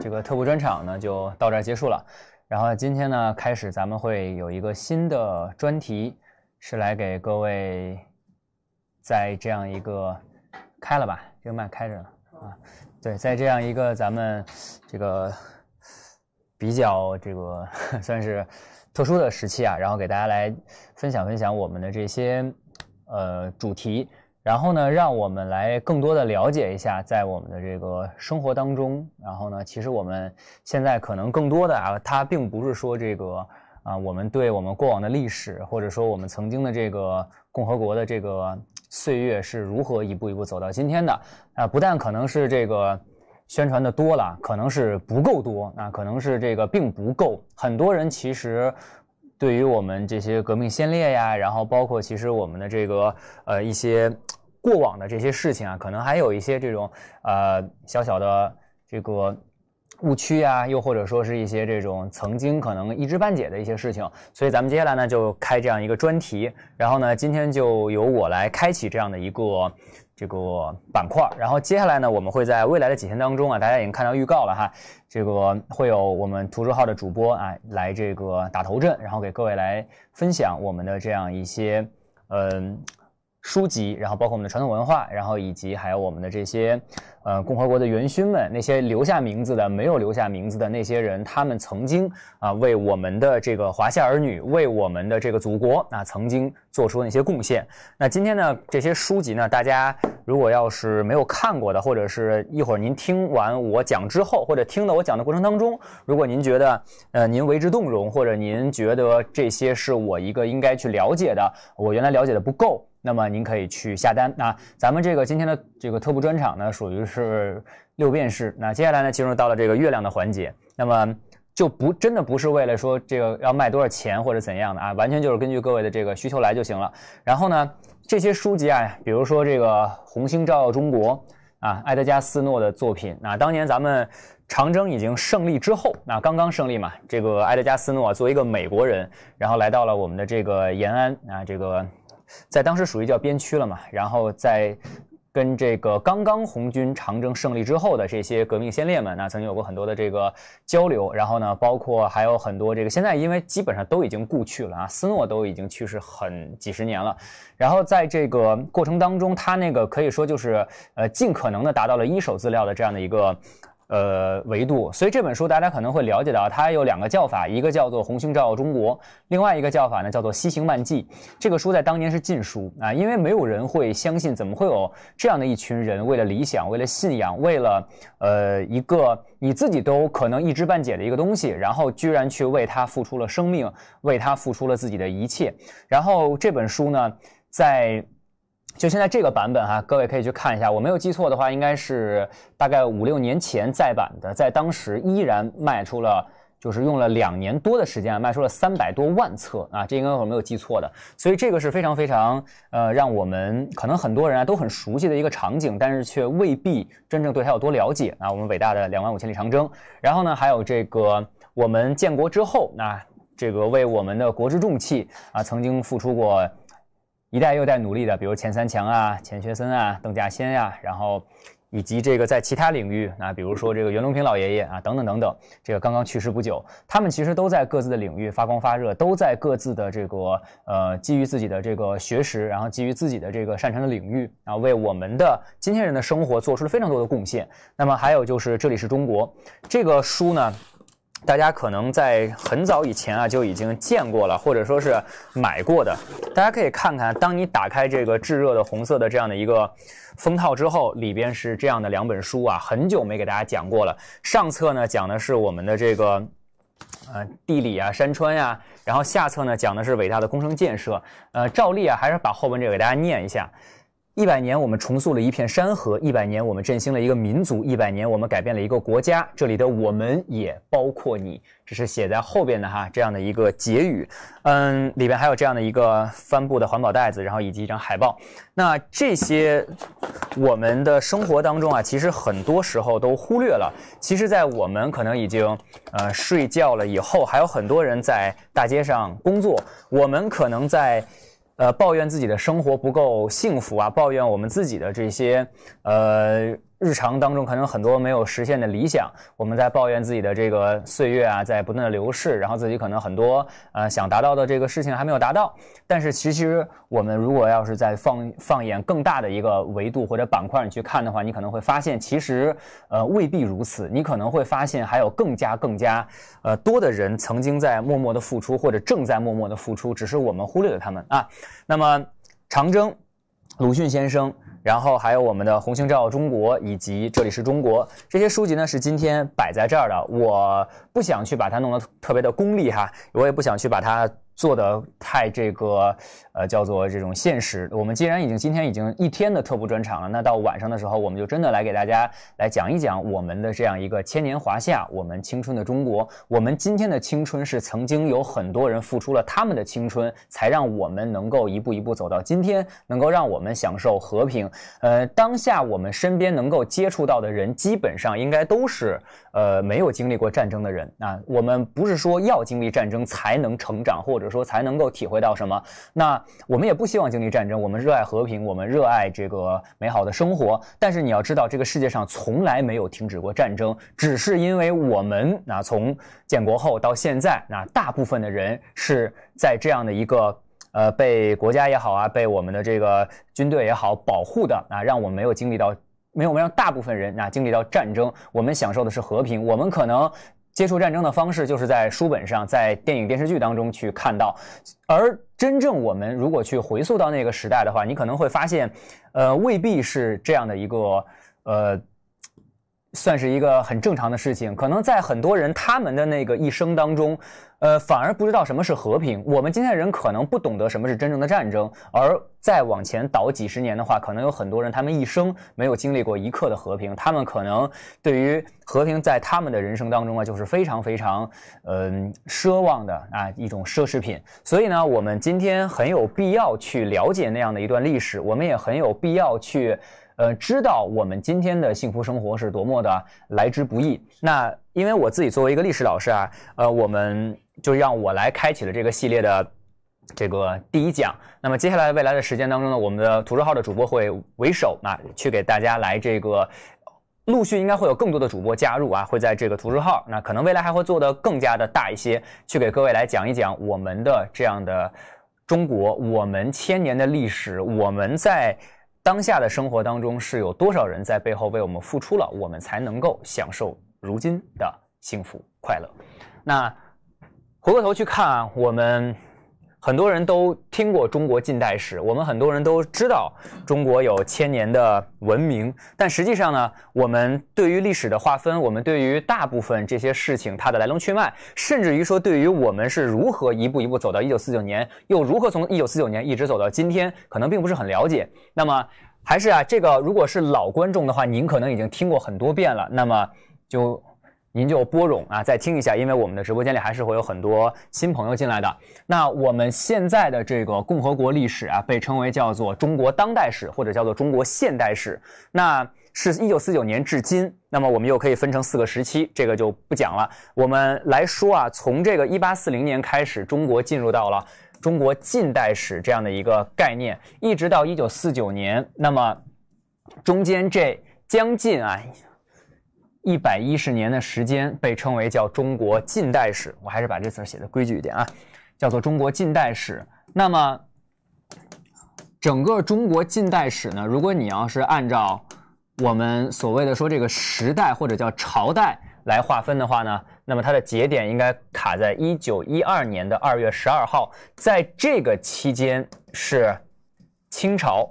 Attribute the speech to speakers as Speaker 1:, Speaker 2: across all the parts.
Speaker 1: 这个特步专场呢，就到这儿结束了。然后今天呢，开始咱们会有一个新的专题，是来给各位，在这样一个开了吧，这个麦开着呢啊，对，在这样一个咱们这个比较这个 算是特殊的时期啊，然后给大家来分享分享我们的这些呃主题。然后呢，让我们来更多的了解一下，在我们的这个生活当中。然后呢，其实我们现在可能更多的啊，它并不是说这个啊，我们对我们过往的历史，或者说我们曾经的这个共和国的这个岁月是如何一步一步走到今天的啊。不但可能是这个宣传的多了，可能是不够多，啊，可能是这个并不够。很多人其实对于我们这些革命先烈呀，然后包括其实我们的这个呃一些。过往的这些事情啊，可能还有一些这种呃小小的这个误区啊，又或者说是一些这种曾经可能一知半解的一些事情，所以咱们接下来呢就开这样一个专题，然后呢今天就由我来开启这样的一个这个板块，然后接下来呢我们会在未来的几天当中啊，大家已经看到预告了哈，这个会有我们图书号的主播啊来这个打头阵，然后给各位来分享我们的这样一些嗯。书籍，然后包括我们的传统文化，然后以及还有我们的这些。呃，共和国的元勋们，那些留下名字的，没有留下名字的那些人，他们曾经啊，为我们的这个华夏儿女，为我们的这个祖国啊，曾经做出那些贡献。那今天呢，这些书籍呢，大家如果要是没有看过的，或者是一会儿您听完我讲之后，或者听了我讲的过程当中，如果您觉得呃，您为之动容，或者您觉得这些是我一个应该去了解的，我原来了解的不够，那么您可以去下单。那咱们这个今天的这个特步专场呢，属于是。是六便士。那接下来呢，进入到了这个月亮的环节。那么就不真的不是为了说这个要卖多少钱或者怎样的啊，完全就是根据各位的这个需求来就行了。然后呢，这些书籍啊，比如说这个《红星照耀中国》啊，埃德加·斯诺的作品。那当年咱们长征已经胜利之后，那刚刚胜利嘛，这个埃德加·斯诺啊，作为一个美国人，然后来到了我们的这个延安啊，这个在当时属于叫边区了嘛，然后在。跟这个刚刚红军长征胜利之后的这些革命先烈们，那曾经有过很多的这个交流。然后呢，包括还有很多这个现在因为基本上都已经故去了啊，斯诺都已经去世很几十年了。然后在这个过程当中，他那个可以说就是呃尽可能的达到了一手资料的这样的一个。呃，维度，所以这本书大家可能会了解到，它有两个叫法，一个叫做《红星照耀中国》，另外一个叫法呢叫做《西行漫记》。这个书在当年是禁书啊，因为没有人会相信，怎么会有这样的一群人，为了理想，为了信仰，为了呃一个你自己都可能一知半解的一个东西，然后居然去为他付出了生命，为他付出了自己的一切。然后这本书呢，在。就现在这个版本哈，各位可以去看一下。我没有记错的话，应该是大概五六年前再版的，在当时依然卖出了，就是用了两年多的时间啊，卖出了三百多万册啊，这应该我没有记错的。所以这个是非常非常呃，让我们可能很多人啊都很熟悉的一个场景，但是却未必真正对它有多了解啊。我们伟大的两万五千里长征，然后呢，还有这个我们建国之后，那这个为我们的国之重器啊，曾经付出过。一代又代努力的，比如钱三强啊、钱学森啊、邓稼先呀，然后，以及这个在其他领域，啊，比如说这个袁隆平老爷爷啊，等等等等，这个刚刚去世不久，他们其实都在各自的领域发光发热，都在各自的这个呃，基于自己的这个学识，然后基于自己的这个擅长的领域啊，为我们的今天人的生活做出了非常多的贡献。那么还有就是，这里是中国这个书呢。大家可能在很早以前啊就已经见过了，或者说是买过的。大家可以看看，当你打开这个炙热的红色的这样的一个封套之后，里边是这样的两本书啊，很久没给大家讲过了。上册呢讲的是我们的这个，呃，地理啊、山川呀，然后下册呢讲的是伟大的工程建设。呃，照例啊，还是把后边这个给大家念一下。一百年，我们重塑了一片山河；一百年，我们振兴了一个民族；一百年，我们改变了一个国家。这里的我们也包括你，这是写在后边的哈，这样的一个结语。嗯，里边还有这样的一个帆布的环保袋子，然后以及一张海报。那这些，我们的生活当中啊，其实很多时候都忽略了。其实，在我们可能已经呃睡觉了以后，还有很多人在大街上工作。我们可能在。呃，抱怨自己的生活不够幸福啊，抱怨我们自己的这些，呃。日常当中可能很多没有实现的理想，我们在抱怨自己的这个岁月啊，在不断的流逝，然后自己可能很多呃想达到的这个事情还没有达到，但是其实我们如果要是在放放眼更大的一个维度或者板块你去看的话，你可能会发现其实呃未必如此，你可能会发现还有更加更加呃多的人曾经在默默的付出或者正在默默的付出，只是我们忽略了他们啊。那么长征，鲁迅先生。然后还有我们的《红星照耀中国》以及《这里是中国》这些书籍呢，是今天摆在这儿的。我不想去把它弄得特别的功利哈，我也不想去把它。做的太这个，呃，叫做这种现实。我们既然已经今天已经一天的特步专场了，那到晚上的时候，我们就真的来给大家来讲一讲我们的这样一个千年华夏，我们青春的中国，我们今天的青春是曾经有很多人付出了他们的青春，才让我们能够一步一步走到今天，能够让我们享受和平。呃，当下我们身边能够接触到的人，基本上应该都是呃没有经历过战争的人啊。我们不是说要经历战争才能成长或者。有者说才能够体会到什么？那我们也不希望经历战争，我们热爱和平，我们热爱这个美好的生活。但是你要知道，这个世界上从来没有停止过战争，只是因为我们啊，从建国后到现在那大部分的人是在这样的一个呃，被国家也好啊，被我们的这个军队也好保护的啊，让我们没有经历到，没有让大部分人啊经历到战争。我们享受的是和平，我们可能。接触战争的方式就是在书本上，在电影、电视剧当中去看到，而真正我们如果去回溯到那个时代的话，你可能会发现，呃，未必是这样的一个，呃。算是一个很正常的事情，可能在很多人他们的那个一生当中，呃，反而不知道什么是和平。我们今天的人可能不懂得什么是真正的战争，而再往前倒几十年的话，可能有很多人他们一生没有经历过一刻的和平，他们可能对于和平在他们的人生当中啊，就是非常非常嗯奢望的啊一种奢侈品。所以呢，我们今天很有必要去了解那样的一段历史，我们也很有必要去。呃，知道我们今天的幸福生活是多么的来之不易。那因为我自己作为一个历史老师啊，呃，我们就让我来开启了这个系列的这个第一讲。那么接下来未来的时间当中呢，我们的图书号的主播会为首啊，去给大家来这个陆续应该会有更多的主播加入啊，会在这个图书号，那可能未来还会做的更加的大一些，去给各位来讲一讲我们的这样的中国，我们千年的历史，我们在。当下的生活当中，是有多少人在背后为我们付出了，我们才能够享受如今的幸福快乐？那回过头去看，啊、我们。很多人都听过中国近代史，我们很多人都知道中国有千年的文明，但实际上呢，我们对于历史的划分，我们对于大部分这些事情它的来龙去脉，甚至于说对于我们是如何一步一步走到一九四九年，又如何从一九四九年一直走到今天，可能并不是很了解。那么还是啊，这个如果是老观众的话，您可能已经听过很多遍了，那么就。您就播冗啊，再听一下，因为我们的直播间里还是会有很多新朋友进来的。那我们现在的这个共和国历史啊，被称为叫做中国当代史或者叫做中国现代史，那是一九四九年至今。那么我们又可以分成四个时期，这个就不讲了。我们来说啊，从这个一八四零年开始，中国进入到了中国近代史这样的一个概念，一直到一九四九年。那么中间这将近啊。一百一十年的时间被称为叫中国近代史，我还是把这词儿写的规矩一点啊，叫做中国近代史。那么，整个中国近代史呢，如果你要是按照我们所谓的说这个时代或者叫朝代来划分的话呢，那么它的节点应该卡在一九一二年的二月十二号，在这个期间是清朝。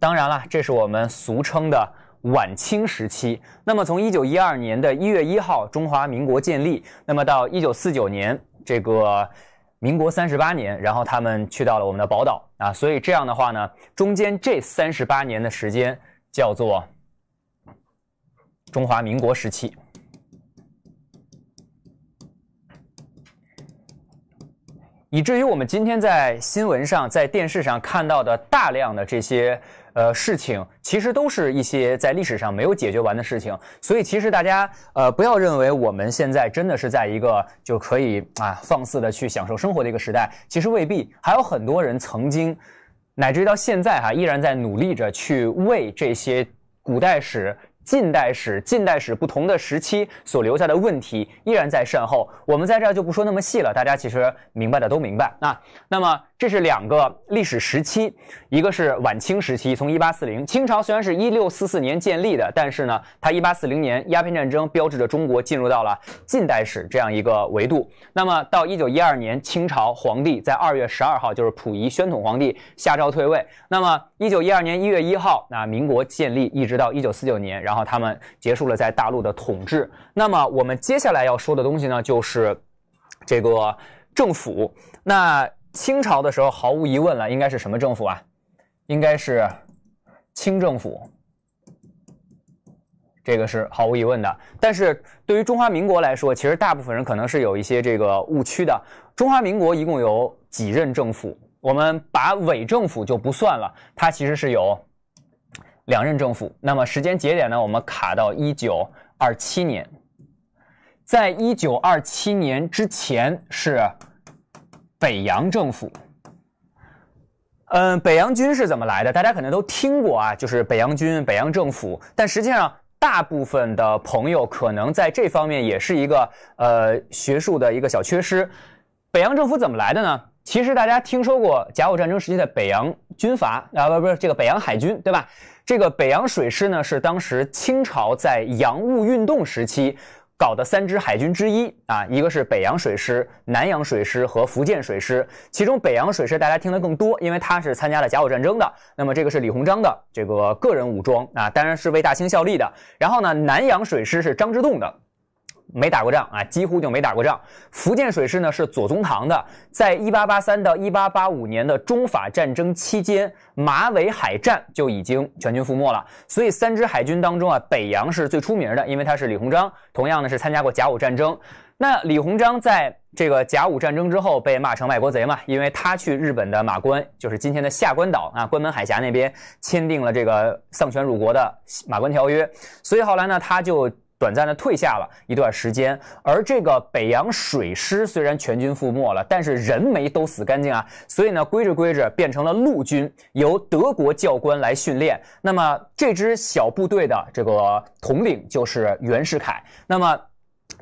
Speaker 1: 当然了，这是我们俗称的。晚清时期，那么从一九一二年的一月一号，中华民国建立，那么到一九四九年，这个民国三十八年，然后他们去到了我们的宝岛啊，所以这样的话呢，中间这三十八年的时间叫做中华民国时期，以至于我们今天在新闻上、在电视上看到的大量的这些。呃，事情其实都是一些在历史上没有解决完的事情，所以其实大家呃不要认为我们现在真的是在一个就可以啊放肆的去享受生活的一个时代，其实未必，还有很多人曾经，乃至于到现在哈，依然在努力着去为这些古代史、近代史、近代史不同的时期所留下的问题依然在善后。我们在这就不说那么细了，大家其实明白的都明白啊。那么。这是两个历史时期，一个是晚清时期，从一八四零，清朝虽然是一六四四年建立的，但是呢，它一八四零年鸦片战争标志着中国进入到了近代史这样一个维度。那么到一九一二年，清朝皇帝在二月十二号，就是溥仪宣统皇帝下诏退位。那么一九一二年一月一号，那民国建立，一直到一九四九年，然后他们结束了在大陆的统治。那么我们接下来要说的东西呢，就是这个政府，那。清朝的时候，毫无疑问了，应该是什么政府啊？应该是清政府，这个是毫无疑问的。但是，对于中华民国来说，其实大部分人可能是有一些这个误区的。中华民国一共有几任政府？我们把伪政府就不算了，它其实是有两任政府。那么时间节点呢？我们卡到一九二七年，在一九二七年之前是。北洋政府，嗯，北洋军是怎么来的？大家可能都听过啊，就是北洋军、北洋政府。但实际上，大部分的朋友可能在这方面也是一个呃学术的一个小缺失。北洋政府怎么来的呢？其实大家听说过甲午战争时期的北洋军阀啊，不不是这个北洋海军，对吧？这个北洋水师呢，是当时清朝在洋务运动时期。搞的三支海军之一啊，一个是北洋水师、南洋水师和福建水师，其中北洋水师大家听的更多，因为他是参加了甲午战争的。那么这个是李鸿章的这个个人武装啊，当然是为大清效力的。然后呢，南洋水师是张之洞的。没打过仗啊，几乎就没打过仗。福建水师呢是左宗棠的，在1883到1885年的中法战争期间，马尾海战就已经全军覆没了。所以三支海军当中啊，北洋是最出名的，因为他是李鸿章。同样呢是参加过甲午战争。那李鸿章在这个甲午战争之后被骂成卖国贼嘛，因为他去日本的马关，就是今天的下关岛啊，关门海峡那边签订了这个丧权辱国的马关条约。所以后来呢，他就。短暂的退下了一段时间，而这个北洋水师虽然全军覆没了，但是人没都死干净啊。所以呢，归着归着变成了陆军，由德国教官来训练。那么这支小部队的这个统领就是袁世凯。那么，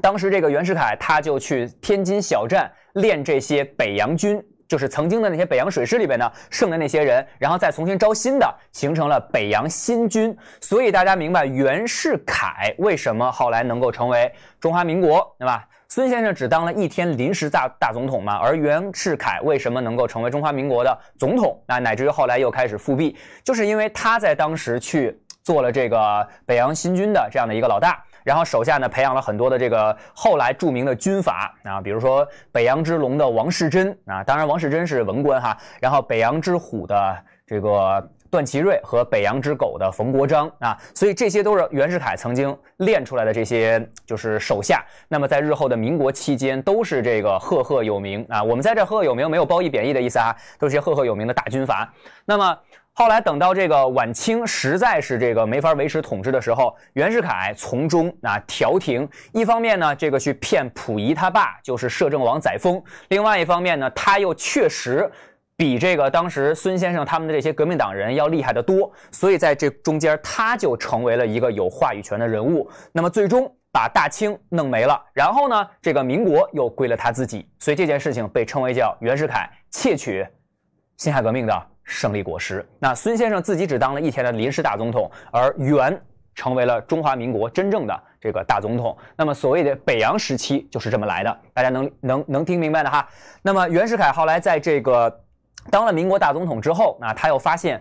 Speaker 1: 当时这个袁世凯他就去天津小站练这些北洋军。就是曾经的那些北洋水师里边呢剩的那些人，然后再重新招新的，形成了北洋新军。所以大家明白袁世凯为什么后来能够成为中华民国，对吧？孙先生只当了一天临时大大总统嘛，而袁世凯为什么能够成为中华民国的总统，那乃至于后来又开始复辟，就是因为他在当时去做了这个北洋新军的这样的一个老大。然后手下呢培养了很多的这个后来著名的军阀啊，比如说北洋之龙的王士珍啊，当然王士珍是文官哈，然后北洋之虎的这个段祺瑞和北洋之狗的冯国璋啊，所以这些都是袁世凯曾经练出来的这些就是手下，那么在日后的民国期间都是这个赫赫有名啊，我们在这赫赫有名没有褒义贬义的意思啊，都是些赫赫有名的大军阀，那么。后来等到这个晚清实在是这个没法维持统治的时候，袁世凯从中啊调停。一方面呢，这个去骗溥仪他爸就是摄政王载沣；另外一方面呢，他又确实比这个当时孙先生他们的这些革命党人要厉害的多，所以在这中间他就成为了一个有话语权的人物。那么最终把大清弄没了，然后呢，这个民国又归了他自己。所以这件事情被称为叫袁世凯窃取辛亥革命的。胜利果实。那孙先生自己只当了一天的临时大总统，而袁成为了中华民国真正的这个大总统。那么所谓的北洋时期就是这么来的，大家能能能听明白的哈。那么袁世凯后来在这个当了民国大总统之后，啊，他又发现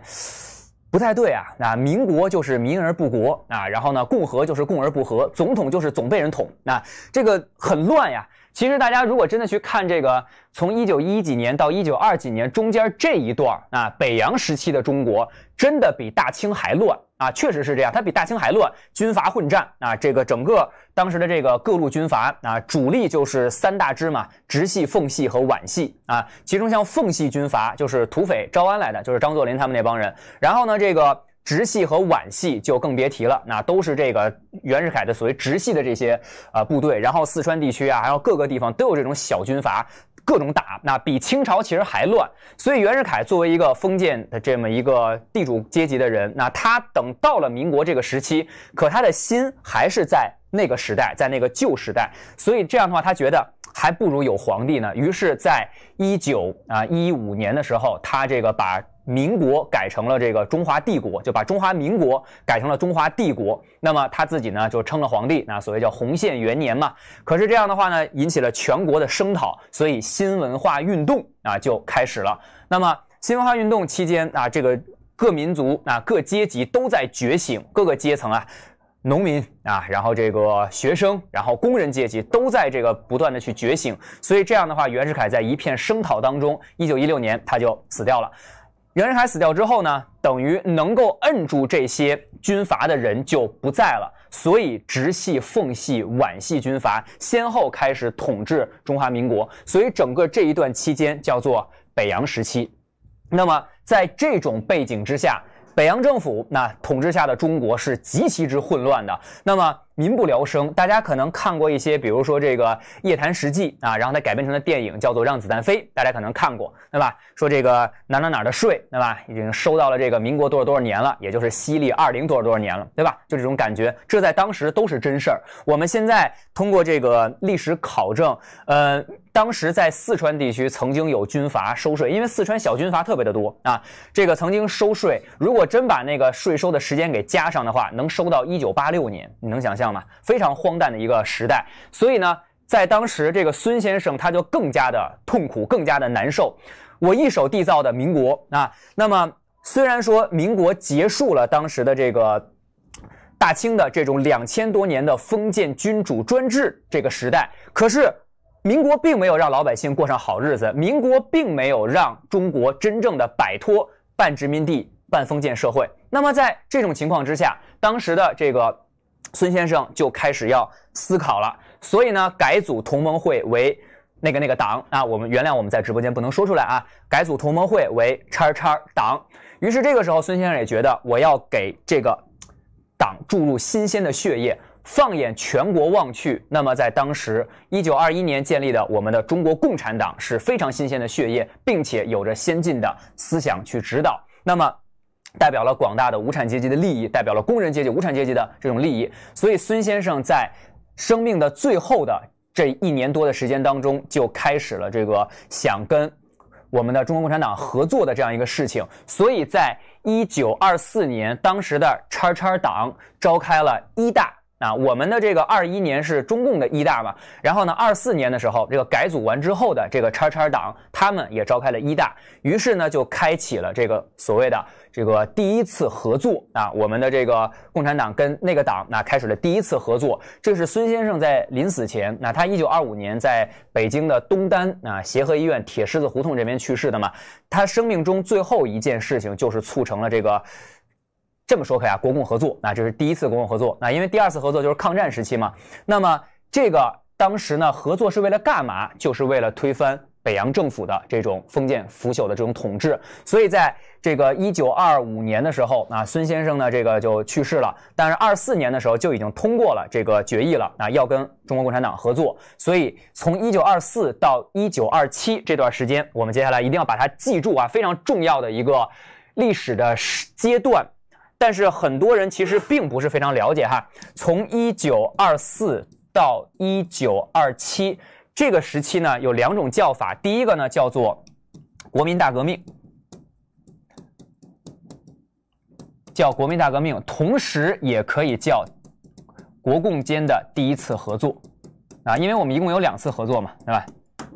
Speaker 1: 不太对啊，那民国就是民而不国啊，然后呢，共和就是共而不和，总统就是总被人捅，那这个很乱呀。其实大家如果真的去看这个，从一九一几年到一九二几年中间这一段儿啊，北洋时期的中国真的比大清还乱啊，确实是这样，它比大清还乱，军阀混战啊，这个整个当时的这个各路军阀啊，主力就是三大支嘛，直系、奉系和皖系啊，其中像奉系军阀就是土匪招安来的，就是张作霖他们那帮人，然后呢，这个。直系和皖系就更别提了，那都是这个袁世凯的所谓直系的这些啊部队，然后四川地区啊，还有各个地方都有这种小军阀，各种打，那比清朝其实还乱。所以袁世凯作为一个封建的这么一个地主阶级的人，那他等到了民国这个时期，可他的心还是在那个时代，在那个旧时代。所以这样的话，他觉得还不如有皇帝呢。于是，在一九啊一五年的时候，他这个把。民国改成了这个中华帝国，就把中华民国改成了中华帝国。那么他自己呢就称了皇帝，那所谓叫洪宪元年嘛。可是这样的话呢，引起了全国的声讨，所以新文化运动啊就开始了。那么新文化运动期间啊，这个各民族啊、各阶级都在觉醒，各个阶层啊，农民啊，然后这个学生，然后工人阶级都在这个不断的去觉醒。所以这样的话，袁世凯在一片声讨当中，一九一六年他就死掉了。袁世凯死掉之后呢，等于能够摁住这些军阀的人就不在了，所以直系、奉系、皖系军阀先后开始统治中华民国，所以整个这一段期间叫做北洋时期。那么在这种背景之下。北洋政府那统治下的中国是极其之混乱的，那么民不聊生。大家可能看过一些，比如说这个《夜谭十记》啊，然后它改编成的电影叫做《让子弹飞》，大家可能看过，对吧？说这个哪哪哪的税，对吧？已经收到了这个民国多少多少年了，也就是西历二零多少多少年了，对吧？就这种感觉，这在当时都是真事儿。我们现在通过这个历史考证，呃。当时在四川地区曾经有军阀收税，因为四川小军阀特别的多啊。这个曾经收税，如果真把那个税收的时间给加上的话，能收到一九八六年，你能想象吗？非常荒诞的一个时代。所以呢，在当时这个孙先生他就更加的痛苦，更加的难受。我一手缔造的民国啊，那么虽然说民国结束了当时的这个大清的这种两千多年的封建君主专制这个时代，可是。民国并没有让老百姓过上好日子，民国并没有让中国真正的摆脱半殖民地半封建社会。那么在这种情况之下，当时的这个孙先生就开始要思考了。所以呢，改组同盟会为那个那个党啊，我们原谅我们在直播间不能说出来啊，改组同盟会为叉叉党。于是这个时候，孙先生也觉得我要给这个党注入新鲜的血液。放眼全国望去，那么在当时，一九二一年建立的我们的中国共产党是非常新鲜的血液，并且有着先进的思想去指导，那么代表了广大的无产阶级的利益，代表了工人阶级、无产阶级的这种利益。所以孙先生在生命的最后的这一年多的时间当中，就开始了这个想跟我们的中国共产党合作的这样一个事情。所以在一九二四年，当时的叉叉党召开了一大。啊，我们的这个二一年是中共的一大嘛，然后呢，二四年的时候，这个改组完之后的这个叉叉党，他们也召开了一大，于是呢，就开启了这个所谓的这个第一次合作啊，我们的这个共产党跟那个党，那开始了第一次合作。这是孙先生在临死前，那他一九二五年在北京的东单啊协和医院铁狮子胡同这边去世的嘛，他生命中最后一件事情就是促成了这个。这么说可以啊，国共合作，那这是第一次国共合作。那因为第二次合作就是抗战时期嘛。那么这个当时呢，合作是为了干嘛？就是为了推翻北洋政府的这种封建腐朽的这种统治。所以在这个一九二五年的时候，啊，孙先生呢这个就去世了。但是二四年的时候就已经通过了这个决议了，啊，要跟中国共产党合作。所以从一九二四到一九二七这段时间，我们接下来一定要把它记住啊，非常重要的一个历史的阶段。但是很多人其实并不是非常了解哈。从一九二四到一九二七这个时期呢，有两种叫法。第一个呢叫做国民大革命，叫国民大革命，同时也可以叫国共间的第一次合作啊，因为我们一共有两次合作嘛，对吧？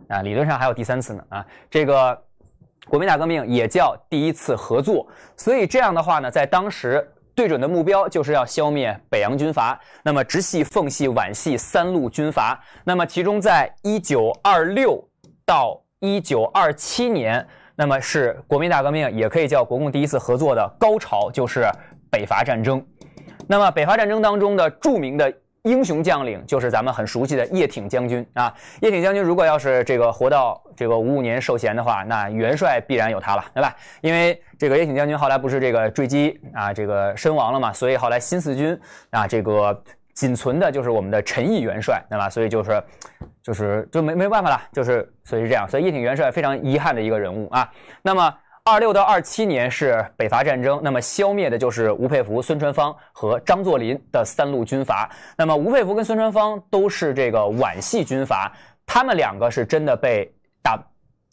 Speaker 1: 啊，理论上还有第三次呢啊，这个。国民大革命也叫第一次合作，所以这样的话呢，在当时对准的目标就是要消灭北洋军阀，那么直系、奉系、皖系三路军阀。那么其中在1926到1927年，那么是国民大革命，也可以叫国共第一次合作的高潮，就是北伐战争。那么北伐战争当中的著名的。英雄将领就是咱们很熟悉的叶挺将军啊，叶挺将军如果要是这个活到这个五五年授衔的话，那元帅必然有他了，对吧？因为这个叶挺将军后来不是这个坠机啊，这个身亡了嘛，所以后来新四军啊，这个仅存的就是我们的陈毅元帅，对吧？所以就是，就是就没没办法了，就是所以是这样，所以叶挺元帅非常遗憾的一个人物啊。那么。二六到二七年是北伐战争，那么消灭的就是吴佩孚、孙传芳和张作霖的三路军阀。那么吴佩孚跟孙传芳都是这个皖系军阀，他们两个是真的被打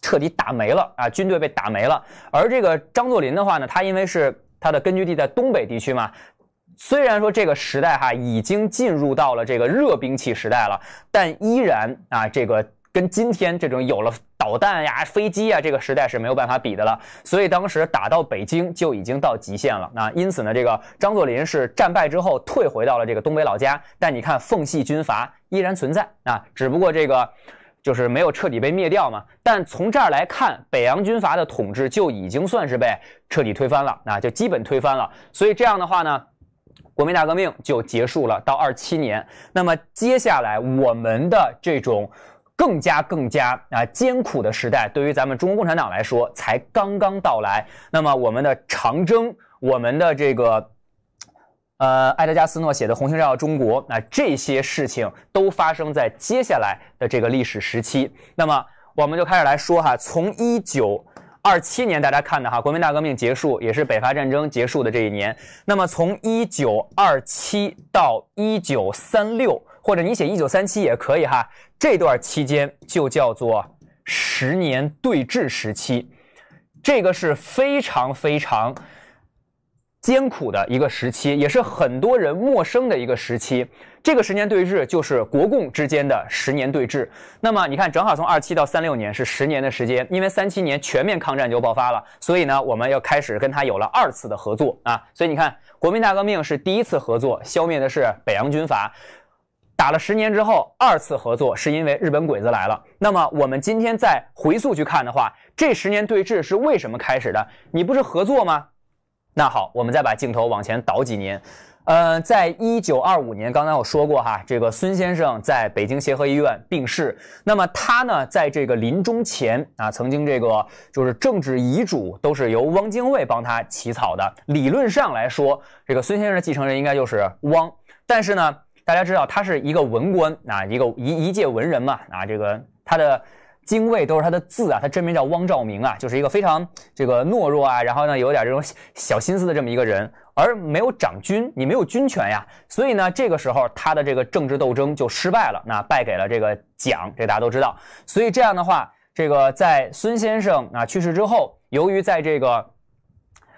Speaker 1: 彻底打没了啊，军队被打没了。而这个张作霖的话呢，他因为是他的根据地在东北地区嘛，虽然说这个时代哈已经进入到了这个热兵器时代了，但依然啊这个。跟今天这种有了导弹呀、飞机呀这个时代是没有办法比的了，所以当时打到北京就已经到极限了啊。因此呢，这个张作霖是战败之后退回到了这个东北老家。但你看，奉系军阀依然存在啊，只不过这个就是没有彻底被灭掉嘛。但从这儿来看，北洋军阀的统治就已经算是被彻底推翻了啊，就基本推翻了。所以这样的话呢，国民大革命就结束了，到二七年。那么接下来我们的这种。更加更加啊艰苦的时代，对于咱们中国共产党来说才刚刚到来。那么我们的长征，我们的这个，呃，埃德加斯诺写的《红星照耀中国》，那这些事情都发生在接下来的这个历史时期。那么我们就开始来说哈，从一九二七年大家看的哈，国民大革命结束，也是北伐战争结束的这一年。那么从一九二七到一九三六。或者你写一九三七也可以哈，这段期间就叫做十年对峙时期，这个是非常非常艰苦的一个时期，也是很多人陌生的一个时期。这个十年对峙就是国共之间的十年对峙。那么你看，正好从二七到三六年是十年的时间，因为三七年全面抗战就爆发了，所以呢，我们要开始跟他有了二次的合作啊。所以你看，国民大革命是第一次合作，消灭的是北洋军阀。打了十年之后，二次合作是因为日本鬼子来了。那么我们今天再回溯去看的话，这十年对峙是为什么开始的？你不是合作吗？那好，我们再把镜头往前倒几年。呃，在一九二五年，刚才我说过哈，这个孙先生在北京协和医院病逝。那么他呢，在这个临终前啊，曾经这个就是政治遗嘱都是由汪精卫帮他起草的。理论上来说，这个孙先生的继承人应该就是汪。但是呢？大家知道他是一个文官啊，一个一一介文人嘛啊，这个他的精卫都是他的字啊，他真名叫汪兆铭啊，就是一个非常这个懦弱啊，然后呢有点这种小心思的这么一个人，而没有掌军，你没有军权呀，所以呢这个时候他的这个政治斗争就失败了，那败给了这个蒋，这大家都知道。所以这样的话，这个在孙先生啊去世之后，由于在这个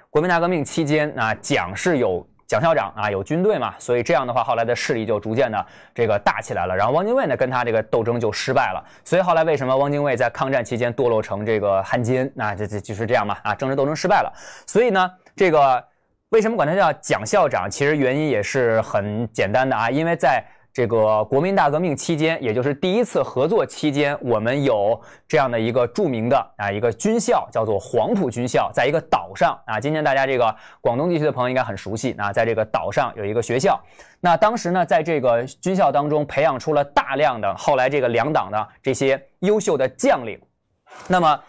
Speaker 1: 国民大革命期间啊，蒋是有。蒋校长啊，有军队嘛，所以这样的话，后来的势力就逐渐的这个大起来了。然后汪精卫呢，跟他这个斗争就失败了。所以后来为什么汪精卫在抗战期间堕落成这个汉奸，那这这就是这样嘛。啊，政治斗争失败了。所以呢，这个为什么管他叫蒋校长，其实原因也是很简单的啊，因为在。这个国民大革命期间，也就是第一次合作期间，我们有这样的一个著名的啊一个军校，叫做黄埔军校，在一个岛上啊。今天大家这个广东地区的朋友应该很熟悉啊，在这个岛上有一个学校。那当时呢，在这个军校当中培养出了大量的后来这个两党的这些优秀的将领，那么。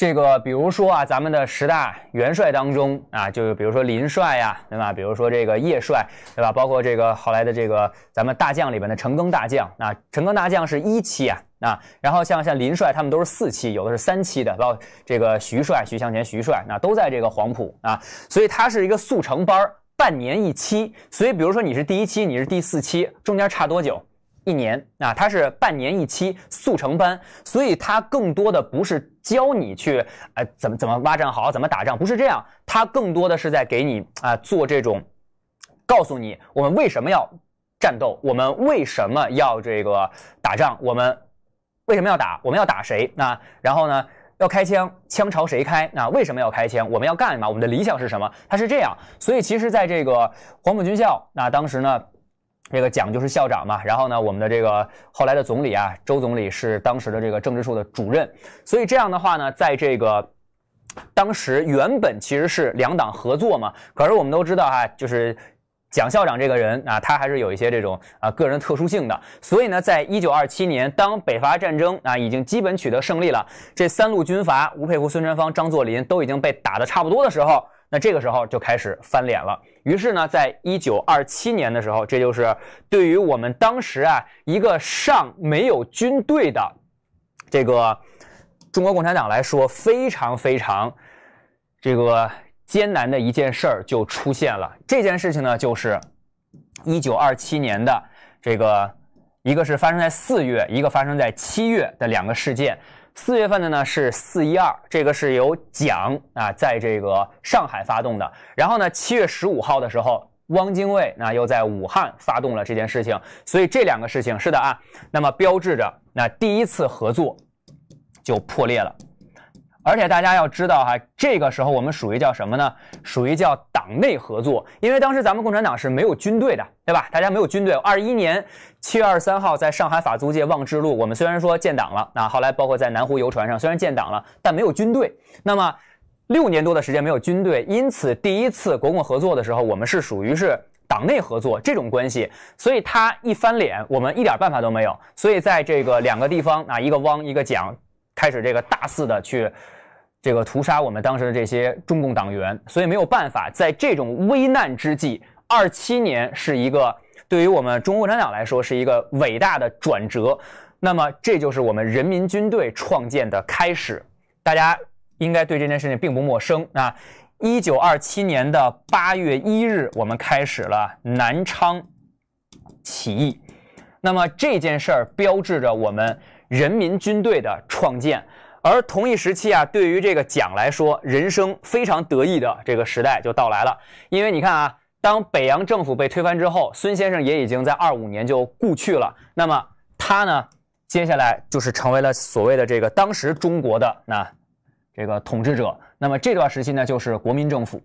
Speaker 1: 这个比如说啊，咱们的十大元帅当中啊，就是比如说林帅呀，对吧？比如说这个叶帅，对吧？包括这个后来的这个咱们大将里边的陈赓大将，啊，陈赓大将是一期啊，啊，然后像像林帅他们都是四期，有的是三期的，包括这个徐帅、徐向前、徐帅，那都在这个黄埔啊，所以他是一个速成班儿，半年一期。所以比如说你是第一期，你是第四期，中间差多久？一年，那它是半年一期速成班，所以它更多的不是教你去，呃，怎么怎么挖战壕，怎么打仗，不是这样。它更多的是在给你啊做这种，告诉你我们为什么要战斗，我们为什么要这个打仗，我们为什么要打，我们要打谁？那然后呢，要开枪，枪朝谁开？那为什么要开枪？我们要干嘛？我们的理想是什么？它是这样。所以其实，在这个黄埔军校，那当时呢。这个蒋就是校长嘛，然后呢，我们的这个后来的总理啊，周总理是当时的这个政治处的主任，所以这样的话呢，在这个当时原本其实是两党合作嘛，可是我们都知道啊，就是蒋校长这个人啊，他还是有一些这种啊个人特殊性的，所以呢，在一九二七年，当北伐战争啊已经基本取得胜利了，这三路军阀吴佩孚、孙传芳、张作霖都已经被打得差不多的时候，那这个时候就开始翻脸了。于是呢，在一九二七年的时候，这就是对于我们当时啊一个尚没有军队的这个中国共产党来说，非常非常这个艰难的一件事儿就出现了。这件事情呢，就是一九二七年的这个一个是发生在四月，一个发生在七月的两个事件。四月份的呢是四一二，这个是由蒋啊在这个上海发动的。然后呢，七月十五号的时候，汪精卫那又在武汉发动了这件事情。所以这两个事情是的啊，那么标志着那第一次合作就破裂了。而且大家要知道哈，这个时候我们属于叫什么呢？属于叫党内合作，因为当时咱们共产党是没有军队的，对吧？大家没有军队。二一年七月二十三号，在上海法租界望志路，我们虽然说建党了，那后来包括在南湖游船上虽然建党了，但没有军队。那么六年多的时间没有军队，因此第一次国共合作的时候，我们是属于是党内合作这种关系。所以他一翻脸，我们一点办法都没有。所以在这个两个地方，啊，一个汪一个蒋。开始这个大肆的去，这个屠杀我们当时的这些中共党员，所以没有办法，在这种危难之际，二七年是一个对于我们中国共产党来说是一个伟大的转折。那么，这就是我们人民军队创建的开始。大家应该对这件事情并不陌生啊！一九二七年的八月一日，我们开始了南昌起义。那么这件事儿标志着我们。人民军队的创建，而同一时期啊，对于这个蒋来说，人生非常得意的这个时代就到来了。因为你看啊，当北洋政府被推翻之后，孙先生也已经在二五年就故去了。那么他呢，接下来就是成为了所谓的这个当时中国的那这个统治者。那么这段时期呢，就是国民政府。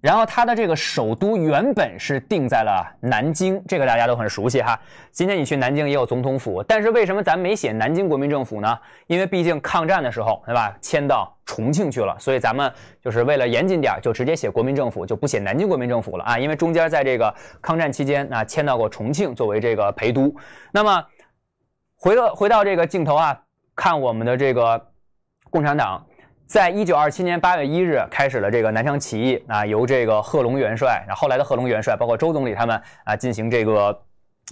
Speaker 1: 然后它的这个首都原本是定在了南京，这个大家都很熟悉哈。今天你去南京也有总统府，但是为什么咱没写南京国民政府呢？因为毕竟抗战的时候，对吧，迁到重庆去了，所以咱们就是为了严谨点，就直接写国民政府，就不写南京国民政府了啊。因为中间在这个抗战期间，那迁到过重庆作为这个陪都。那么回到回到这个镜头啊，看我们的这个共产党。在一九二七年八月一日开始了这个南昌起义，啊，由这个贺龙元帅，然后来的贺龙元帅，包括周总理他们啊，进行这个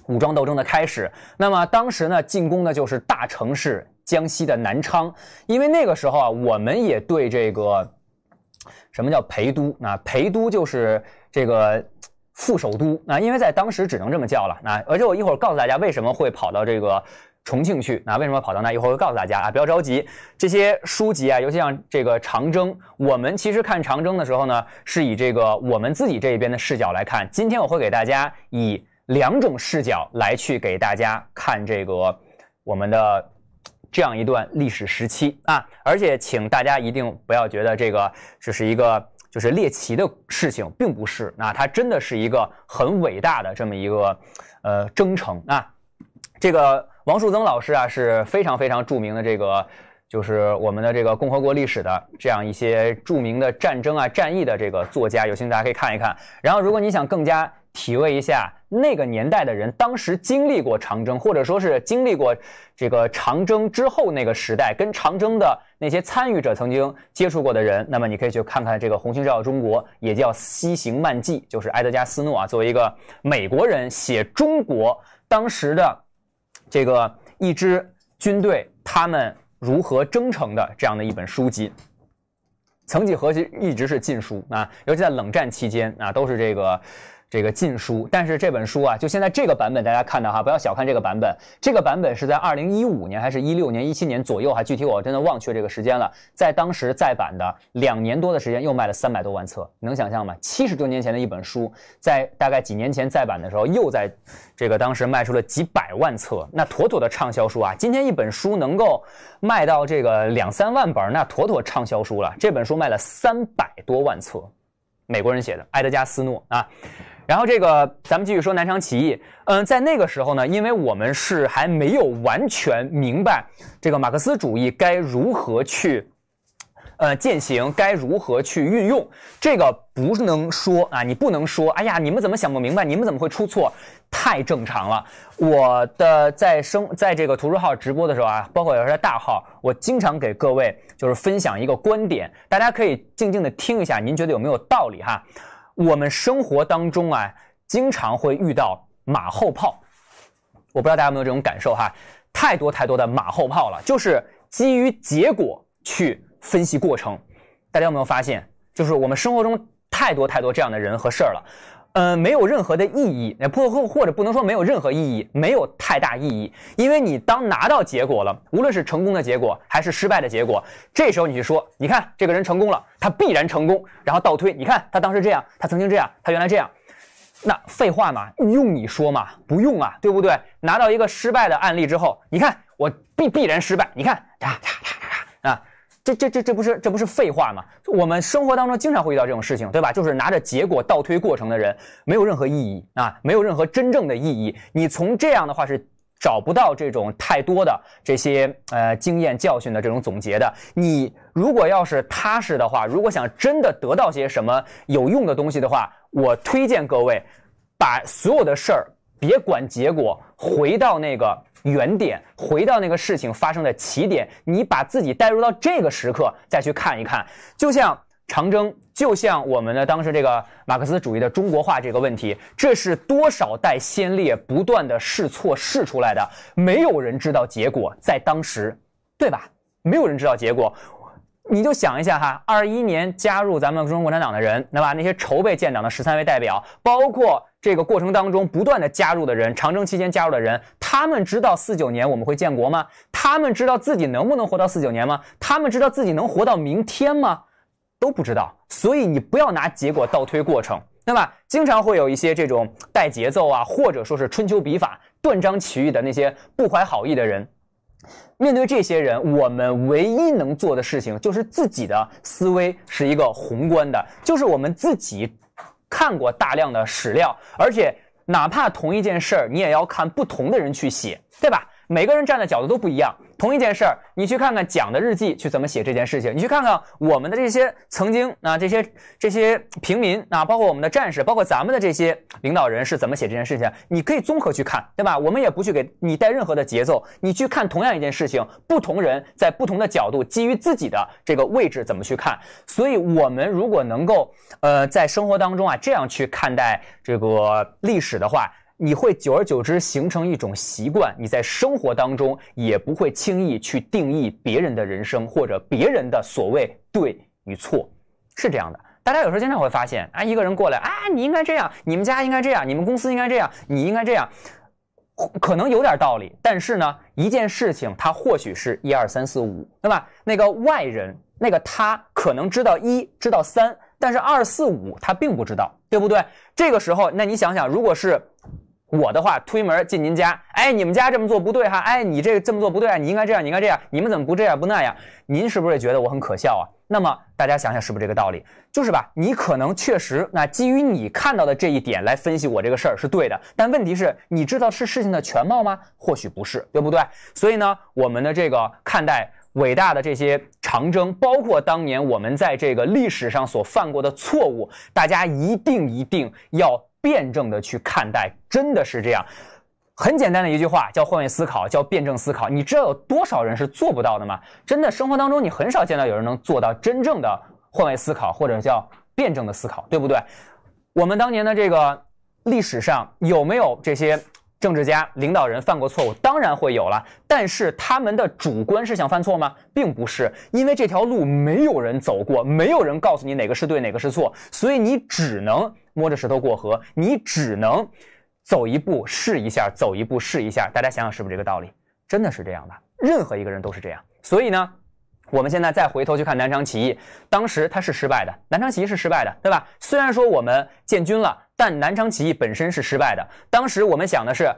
Speaker 1: 武装斗争的开始。那么当时呢，进攻的就是大城市江西的南昌，因为那个时候啊，我们也对这个什么叫陪都？啊，陪都就是这个副首都，啊，因为在当时只能这么叫了。啊，而且我一会儿告诉大家为什么会跑到这个。重庆去，那为什么跑到那？一会儿会告诉大家啊，不要着急。这些书籍啊，尤其像这个长征，我们其实看长征的时候呢，是以这个我们自己这一边的视角来看。今天我会给大家以两种视角来去给大家看这个我们的这样一段历史时期啊，而且请大家一定不要觉得这个就是一个就是猎奇的事情，并不是那它真的是一个很伟大的这么一个呃征程啊，这个。王树增老师啊，是非常非常著名的，这个就是我们的这个共和国历史的这样一些著名的战争啊、战役的这个作家，有兴趣大家可以看一看。然后，如果你想更加体味一下那个年代的人当时经历过长征，或者说是经历过这个长征之后那个时代，跟长征的那些参与者曾经接触过的人，那么你可以去看看这个《红星照耀中国》，也叫《西行漫记》，就是埃德加·斯诺啊，作为一个美国人写中国当时的。这个一支军队他们如何征程的这样的一本书籍，曾几何时一直是禁书啊，尤其在冷战期间啊，都是这个。这个禁书，但是这本书啊，就现在这个版本，大家看到哈，不要小看这个版本。这个版本是在二零一五年还是一六年、一七年左右哈，具体我真的忘却这个时间了。在当时再版的两年多的时间，又卖了三百多万册，能想象吗？七十多年前的一本书，在大概几年前再版的时候，又在，这个当时卖出了几百万册，那妥妥的畅销书啊。今天一本书能够卖到这个两三万本，那妥妥畅销书了。这本书卖了三百多万册，美国人写的，埃德加·斯诺啊。然后这个，咱们继续说南昌起义。嗯，在那个时候呢，因为我们是还没有完全明白这个马克思主义该如何去，呃，践行，该如何去运用。这个不能说啊，你不能说，哎呀，你们怎么想不明白？你们怎么会出错？太正常了。我的在生在这个图书号直播的时候啊，包括有时候在大号，我经常给各位就是分享一个观点，大家可以静静的听一下，您觉得有没有道理哈？我们生活当中啊，经常会遇到马后炮，我不知道大家有没有这种感受哈，太多太多的马后炮了，就是基于结果去分析过程，大家有没有发现，就是我们生活中太多太多这样的人和事儿了。呃，没有任何的意义，那不或或者不能说没有任何意义，没有太大意义。因为你当拿到结果了，无论是成功的结果还是失败的结果，这时候你去说，你看这个人成功了，他必然成功，然后倒推，你看他当时这样，他曾经这样，他原来这样，那废话嘛，用你说嘛，不用啊，对不对？拿到一个失败的案例之后，你看我必必然失败，你看，啊。这这这这不是这不是废话吗？我们生活当中经常会遇到这种事情，对吧？就是拿着结果倒推过程的人，没有任何意义啊，没有任何真正的意义。你从这样的话是找不到这种太多的这些呃经验教训的这种总结的。你如果要是踏实的话，如果想真的得到些什么有用的东西的话，我推荐各位把所有的事儿别管结果，回到那个。原点，回到那个事情发生的起点，你把自己带入到这个时刻，再去看一看。就像长征，就像我们的当时这个马克思主义的中国化这个问题，这是多少代先烈不断的试错试出来的，没有人知道结果，在当时，对吧？没有人知道结果。你就想一下哈，二一年加入咱们中国共产党的人，对吧？那些筹备建党的十三位代表，包括这个过程当中不断的加入的人，长征期间加入的人，他们知道四九年我们会建国吗？他们知道自己能不能活到四九年吗？他们知道自己能活到明天吗？都不知道。所以你不要拿结果倒推过程，对吧？经常会有一些这种带节奏啊，或者说是春秋笔法、断章取义的那些不怀好意的人。面对这些人，我们唯一能做的事情就是自己的思维是一个宏观的，就是我们自己看过大量的史料，而且哪怕同一件事儿，你也要看不同的人去写，对吧？每个人站的角度都不一样，同一件事儿，你去看看讲的日记去怎么写这件事情，你去看看我们的这些曾经啊这些这些平民啊，包括我们的战士，包括咱们的这些领导人是怎么写这件事情，你可以综合去看，对吧？我们也不去给你带任何的节奏，你去看同样一件事情，不同人在不同的角度，基于自己的这个位置怎么去看。所以，我们如果能够呃在生活当中啊这样去看待这个历史的话。你会久而久之形成一种习惯，你在生活当中也不会轻易去定义别人的人生或者别人的所谓对与错，是这样的。大家有时候经常会发现，啊，一个人过来，哎，你应该这样，你们家应该这样，你们公司应该这样，你应该这样，可能有点道理。但是呢，一件事情它或许是一二三四五，对吧？那个外人，那个他可能知道一，知道三，但是二四五他并不知道，对不对？这个时候，那你想想，如果是。我的话，推门进您家，哎，你们家这么做不对哈，哎，你这个这么做不对，啊，你应该这样，你应该这样，你们怎么不这样不那样？您是不是也觉得我很可笑啊？那么大家想想是不是这个道理？就是吧，你可能确实，那基于你看到的这一点来分析我这个事儿是对的，但问题是你知道是事情的全貌吗？或许不是，对不对？所以呢，我们的这个看待伟大的这些长征，包括当年我们在这个历史上所犯过的错误，大家一定一定要。辩证的去看待，真的是这样。很简单的一句话叫换位思考，叫辩证思考。你知道有多少人是做不到的吗？真的，生活当中你很少见到有人能做到真正的换位思考，或者叫辩证的思考，对不对？我们当年的这个历史上有没有这些政治家、领导人犯过错误？当然会有了。但是他们的主观是想犯错吗？并不是，因为这条路没有人走过，没有人告诉你哪个是对，哪个是错，所以你只能。摸着石头过河，你只能走一步试一下，走一步试一下。大家想想是不是这个道理？真的是这样的，任何一个人都是这样。所以呢，我们现在再回头去看南昌起义，当时它是失败的，南昌起义是失败的，对吧？虽然说我们建军了，但南昌起义本身是失败的。当时我们想的是，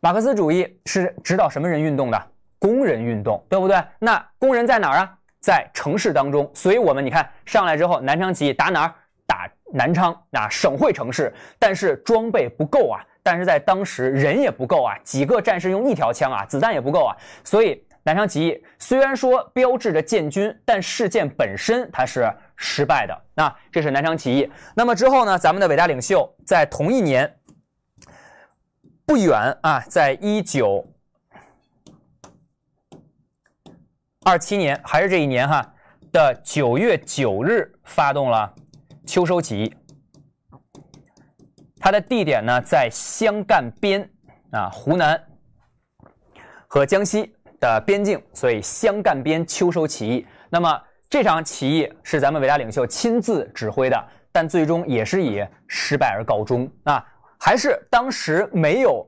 Speaker 1: 马克思主义是指导什么人运动的？工人运动，对不对？那工人在哪儿啊？在城市当中。所以我们你看，上来之后，南昌起义打哪儿？打。南昌啊，省会城市，但是装备不够啊，但是在当时人也不够啊，几个战士用一条枪啊，子弹也不够啊，所以南昌起义虽然说标志着建军，但事件本身它是失败的啊，这是南昌起义。那么之后呢，咱们的伟大领袖在同一年，不远啊，在一九二七年还是这一年哈的九月九日发动了。秋收起义，它的地点呢在湘赣边啊，湖南和江西的边境，所以湘赣边秋收起义。那么这场起义是咱们伟大领袖亲自指挥的，但最终也是以失败而告终啊！还是当时没有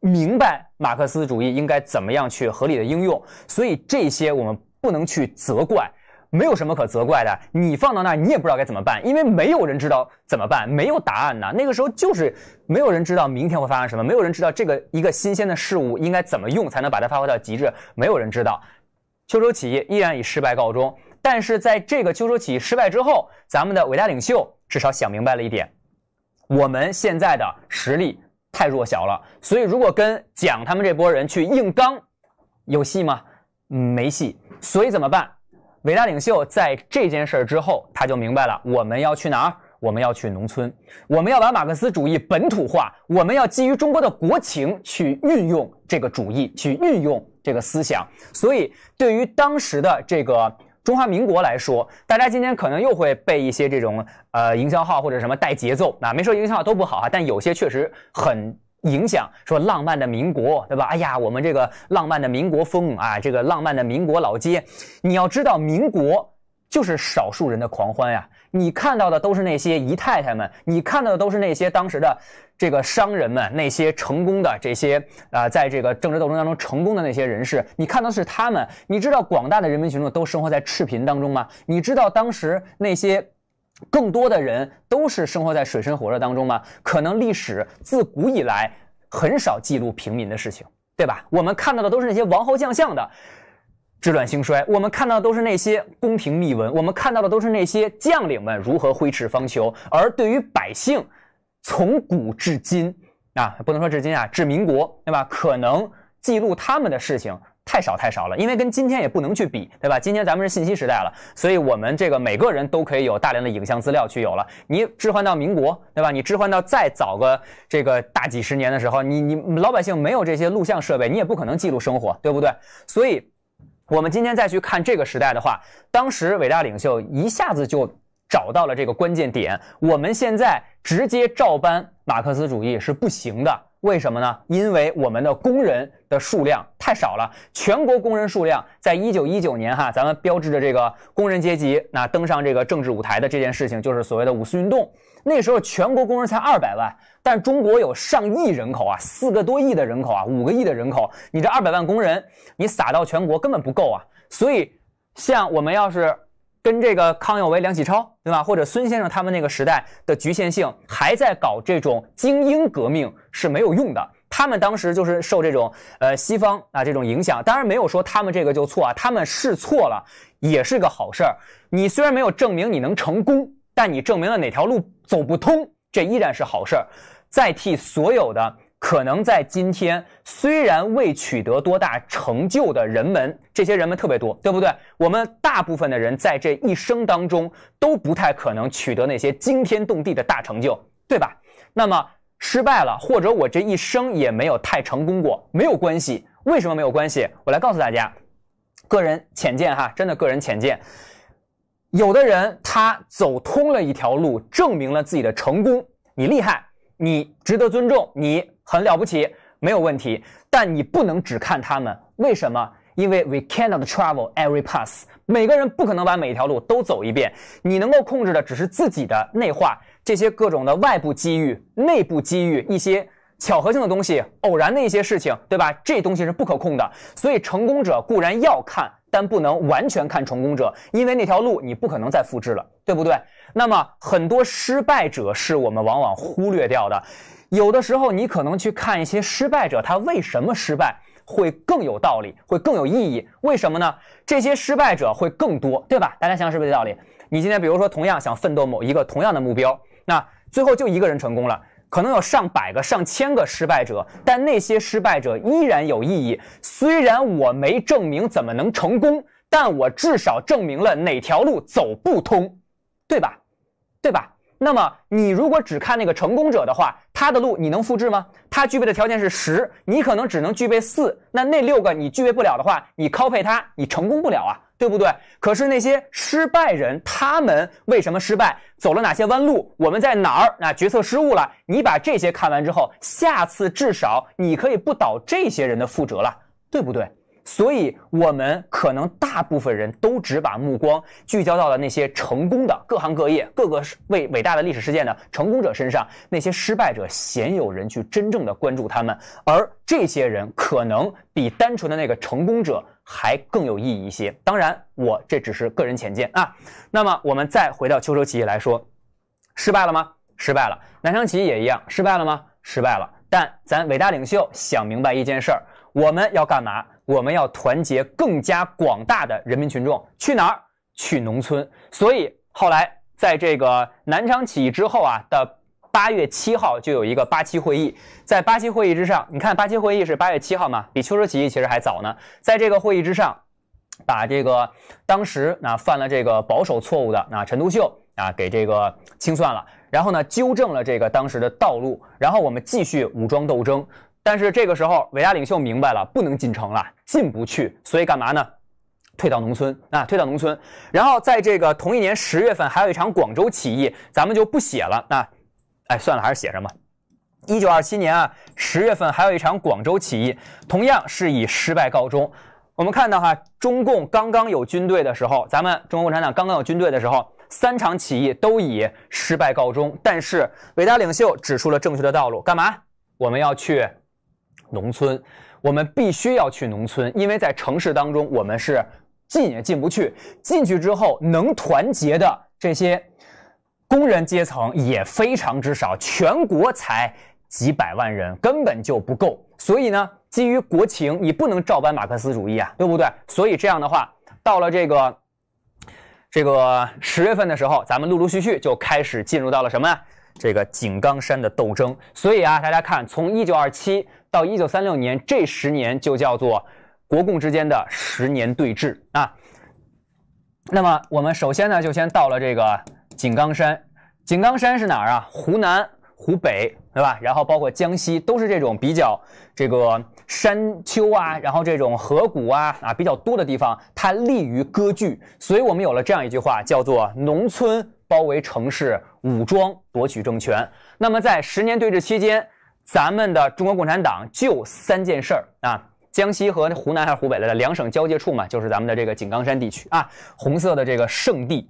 Speaker 1: 明白马克思主义应该怎么样去合理的应用，所以这些我们不能去责怪。没有什么可责怪的，你放到那儿，你也不知道该怎么办，因为没有人知道怎么办，没有答案呢。那个时候就是没有人知道明天会发生什么，没有人知道这个一个新鲜的事物应该怎么用才能把它发挥到极致，没有人知道。秋收起义依然以失败告终，但是在这个秋收起义失败之后，咱们的伟大领袖至少想明白了一点：我们现在的实力太弱小了，所以如果跟蒋他们这波人去硬刚，有戏吗？没戏。所以怎么办？伟大领袖在这件事儿之后，他就明白了我们要去哪儿，我们要去农村，我们要把马克思主义本土化，我们要基于中国的国情去运用这个主义，去运用这个思想。所以，对于当时的这个中华民国来说，大家今天可能又会被一些这种呃营销号或者什么带节奏，那没说营销号都不好啊，但有些确实很。影响说浪漫的民国，对吧？哎呀，我们这个浪漫的民国风啊，这个浪漫的民国老街，你要知道，民国就是少数人的狂欢呀。你看到的都是那些姨太太们，你看到的都是那些当时的这个商人们，那些成功的这些啊，在这个政治斗争当中成功的那些人士，你看到的是他们。你知道广大的人民群众都生活在赤贫当中吗？你知道当时那些？更多的人都是生活在水深火热当中吗？可能历史自古以来很少记录平民的事情，对吧？我们看到的都是那些王侯将相的治乱兴衰，我们看到的都是那些宫廷秘闻，我们看到的都是那些将领们如何挥斥方遒。而对于百姓，从古至今啊，不能说至今啊，至民国，对吧？可能记录他们的事情。太少太少了，因为跟今天也不能去比，对吧？今天咱们是信息时代了，所以我们这个每个人都可以有大量的影像资料去有了。你置换到民国，对吧？你置换到再早个这个大几十年的时候，你你老百姓没有这些录像设备，你也不可能记录生活，对不对？所以，我们今天再去看这个时代的话，当时伟大领袖一下子就找到了这个关键点。我们现在直接照搬马克思主义是不行的。为什么呢？因为我们的工人的数量太少了。全国工人数量在一九一九年，哈，咱们标志着这个工人阶级那登上这个政治舞台的这件事情，就是所谓的五四运动。那时候全国工人才二百万，但中国有上亿人口啊，四个多亿的人口啊，五个亿的人口，你这二百万工人，你撒到全国根本不够啊。所以，像我们要是。跟这个康有为、梁启超，对吧？或者孙先生他们那个时代的局限性，还在搞这种精英革命是没有用的。他们当时就是受这种呃西方啊这种影响，当然没有说他们这个就错啊，他们试错了也是个好事儿。你虽然没有证明你能成功，但你证明了哪条路走不通，这依然是好事儿。再替所有的。可能在今天，虽然未取得多大成就的人们，这些人们特别多，对不对？我们大部分的人在这一生当中都不太可能取得那些惊天动地的大成就，对吧？那么失败了，或者我这一生也没有太成功过，没有关系。为什么没有关系？我来告诉大家，个人浅见哈，真的个人浅见。有的人他走通了一条路，证明了自己的成功，你厉害，你值得尊重，你。很了不起，没有问题，但你不能只看他们。为什么？因为 we cannot travel every p a s s 每个人不可能把每一条路都走一遍。你能够控制的只是自己的内化，这些各种的外部机遇、内部机遇、一些巧合性的东西、偶然的一些事情，对吧？这东西是不可控的。所以，成功者固然要看，但不能完全看成功者，因为那条路你不可能再复制了，对不对？那么，很多失败者是我们往往忽略掉的。有的时候，你可能去看一些失败者，他为什么失败，会更有道理，会更有意义。为什么呢？这些失败者会更多，对吧？大家想想是不是这道理？你今天比如说，同样想奋斗某一个同样的目标，那最后就一个人成功了，可能有上百个、上千个失败者，但那些失败者依然有意义。虽然我没证明怎么能成功，但我至少证明了哪条路走不通，对吧？对吧？那么你如果只看那个成功者的话，他的路你能复制吗？他具备的条件是十，你可能只能具备四，那那六个你具备不了的话，你 copy 他，你成功不了啊，对不对？可是那些失败人，他们为什么失败，走了哪些弯路？我们在哪儿啊？决策失误了。你把这些看完之后，下次至少你可以不倒这些人的覆辙了，对不对？所以，我们可能大部分人都只把目光聚焦到了那些成功的各行各业、各个为伟大的历史事件的成功者身上，那些失败者鲜有人去真正的关注他们。而这些人可能比单纯的那个成功者还更有意义一些。当然，我这只是个人浅见啊。那么，我们再回到秋收起义来说，失败了吗？失败了。南昌起义也一样，失败了吗？失败了。但咱伟大领袖想明白一件事儿：我们要干嘛？我们要团结更加广大的人民群众，去哪儿？去农村。所以后来在这个南昌起义之后啊的八月七号就有一个八七会议，在八七会议之上，你看八七会议是八月七号嘛，比秋收起义其实还早呢。在这个会议之上，把这个当时那犯了这个保守错误的那陈独秀啊给这个清算了，然后呢纠正了这个当时的道路，然后我们继续武装斗争。但是这个时候，伟大领袖明白了，不能进城了，进不去，所以干嘛呢？退到农村啊，退到农村。然后在这个同一年十月份，还有一场广州起义，咱们就不写了。那，哎，算了，还是写什么？一九二七年啊，十月份还有一场广州起义，同样是以失败告终。我们看到哈，中共刚刚有军队的时候，咱们中国共产党刚刚有军队的时候，三场起义都以失败告终。但是伟大领袖指出了正确的道路，干嘛？我们要去。农村，我们必须要去农村，因为在城市当中，我们是进也进不去。进去之后，能团结的这些工人阶层也非常之少，全国才几百万人，根本就不够。所以呢，基于国情，你不能照搬马克思主义啊，对不对？所以这样的话，到了这个这个十月份的时候，咱们陆陆续续就开始进入到了什么呀？这个井冈山的斗争。所以啊，大家看，从一九二七。到一九三六年，这十年就叫做国共之间的十年对峙啊。那么，我们首先呢，就先到了这个井冈山。井冈山是哪儿啊？湖南、湖北，对吧？然后包括江西，都是这种比较这个山丘啊，然后这种河谷啊啊比较多的地方，它利于割据。所以我们有了这样一句话，叫做“农村包围城市，武装夺取政权”。那么，在十年对峙期间。咱们的中国共产党就三件事儿啊，江西和湖南还是湖北来的两省交界处嘛，就是咱们的这个井冈山地区啊，红色的这个圣地。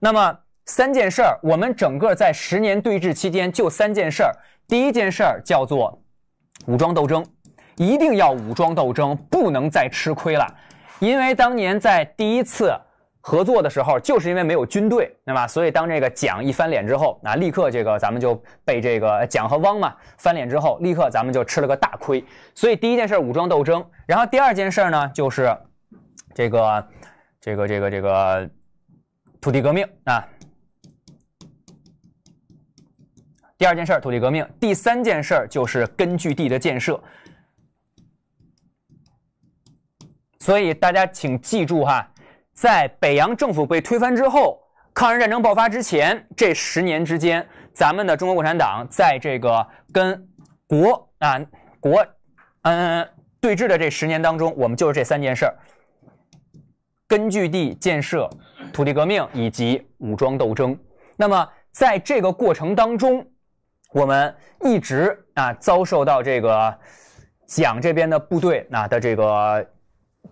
Speaker 1: 那么三件事儿，我们整个在十年对峙期间就三件事儿。第一件事儿叫做武装斗争，一定要武装斗争，不能再吃亏了，因为当年在第一次。合作的时候，就是因为没有军队，对吧？所以当这个蒋一翻脸之后，啊，立刻这个咱们就被这个蒋和汪嘛翻脸之后，立刻咱们就吃了个大亏。所以第一件事武装斗争，然后第二件事呢就是这个这个这个这个土地革命啊。第二件事土地革命，第三件事就是根据地的建设。所以大家请记住哈。在北洋政府被推翻之后，抗日战争爆发之前这十年之间，咱们的中国共产党在这个跟国啊国嗯对峙的这十年当中，我们就是这三件事儿：根据地建设、土地革命以及武装斗争。那么在这个过程当中，我们一直啊遭受到这个蒋这边的部队啊的这个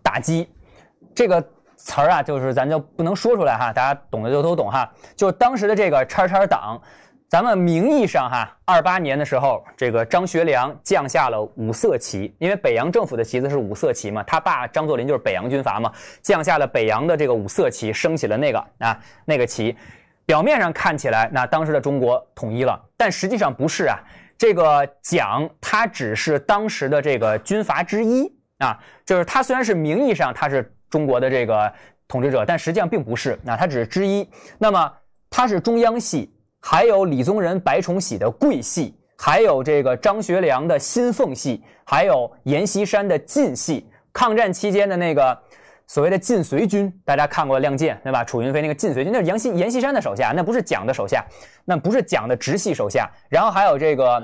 Speaker 1: 打击，这个。词儿啊，就是咱就不能说出来哈，大家懂的就都懂哈。就是当时的这个“叉叉党”，咱们名义上哈，二八年的时候，这个张学良降下了五色旗，因为北洋政府的旗子是五色旗嘛，他爸张作霖就是北洋军阀嘛，降下了北洋的这个五色旗，升起了那个啊那个旗。表面上看起来，那当时的中国统一了，但实际上不是啊。这个蒋他只是当时的这个军阀之一啊，就是他虽然是名义上他是。中国的这个统治者，但实际上并不是，那他只是之一。那么他是中央系，还有李宗仁、白崇禧的桂系，还有这个张学良的新奉系，还有阎锡山的晋系。抗战期间的那个所谓的晋绥军，大家看过《亮剑》对吧？楚云飞那个晋绥军，那是阎锡阎锡山的手下，那不是蒋的手下，那不是蒋的直系手下。然后还有这个。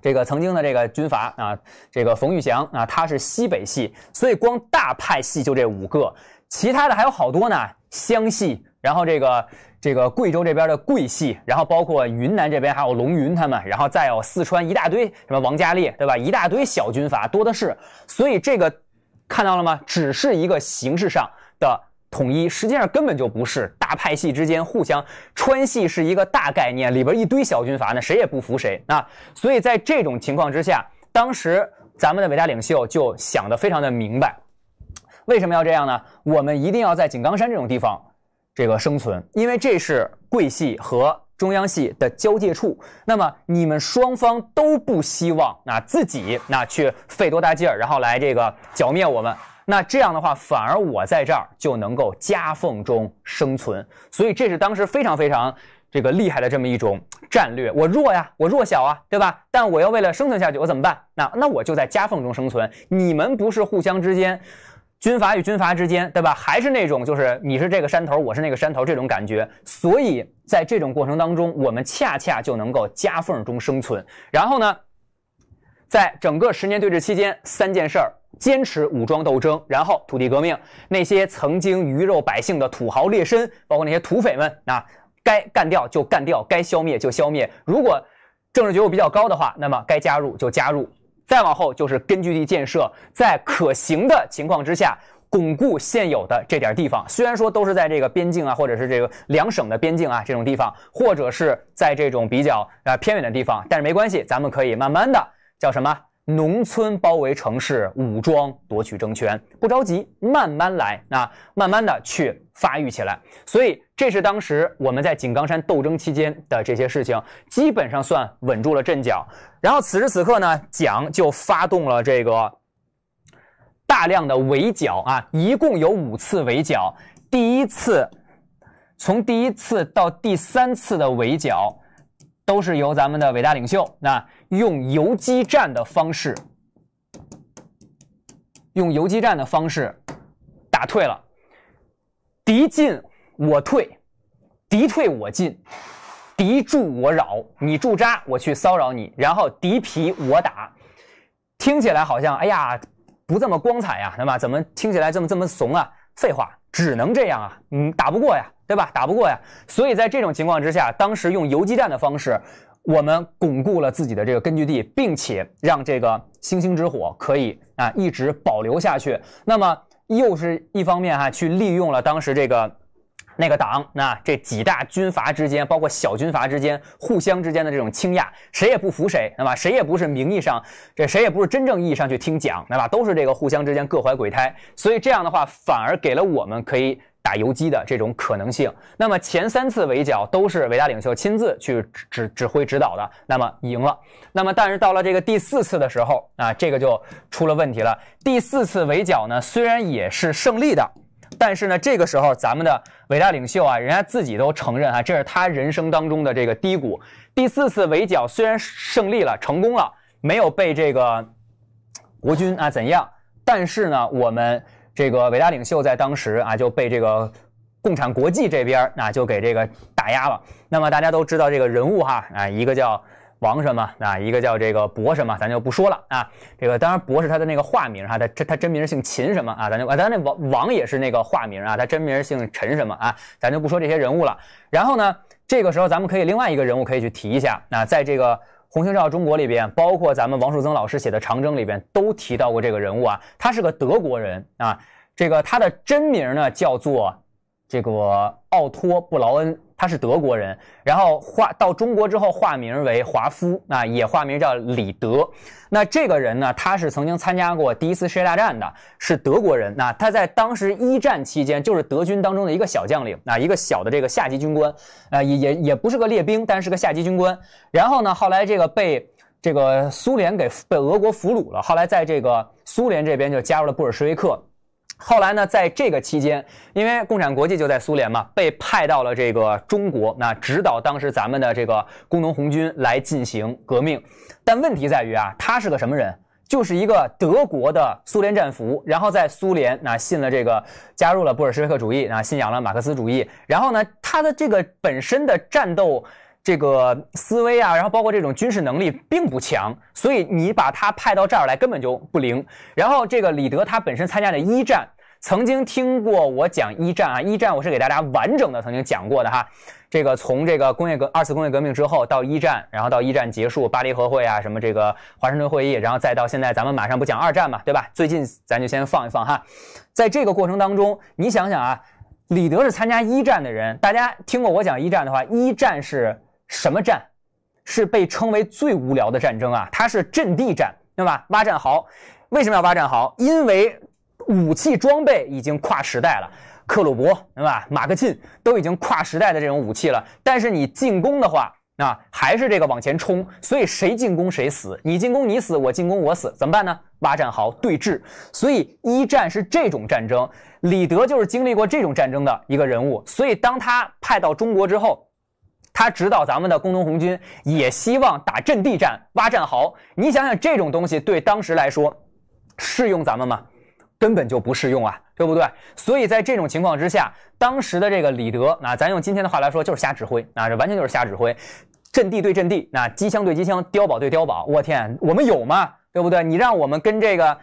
Speaker 1: 这个曾经的这个军阀啊，这个冯玉祥啊，他是西北系，所以光大派系就这五个，其他的还有好多呢，湘系，然后这个这个贵州这边的桂系，然后包括云南这边还有龙云他们，然后再有四川一大堆，什么王家烈对吧？一大堆小军阀多的是，所以这个看到了吗？只是一个形式上的。统一实际上根本就不是大派系之间互相川系是一个大概念，里边一堆小军阀呢，谁也不服谁啊。所以在这种情况之下，当时咱们的伟大领袖就想得非常的明白，为什么要这样呢？我们一定要在井冈山这种地方这个生存，因为这是桂系和中央系的交界处。那么你们双方都不希望啊自己那去费多大劲儿，然后来这个剿灭我们。那这样的话，反而我在这儿就能够夹缝中生存，所以这是当时非常非常这个厉害的这么一种战略。我弱呀，我弱小啊，对吧？但我要为了生存下去，我怎么办？那那我就在夹缝中生存。你们不是互相之间，军阀与军阀之间，对吧？还是那种就是你是这个山头，我是那个山头这种感觉。所以在这种过程当中，我们恰恰就能够夹缝中生存。然后呢，在整个十年对峙期间，三件事儿。坚持武装斗争，然后土地革命。那些曾经鱼肉百姓的土豪劣绅，包括那些土匪们啊，该干掉就干掉，该消灭就消灭。如果政治觉悟比较高的话，那么该加入就加入。再往后就是根据地建设，在可行的情况之下，巩固现有的这点地方。虽然说都是在这个边境啊，或者是这个两省的边境啊这种地方，或者是在这种比较呃偏远的地方，但是没关系，咱们可以慢慢的叫什么？农村包围城市，武装夺取政权，不着急，慢慢来啊，慢慢的去发育起来。所以这是当时我们在井冈山斗争期间的这些事情，基本上算稳住了阵脚。然后此时此刻呢，蒋就发动了这个大量的围剿啊，一共有五次围剿，第一次从第一次到第三次的围剿。都是由咱们的伟大领袖，那用游击战的方式，用游击战的方式打退了。敌进我退，敌退我进，敌驻我扰，你驻扎我去骚扰你，然后敌疲我打。听起来好像哎呀，不这么光彩呀，那么怎么听起来这么这么怂啊？废话，只能这样啊，嗯，打不过呀。对吧？打不过呀，所以在这种情况之下，当时用游击战的方式，我们巩固了自己的这个根据地，并且让这个星星之火可以啊一直保留下去。那么又是一方面哈，去利用了当时这个那个党，那这几大军阀之间，包括小军阀之间，互相之间的这种倾轧，谁也不服谁，那么谁也不是名义上，这谁也不是真正意义上去听讲，对吧？都是这个互相之间各怀鬼胎，所以这样的话反而给了我们可以。打游击的这种可能性，那么前三次围剿都是伟大领袖亲自去指指指挥指导的，那么赢了。那么但是到了这个第四次的时候啊，这个就出了问题了。第四次围剿呢，虽然也是胜利的，但是呢，这个时候咱们的伟大领袖啊，人家自己都承认啊，这是他人生当中的这个低谷。第四次围剿虽然胜利了，成功了，没有被这个国军啊怎样，但是呢，我们。这个伟大领袖在当时啊就被这个共产国际这边儿啊就给这个打压了。那么大家都知道这个人物哈啊一个叫王什么啊一个叫这个博什么，咱就不说了啊。这个当然博是他的那个化名啊，他真他真名姓秦什么啊，咱就啊，咱那王王也是那个化名啊，他真名姓陈什么啊，咱就不说这些人物了。然后呢，这个时候咱们可以另外一个人物可以去提一下，那在这个。《红星照中国》里边，包括咱们王树增老师写的《长征》里边，都提到过这个人物啊，他是个德国人啊，这个他的真名呢叫做这个奥托·布劳恩。他是德国人，然后化到中国之后化名为华夫，啊，也化名叫李德。那这个人呢，他是曾经参加过第一次世界大战的，是德国人。那他在当时一战期间就是德军当中的一个小将领，啊，一个小的这个下级军官，啊，也也也不是个列兵，但是个下级军官。然后呢，后来这个被这个苏联给被俄国俘虏了，后来在这个苏联这边就加入了布尔什维克。后来呢，在这个期间，因为共产国际就在苏联嘛，被派到了这个中国，那指导当时咱们的这个工农红军来进行革命。但问题在于啊，他是个什么人？就是一个德国的苏联战俘，然后在苏联那信了这个，加入了布尔什维克主义啊，信仰了马克思主义。然后呢，他的这个本身的战斗。这个思维啊，然后包括这种军事能力并不强，所以你把他派到这儿来根本就不灵。然后这个李德他本身参加的一战，曾经听过我讲一战啊，一战我是给大家完整的曾经讲过的哈。这个从这个工业革二次工业革命之后到一战，然后到一战结束巴黎和会啊，什么这个华盛顿会议，然后再到现在咱们马上不讲二战嘛，对吧？最近咱就先放一放哈。在这个过程当中，你想想啊，李德是参加一战的人，大家听过我讲一战的话，一战是。什么战，是被称为最无聊的战争啊？它是阵地战，对吧？挖战壕，为什么要挖战壕？因为武器装备已经跨时代了，克鲁伯对吧？马克沁都已经跨时代的这种武器了。但是你进攻的话，啊，还是这个往前冲，所以谁进攻谁死，你进攻你死，我进攻我死，怎么办呢？挖战壕对峙。所以一战是这种战争，李德就是经历过这种战争的一个人物。所以当他派到中国之后。他指导咱们的工农红军，也希望打阵地战、挖战壕。你想想，这种东西对当时来说适用咱们吗？根本就不适用啊，对不对？所以在这种情况之下，当时的这个李德，那咱用今天的话来说，就是瞎指挥，那这完全就是瞎指挥。阵地对阵地，那机枪对机枪，碉堡对碉堡，我天，我们有吗？对不对？你让我们跟这个，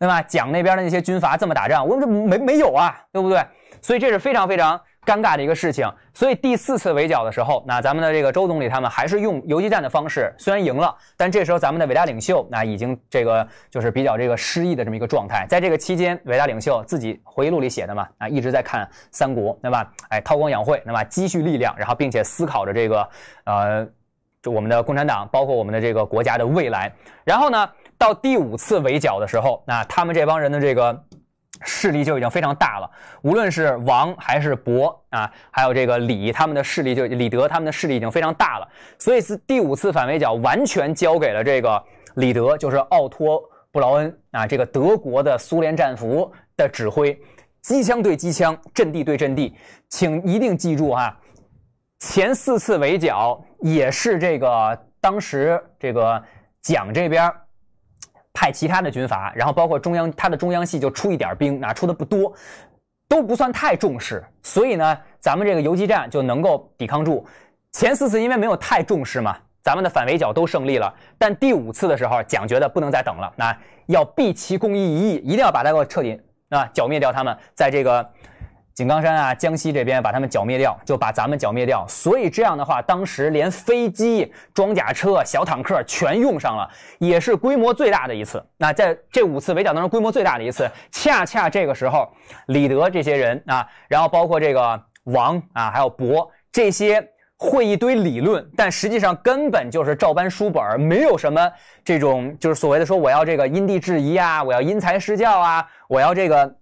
Speaker 1: 对吧？蒋那边的那些军阀这么打仗，我们没没有啊，对不对？所以这是非常非常。尴尬的一个事情，所以第四次围剿的时候，那咱们的这个周总理他们还是用游击战的方式，虽然赢了，但这时候咱们的伟大领袖那已经这个就是比较这个失意的这么一个状态。在这个期间，伟大领袖自己回忆录里写的嘛，啊一直在看《三国》，对吧？哎，韬光养晦，那么积蓄力量，然后并且思考着这个呃，就我们的共产党，包括我们的这个国家的未来。然后呢，到第五次围剿的时候，那他们这帮人的这个。势力就已经非常大了，无论是王还是博啊，还有这个李，他们的势力就李德他们的势力已经非常大了，所以是第五次反围剿完全交给了这个李德，就是奥托·布劳恩啊，这个德国的苏联战俘的指挥，机枪对机枪，阵地对阵地，请一定记住哈，前四次围剿也是这个当时这个蒋这边。派其他的军阀，然后包括中央，他的中央系就出一点兵，啊，出的不多，都不算太重视，所以呢，咱们这个游击战就能够抵抗住。前四次因为没有太重视嘛，咱们的反围剿都胜利了，但第五次的时候，蒋觉得不能再等了，那要避其攻，一一役，一定要把它给彻底啊剿灭掉他们，在这个。井冈山啊，江西这边把他们剿灭掉，就把咱们剿灭掉。所以这样的话，当时连飞机、装甲车、小坦克全用上了，也是规模最大的一次。那在这五次围剿当中，规模最大的一次，恰恰这个时候，李德这些人啊，然后包括这个王啊，还有博这些，会一堆理论，但实际上根本就是照搬书本，没有什么这种就是所谓的说我要这个因地制宜啊，我要因材施教啊，我要这个。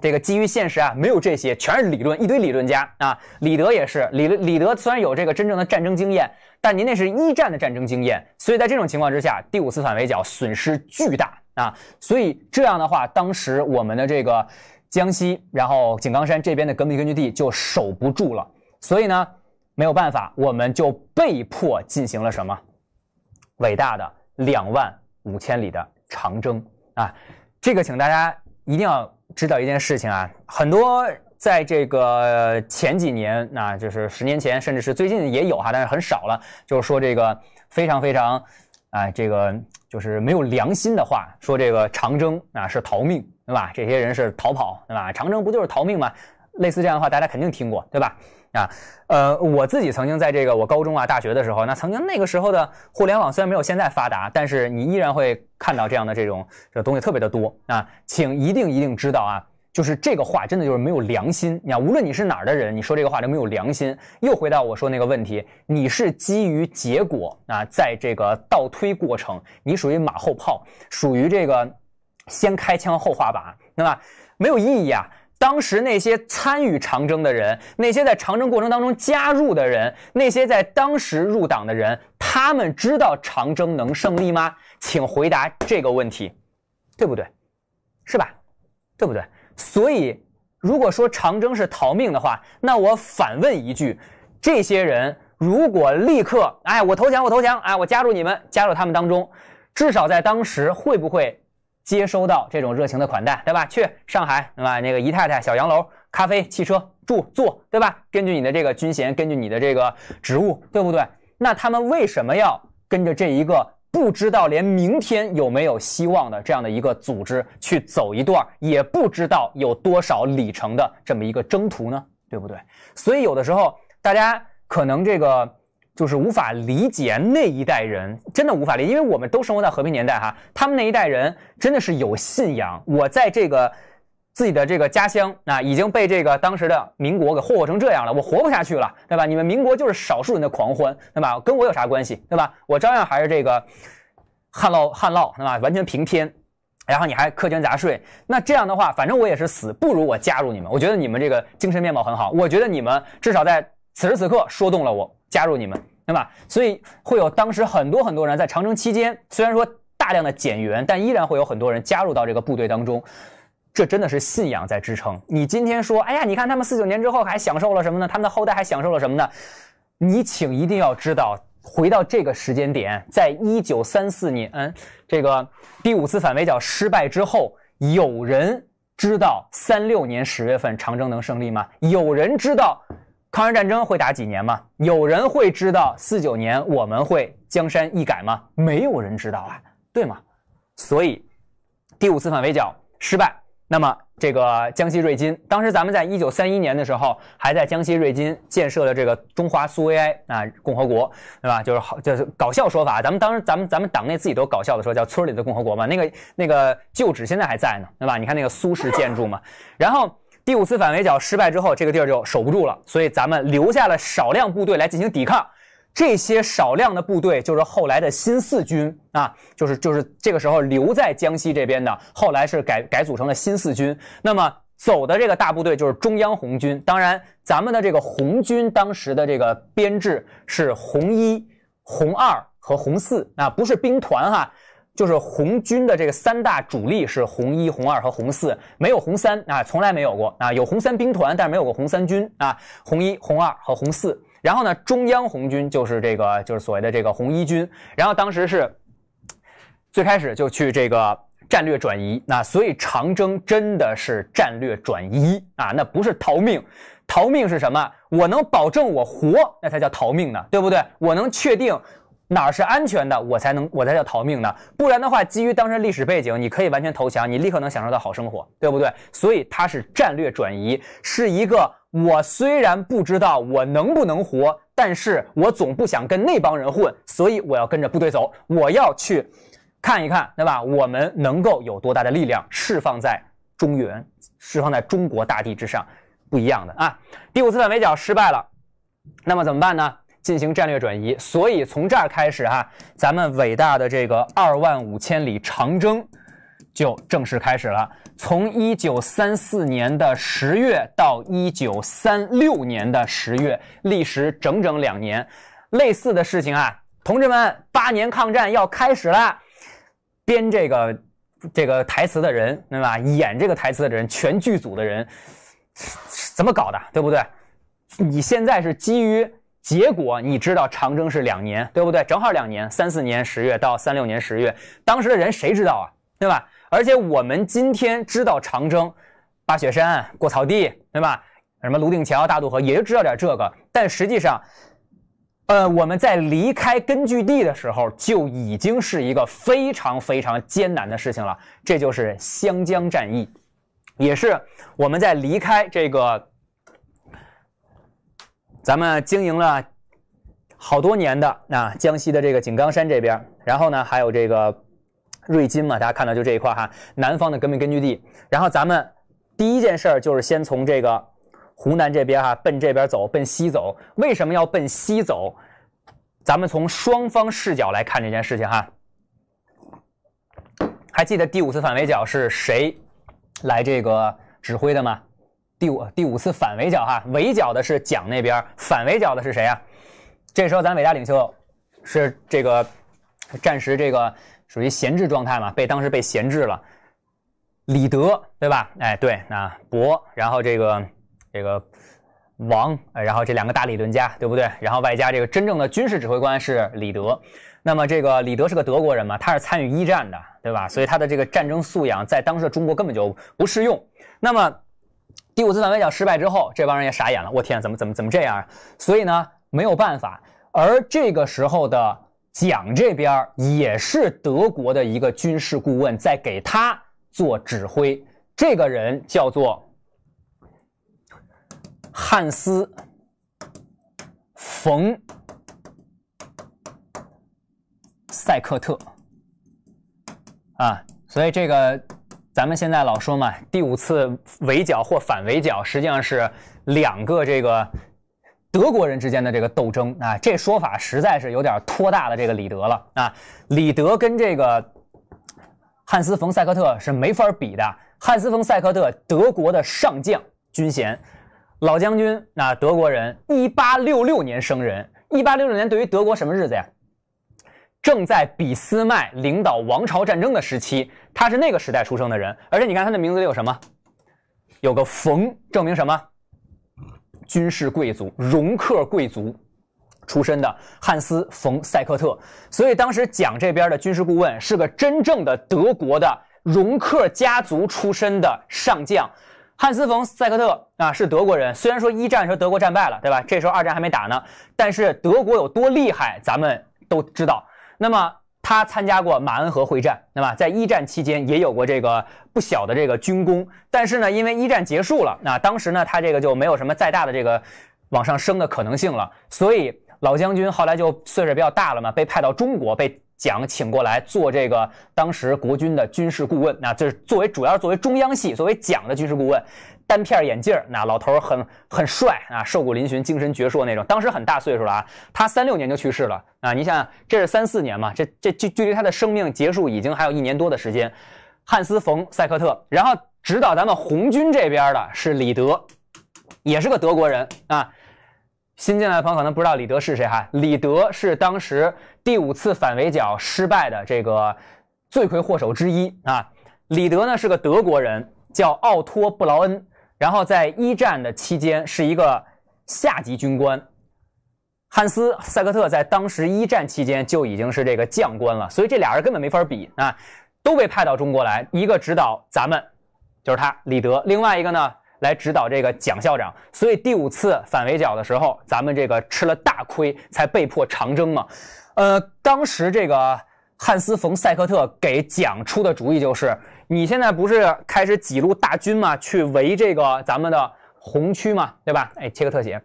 Speaker 1: 这个基于现实啊，没有这些，全是理论，一堆理论家啊。李德也是，李李德虽然有这个真正的战争经验，但您那是一战的战争经验，所以在这种情况之下，第五次反围剿损失巨大啊。所以这样的话，当时我们的这个江西，然后井冈山这边的革命根据地就守不住了。所以呢，没有办法，我们就被迫进行了什么伟大的两万五千里的长征啊。这个请大家一定要。知道一件事情啊，很多在这个前几年，那就是十年前，甚至是最近也有哈，但是很少了。就是说这个非常非常，啊，这个就是没有良心的话，说这个长征啊是逃命，对吧？这些人是逃跑，对吧？长征不就是逃命吗？类似这样的话，大家肯定听过，对吧？啊，呃，我自己曾经在这个我高中啊、大学的时候，那曾经那个时候的互联网虽然没有现在发达，但是你依然会看到这样的这种这东西特别的多啊。请一定一定知道啊，就是这个话真的就是没有良心。你看，无论你是哪儿的人，你说这个话就没有良心。又回到我说那个问题，你是基于结果啊，在这个倒推过程，你属于马后炮，属于这个先开枪后画靶，对吧？没有意义啊。当时那些参与长征的人，那些在长征过程当中加入的人，那些在当时入党的人，他们知道长征能胜利吗？请回答这个问题，对不对？是吧？对不对？所以，如果说长征是逃命的话，那我反问一句：这些人如果立刻，哎，我投降，我投降，哎，我加入你们，加入他们当中，至少在当时会不会？接收到这种热情的款待，对吧？去上海，对吧？那个姨太太、小洋楼、咖啡、汽车、住坐，对吧？根据你的这个军衔，根据你的这个职务，对不对？那他们为什么要跟着这一个不知道连明天有没有希望的这样的一个组织去走一段，也不知道有多少里程的这么一个征途呢？对不对？所以有的时候大家可能这个。就是无法理解那一代人，真的无法理解，因为我们都生活在和平年代哈。他们那一代人真的是有信仰。我在这个自己的这个家乡啊，已经被这个当时的民国给祸祸成这样了，我活不下去了，对吧？你们民国就是少数人的狂欢，对吧？跟我有啥关系，对吧？我照样还是这个旱涝旱涝，对吧？完全平天，然后你还苛捐杂税，那这样的话，反正我也是死，不如我加入你们。我觉得你们这个精神面貌很好，我觉得你们至少在此时此刻说动了我。加入你们，对吧？所以会有当时很多很多人在长征期间，虽然说大量的减员，但依然会有很多人加入到这个部队当中。这真的是信仰在支撑。你今天说，哎呀，你看他们四九年之后还享受了什么呢？他们的后代还享受了什么呢？你请一定要知道，回到这个时间点，在一九三四年嗯，这个第五次反围剿失败之后，有人知道三六年十月份长征能胜利吗？有人知道？抗日战争会打几年吗？有人会知道四九年我们会江山易改吗？没有人知道啊，对吗？所以第五次反围剿失败，那么这个江西瑞金，当时咱们在一九三一年的时候，还在江西瑞金建设了这个中华苏维埃啊共和国，对吧？就是好就是搞笑说法，咱们当时咱们咱们党内自己都搞笑的说叫村里的共和国嘛，那个那个旧址现在还在呢，对吧？你看那个苏式建筑嘛，然后。第五次反围剿失败之后，这个地儿就守不住了，所以咱们留下了少量部队来进行抵抗。这些少量的部队就是后来的新四军啊，就是就是这个时候留在江西这边的，后来是改改组成了新四军。那么走的这个大部队就是中央红军。当然，咱们的这个红军当时的这个编制是红一、红二和红四啊，不是兵团哈。就是红军的这个三大主力是红一、红二和红四，没有红三啊，从来没有过啊。有红三兵团，但是没有过红三军啊。红一、红二和红四，然后呢，中央红军就是这个，就是所谓的这个红一军。然后当时是，最开始就去这个战略转移，那所以长征真的是战略转移啊，那不是逃命，逃命是什么？我能保证我活，那才叫逃命呢，对不对？我能确定。哪儿是安全的，我才能我才叫逃命呢。不然的话，基于当时历史背景，你可以完全投降，你立刻能享受到好生活，对不对？所以它是战略转移，是一个我虽然不知道我能不能活，但是我总不想跟那帮人混，所以我要跟着部队走，我要去看一看，对吧？我们能够有多大的力量释放在中原，释放在中国大地之上，不一样的啊。第五次反围剿失败了，那么怎么办呢？进行战略转移，所以从这儿开始哈，咱们伟大的这个二万五千里长征就正式开始了。从一九三四年的十月到一九三六年的十月，历时整整两年。类似的事情啊，同志们，八年抗战要开始啦！编这个这个台词的人对吧？演这个台词的人，全剧组的人怎么搞的？对不对？你现在是基于。结果你知道长征是两年，对不对？正好两年，三四年十月到三六年十月，当时的人谁知道啊，对吧？而且我们今天知道长征，爬雪山，过草地，对吧？什么泸定桥、大渡河，也就知道点这个。但实际上，呃，我们在离开根据地的时候，就已经是一个非常非常艰难的事情了。这就是湘江战役，也是我们在离开这个。咱们经营了好多年的那江西的这个井冈山这边，然后呢还有这个瑞金嘛，大家看到就这一块哈，南方的革命根据地。然后咱们第一件事儿就是先从这个湖南这边哈，奔这边走，奔西走。为什么要奔西走？咱们从双方视角来看这件事情哈。还记得第五次反围剿是谁来这个指挥的吗？第五第五次反围剿哈，围剿的是蒋那边，反围剿的是谁啊？这时候咱伟大领袖是这个暂时这个属于闲置状态嘛，被当时被闲置了。李德对吧？哎对，那博，然后这个这个王，然后这两个大理论家对不对？然后外加这个真正的军事指挥官是李德，那么这个李德是个德国人嘛，他是参与一战的对吧？所以他的这个战争素养在当时的中国根本就不适用。那么。第五次反围剿失败之后，这帮人也傻眼了。我天，怎么怎么怎么这样？所以呢，没有办法。而这个时候的蒋这边也是德国的一个军事顾问在给他做指挥，这个人叫做汉斯·冯·塞克特啊。所以这个。咱们现在老说嘛，第五次围剿或反围剿，实际上是两个这个德国人之间的这个斗争啊。这说法实在是有点拖大了这个李德了啊。李德跟这个汉斯·冯·塞克特是没法比的。汉斯·冯·塞克特，德国的上将军衔，老将军，那德国人，一八六六年生人。一八六六年对于德国什么日子呀？正在俾斯麦领导王朝战争的时期，他是那个时代出生的人，而且你看他的名字里有什么？有个冯，证明什么？军事贵族、容克贵族出身的汉斯·冯·塞克特，所以当时蒋这边的军事顾问是个真正的德国的容克家族出身的上将，汉斯·冯·塞克特啊，是德国人。虽然说一战时候德国战败了，对吧？这时候二战还没打呢，但是德国有多厉害，咱们都知道。那么他参加过马恩河会战，那么在一战期间也有过这个不小的这个军功，但是呢，因为一战结束了，那当时呢他这个就没有什么再大的这个往上升的可能性了，所以老将军后来就岁数比较大了嘛，被派到中国，被蒋请过来做这个当时国军的军事顾问，那这是作为主要作为中央系，作为蒋的军事顾问。单片眼镜，那老头儿很很帅啊，瘦骨嶙峋，精神矍铄那种。当时很大岁数了啊，他三六年就去世了啊。你想，这是三四年嘛，这这距距离他的生命结束已经还有一年多的时间。汉斯·冯·塞克特，然后指导咱们红军这边的是李德，也是个德国人啊。新进来的朋友可能不知道李德是谁哈，李德是当时第五次反围剿失败的这个罪魁祸首之一啊。李德呢是个德国人，叫奥托·布劳恩。然后在一战的期间，是一个下级军官，汉斯·塞克特在当时一战期间就已经是这个将官了，所以这俩人根本没法比啊！都被派到中国来，一个指导咱们，就是他李德；另外一个呢，来指导这个蒋校长。所以第五次反围剿的时候，咱们这个吃了大亏，才被迫长征嘛。呃，当时这个汉斯·冯·塞克特给蒋出的主意就是。你现在不是开始几路大军嘛，去围这个咱们的红区嘛，对吧？哎，切个特写，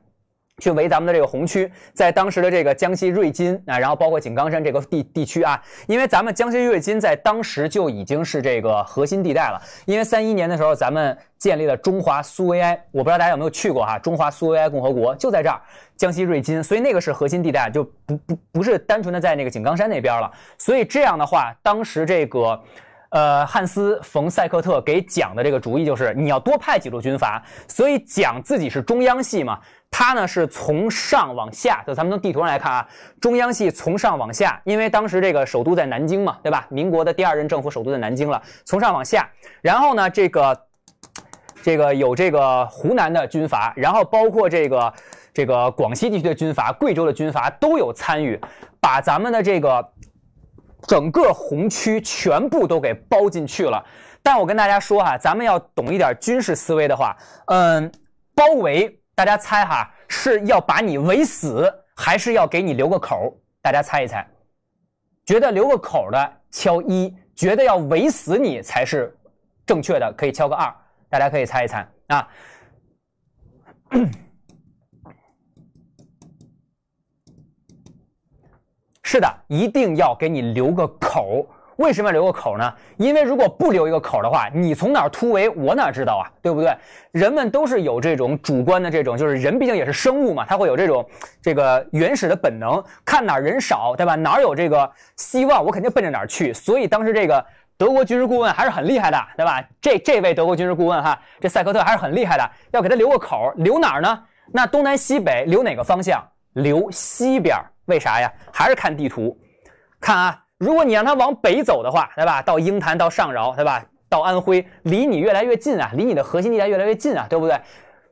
Speaker 1: 去围咱们的这个红区，在当时的这个江西瑞金啊，然后包括井冈山这个地地区啊，因为咱们江西瑞金在当时就已经是这个核心地带了，因为三一年的时候咱们建立了中华苏维埃，我不知道大家有没有去过哈，中华苏维埃共和国就在这儿江西瑞金，所以那个是核心地带，就不不不是单纯的在那个井冈山那边了，所以这样的话，当时这个。呃，汉斯·冯·塞克特给蒋的这个主意就是，你要多派几路军阀。所以蒋自己是中央系嘛，他呢是从上往下，就咱们从地图上来看啊，中央系从上往下，因为当时这个首都在南京嘛，对吧？民国的第二任政府首都在南京了，从上往下。然后呢，这个这个有这个湖南的军阀，然后包括这个这个广西地区的军阀、贵州的军阀都有参与，把咱们的这个。整个红区全部都给包进去了，但我跟大家说哈，咱们要懂一点军事思维的话，嗯，包围大家猜哈，是要把你围死，还是要给你留个口？大家猜一猜，觉得留个口的敲一，觉得要围死你才是正确的，可以敲个二。大家可以猜一猜啊。是的，一定要给你留个口。为什么要留个口呢？因为如果不留一个口的话，你从哪儿突围，我哪知道啊，对不对？人们都是有这种主观的这种，就是人毕竟也是生物嘛，他会有这种这个原始的本能，看哪儿人少，对吧？哪儿有这个希望，我肯定奔着哪儿去。所以当时这个德国军事顾问还是很厉害的，对吧？这这位德国军事顾问哈，这塞科特还是很厉害的，要给他留个口，留哪儿呢？那东南西北留哪个方向？留西边儿，为啥呀？还是看地图，看啊！如果你让它往北走的话，对吧？到鹰潭，到上饶，对吧？到安徽，离你越来越近啊，离你的核心地带越来越近啊，对不对？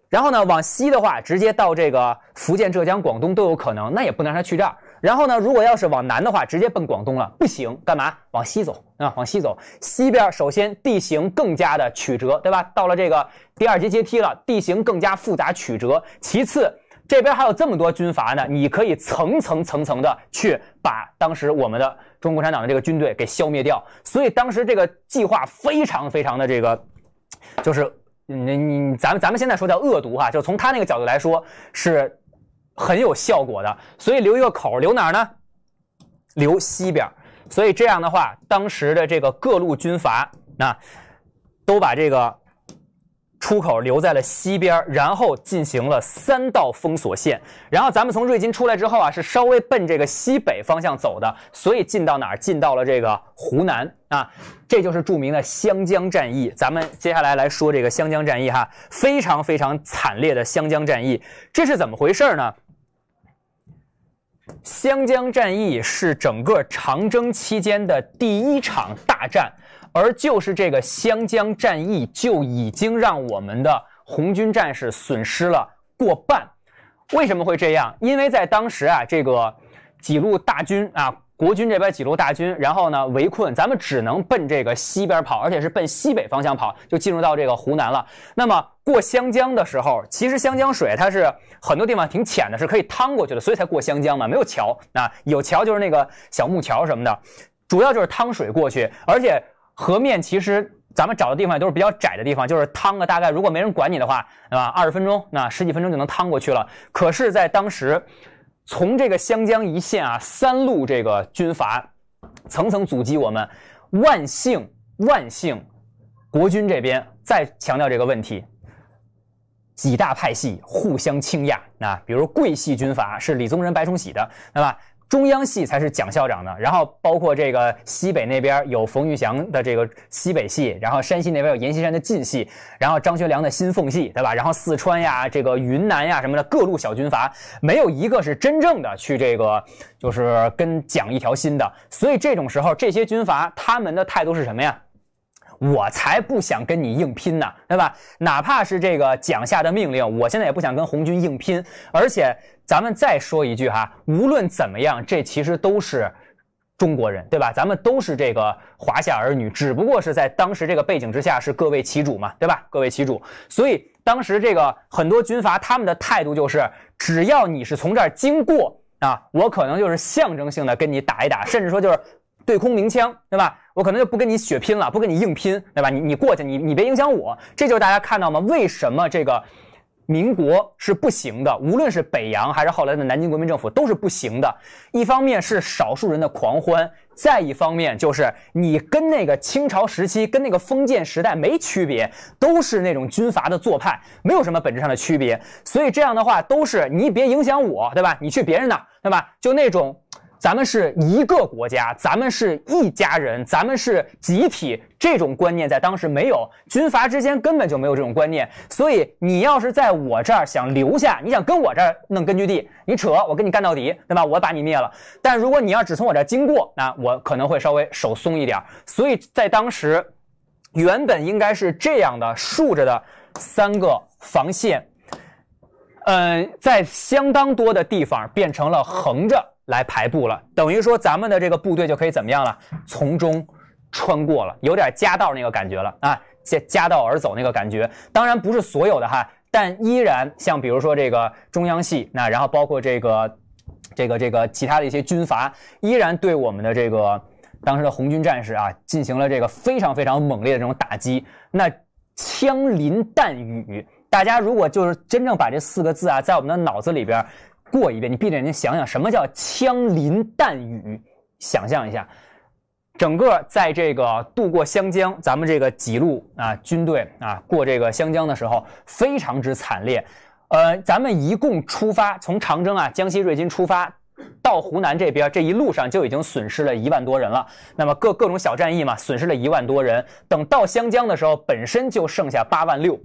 Speaker 1: 然后呢，往西的话，直接到这个福建、浙江、广东都有可能，那也不能让他去这儿。然后呢，如果要是往南的话，直接奔广东了，不行，干嘛？往西走啊！往西走，西边首先地形更加的曲折，对吧？到了这个第二级阶梯了，地形更加复杂曲折。其次。这边还有这么多军阀呢，你可以层层、层层的去把当时我们的中国共产党的这个军队给消灭掉。所以当时这个计划非常、非常的这个，就是你你咱们咱们现在说叫恶毒哈，就从他那个角度来说是，很有效果的。所以留一个口，留哪儿呢？留西边。所以这样的话，当时的这个各路军阀啊，都把这个。出口留在了西边，然后进行了三道封锁线，然后咱们从瑞金出来之后啊，是稍微奔这个西北方向走的，所以进到哪儿？进到了这个湖南啊，这就是著名的湘江战役。咱们接下来来说这个湘江战役哈，非常非常惨烈的湘江战役，这是怎么回事儿呢？湘江战役是整个长征期间的第一场大战。而就是这个湘江战役，就已经让我们的红军战士损失了过半。为什么会这样？因为在当时啊，这个几路大军啊，国军这边几路大军，然后呢围困，咱们只能奔这个西边跑，而且是奔西北方向跑，就进入到这个湖南了。那么过湘江的时候，其实湘江水它是很多地方挺浅的，是可以趟过去的，所以才过湘江嘛，没有桥啊，有桥就是那个小木桥什么的，主要就是趟水过去，而且。河面其实咱们找的地方都是比较窄的地方，就是趟个大概，如果没人管你的话，对吧？二十分钟，那十几分钟就能趟过去了。可是，在当时，从这个湘江一线啊，三路这个军阀层层阻击我们，万幸万幸，国军这边再强调这个问题，几大派系互相倾轧啊，比如桂系军阀是李宗仁、白崇禧的，对吧？中央系才是蒋校长的，然后包括这个西北那边有冯玉祥的这个西北系，然后山西那边有阎锡山的晋系，然后张学良的新奉系，对吧？然后四川呀、这个云南呀什么的，各路小军阀没有一个是真正的去这个就是跟蒋一条心的，所以这种时候，这些军阀他们的态度是什么呀？我才不想跟你硬拼呢，对吧？哪怕是这个蒋下的命令，我现在也不想跟红军硬拼，而且。咱们再说一句哈，无论怎么样，这其实都是中国人，对吧？咱们都是这个华夏儿女，只不过是在当时这个背景之下是各为其主嘛，对吧？各为其主，所以当时这个很多军阀他们的态度就是，只要你是从这儿经过啊，我可能就是象征性的跟你打一打，甚至说就是对空鸣枪，对吧？我可能就不跟你血拼了，不跟你硬拼，对吧？你你过去，你你别影响我，这就是大家看到吗？为什么这个？民国是不行的，无论是北洋还是后来的南京国民政府都是不行的。一方面是少数人的狂欢，再一方面就是你跟那个清朝时期、跟那个封建时代没区别，都是那种军阀的做派，没有什么本质上的区别。所以这样的话，都是你别影响我，对吧？你去别人那，对吧？就那种。咱们是一个国家，咱们是一家人，咱们是集体。这种观念在当时没有，军阀之间根本就没有这种观念。所以你要是在我这儿想留下，你想跟我这儿弄根据地，你扯，我跟你干到底，对吧？我把你灭了。但如果你要只从我这儿经过，那我可能会稍微手松一点。所以在当时，原本应该是这样的竖着的三个防线，嗯，在相当多的地方变成了横着。来排布了，等于说咱们的这个部队就可以怎么样了？从中穿过了，有点夹道那个感觉了啊，夹夹道而走那个感觉。当然不是所有的哈，但依然像比如说这个中央系，那然后包括这个这个这个其他的一些军阀，依然对我们的这个当时的红军战士啊，进行了这个非常非常猛烈的这种打击。那枪林弹雨，大家如果就是真正把这四个字啊，在我们的脑子里边。过一遍，你闭着眼睛想想，什么叫枪林弹雨？想象一下，整个在这个渡过湘江，咱们这个几路啊军队啊过这个湘江的时候，非常之惨烈。呃，咱们一共出发，从长征啊江西瑞金出发，到湖南这边，这一路上就已经损失了一万多人了。那么各各种小战役嘛，损失了一万多人。等到湘江的时候，本身就剩下八万六。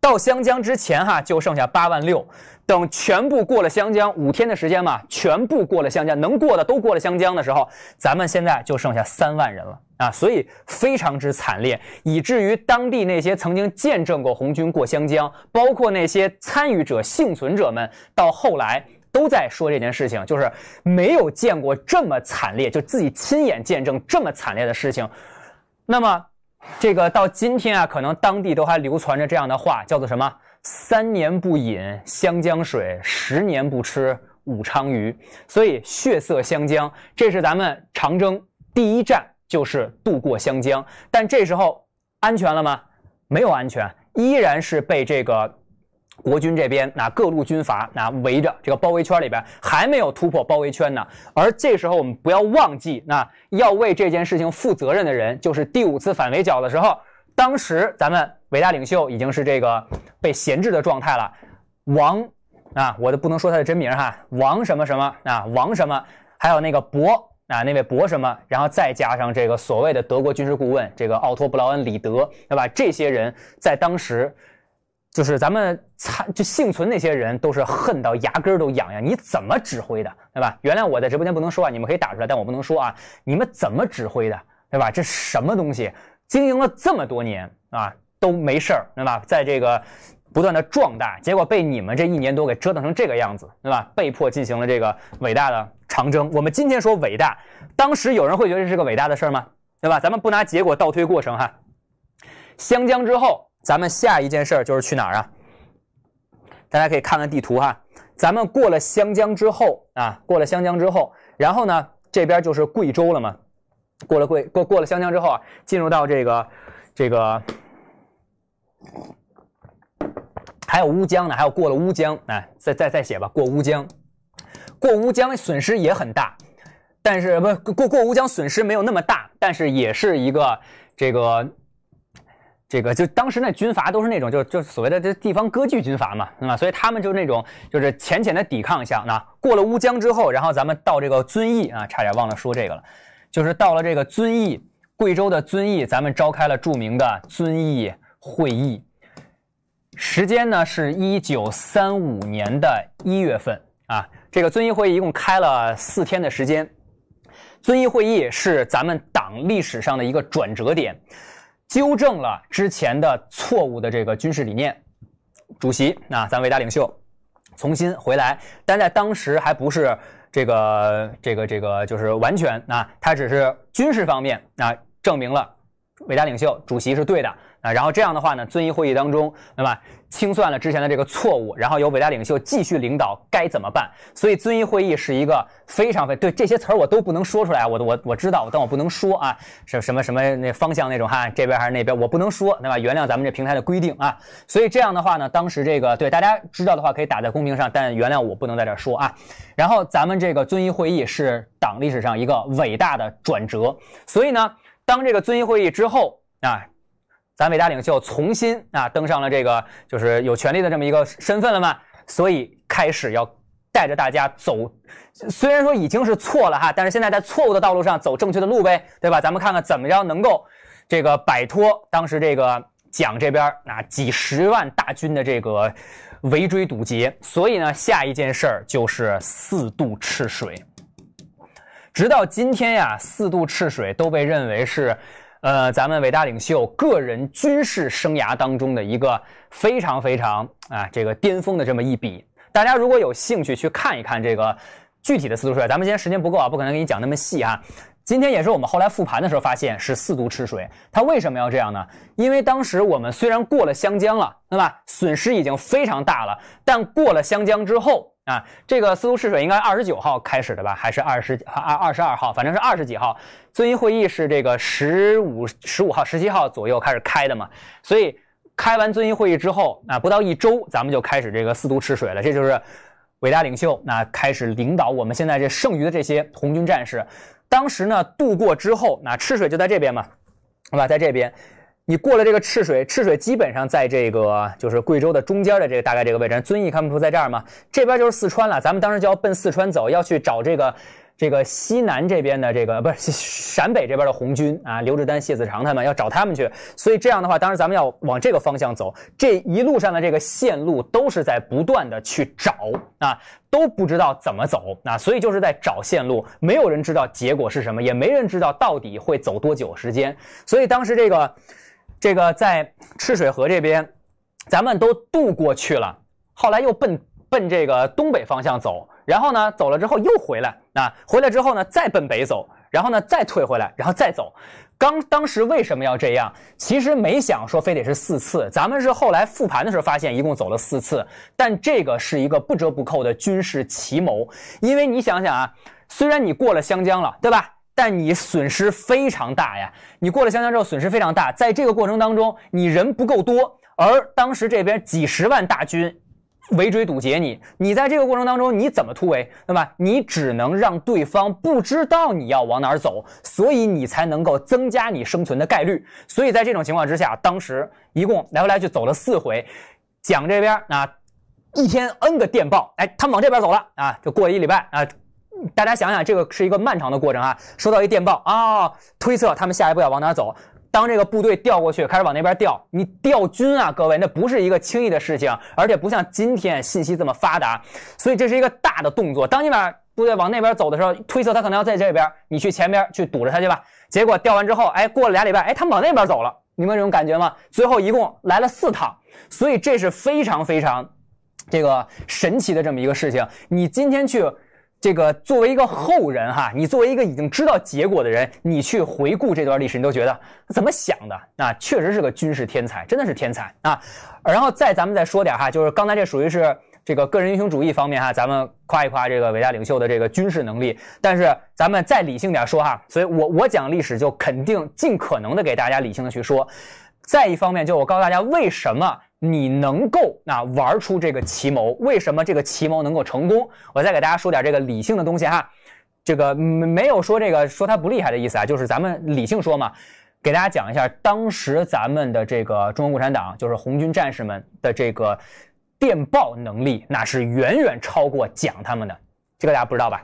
Speaker 1: 到湘江之前哈，就剩下八万六。等全部过了湘江，五天的时间嘛，全部过了湘江，能过的都过了湘江的时候，咱们现在就剩下三万人了啊！所以非常之惨烈，以至于当地那些曾经见证过红军过湘江，包括那些参与者、幸存者们，到后来都在说这件事情，就是没有见过这么惨烈，就自己亲眼见证这么惨烈的事情。那么，这个到今天啊，可能当地都还流传着这样的话，叫做什么？三年不饮湘江水，十年不吃武昌鱼。所以血色湘江，这是咱们长征第一站，就是渡过湘江。但这时候安全了吗？没有安全，依然是被这个国军这边那各路军阀那围着，这个包围圈里边还没有突破包围圈呢。而这时候我们不要忘记，那要为这件事情负责任的人，就是第五次反围剿的时候，当时咱们。伟大领袖已经是这个被闲置的状态了，王啊，我都不能说他的真名哈，王什么什么啊，王什么，还有那个博啊，那位博什么，然后再加上这个所谓的德国军事顾问，这个奥托·布劳恩·李德，对吧？这些人在当时，就是咱们参就幸存那些人都是恨到牙根儿都痒痒，你怎么指挥的，对吧？原谅我在直播间不能说啊，你们可以打出来，但我不能说啊，你们怎么指挥的，对吧？这什么东西？经营了这么多年啊！都没事儿，对吧？在这个不断的壮大，结果被你们这一年多给折腾成这个样子，对吧？被迫进行了这个伟大的长征。我们今天说伟大，当时有人会觉得这是个伟大的事儿吗？对吧？咱们不拿结果倒推过程哈。湘江之后，咱们下一件事儿就是去哪儿啊？大家可以看看地图哈。咱们过了湘江之后啊，过了湘江之后，然后呢，这边就是贵州了嘛。过了贵过过了湘江之后啊，进入到这个这个。还有乌江呢，还有过了乌江，哎，再再再写吧。过乌江，过乌江损失也很大，但是不过过乌江损失没有那么大，但是也是一个这个这个，就当时那军阀都是那种，就就所谓的这地方割据军阀嘛，啊、么所以他们就那种就是浅浅的抵抗一下。那过了乌江之后，然后咱们到这个遵义啊，差点忘了说这个了，就是到了这个遵义，贵州的遵义，咱们召开了著名的遵义。会议时间呢是1935年的一月份啊。这个遵义会议一共开了四天的时间。遵义会议是咱们党历史上的一个转折点，纠正了之前的错误的这个军事理念。主席啊，咱伟大领袖重新回来，但在当时还不是这个这个这个就是完全啊，他只是军事方面啊，证明了伟大领袖主席是对的。啊，然后这样的话呢，遵义会议当中，对吧？清算了之前的这个错误，然后由伟大领袖继续领导，该怎么办？所以遵义会议是一个非常非对这些词儿我都不能说出来，我我我知道，但我不能说啊，什么什么什么那方向那种哈，这边还是那边，我不能说，对吧？原谅咱们这平台的规定啊。所以这样的话呢，当时这个对大家知道的话可以打在公屏上，但原谅我不能在这儿说啊。然后咱们这个遵义会议是党历史上一个伟大的转折，所以呢，当这个遵义会议之后啊。咱伟大领袖重新啊登上了这个就是有权利的这么一个身份了嘛，所以开始要带着大家走，虽然说已经是错了哈，但是现在在错误的道路上走正确的路呗，对吧？咱们看看怎么样能够这个摆脱当时这个蒋这边那几十万大军的这个围追堵截，所以呢，下一件事儿就是四渡赤水。直到今天呀，四渡赤水都被认为是。呃，咱们伟大领袖个人军事生涯当中的一个非常非常啊，这个巅峰的这么一笔。大家如果有兴趣去看一看这个具体的四渡赤水，咱们今天时间不够啊，不可能给你讲那么细啊。今天也是我们后来复盘的时候发现是四渡赤水，它为什么要这样呢？因为当时我们虽然过了湘江了，对吧？损失已经非常大了，但过了湘江之后。啊，这个四渡赤水应该二十九号开始的吧，还是二十二二十二号，反正是二十几号。遵义会议是这个十五十五号、十七号左右开始开的嘛，所以开完遵义会议之后，啊，不到一周，咱们就开始这个四渡赤水了。这就是伟大领袖那开始领导我们现在这剩余的这些红军战士。当时呢渡过之后，那赤水就在这边嘛，好吧，在这边。你过了这个赤水，赤水基本上在这个就是贵州的中间的这个大概这个位置，遵义看不出在这儿吗？这边就是四川了，咱们当时就要奔四川走，要去找这个这个西南这边的这个不是陕北这边的红军啊，刘志丹、谢子长他们要找他们去，所以这样的话，当时咱们要往这个方向走，这一路上的这个线路都是在不断的去找啊，都不知道怎么走啊，所以就是在找线路，没有人知道结果是什么，也没人知道到底会走多久时间，所以当时这个。这个在赤水河这边，咱们都渡过去了。后来又奔奔这个东北方向走，然后呢走了之后又回来啊！回来之后呢再奔北走，然后呢再退回来，然后再走。刚当时为什么要这样？其实没想说非得是四次，咱们是后来复盘的时候发现一共走了四次。但这个是一个不折不扣的军事奇谋，因为你想想啊，虽然你过了湘江了，对吧？但你损失非常大呀！你过了湘江之后损失非常大，在这个过程当中你人不够多，而当时这边几十万大军围追堵截你，你在这个过程当中你怎么突围？对吧？你只能让对方不知道你要往哪儿走，所以你才能够增加你生存的概率。所以在这种情况之下，当时一共来回来去走了四回，蒋这边啊一天 n 个电报，哎，他们往这边走了啊，就过一礼拜啊。大家想想，这个是一个漫长的过程啊。收到一电报啊，推测他们下一步要往哪走。当这个部队调过去，开始往那边调，你调军啊，各位，那不是一个轻易的事情，而且不像今天信息这么发达，所以这是一个大的动作。当你把部队往那边走的时候，推测他可能要在这边，你去前边去堵着他去吧。结果调完之后，哎，过了俩礼拜，哎，他们往那边走了，你们有这种感觉吗？最后一共来了四趟，所以这是非常非常这个神奇的这么一个事情。你今天去。这个作为一个后人哈，你作为一个已经知道结果的人，你去回顾这段历史，你都觉得怎么想的啊？确实是个军事天才，真的是天才啊！然后再咱们再说点哈，就是刚才这属于是这个个人英雄主义方面哈，咱们夸一夸这个伟大领袖的这个军事能力。但是咱们再理性点说哈，所以我我讲历史就肯定尽可能的给大家理性的去说。再一方面，就我告诉大家为什么。你能够啊玩出这个奇谋，为什么这个奇谋能够成功？我再给大家说点这个理性的东西哈，这个没没有说这个说他不厉害的意思啊，就是咱们理性说嘛，给大家讲一下当时咱们的这个中国共产党，就是红军战士们的这个电报能力，那是远远超过蒋他们的，这个大家不知道吧？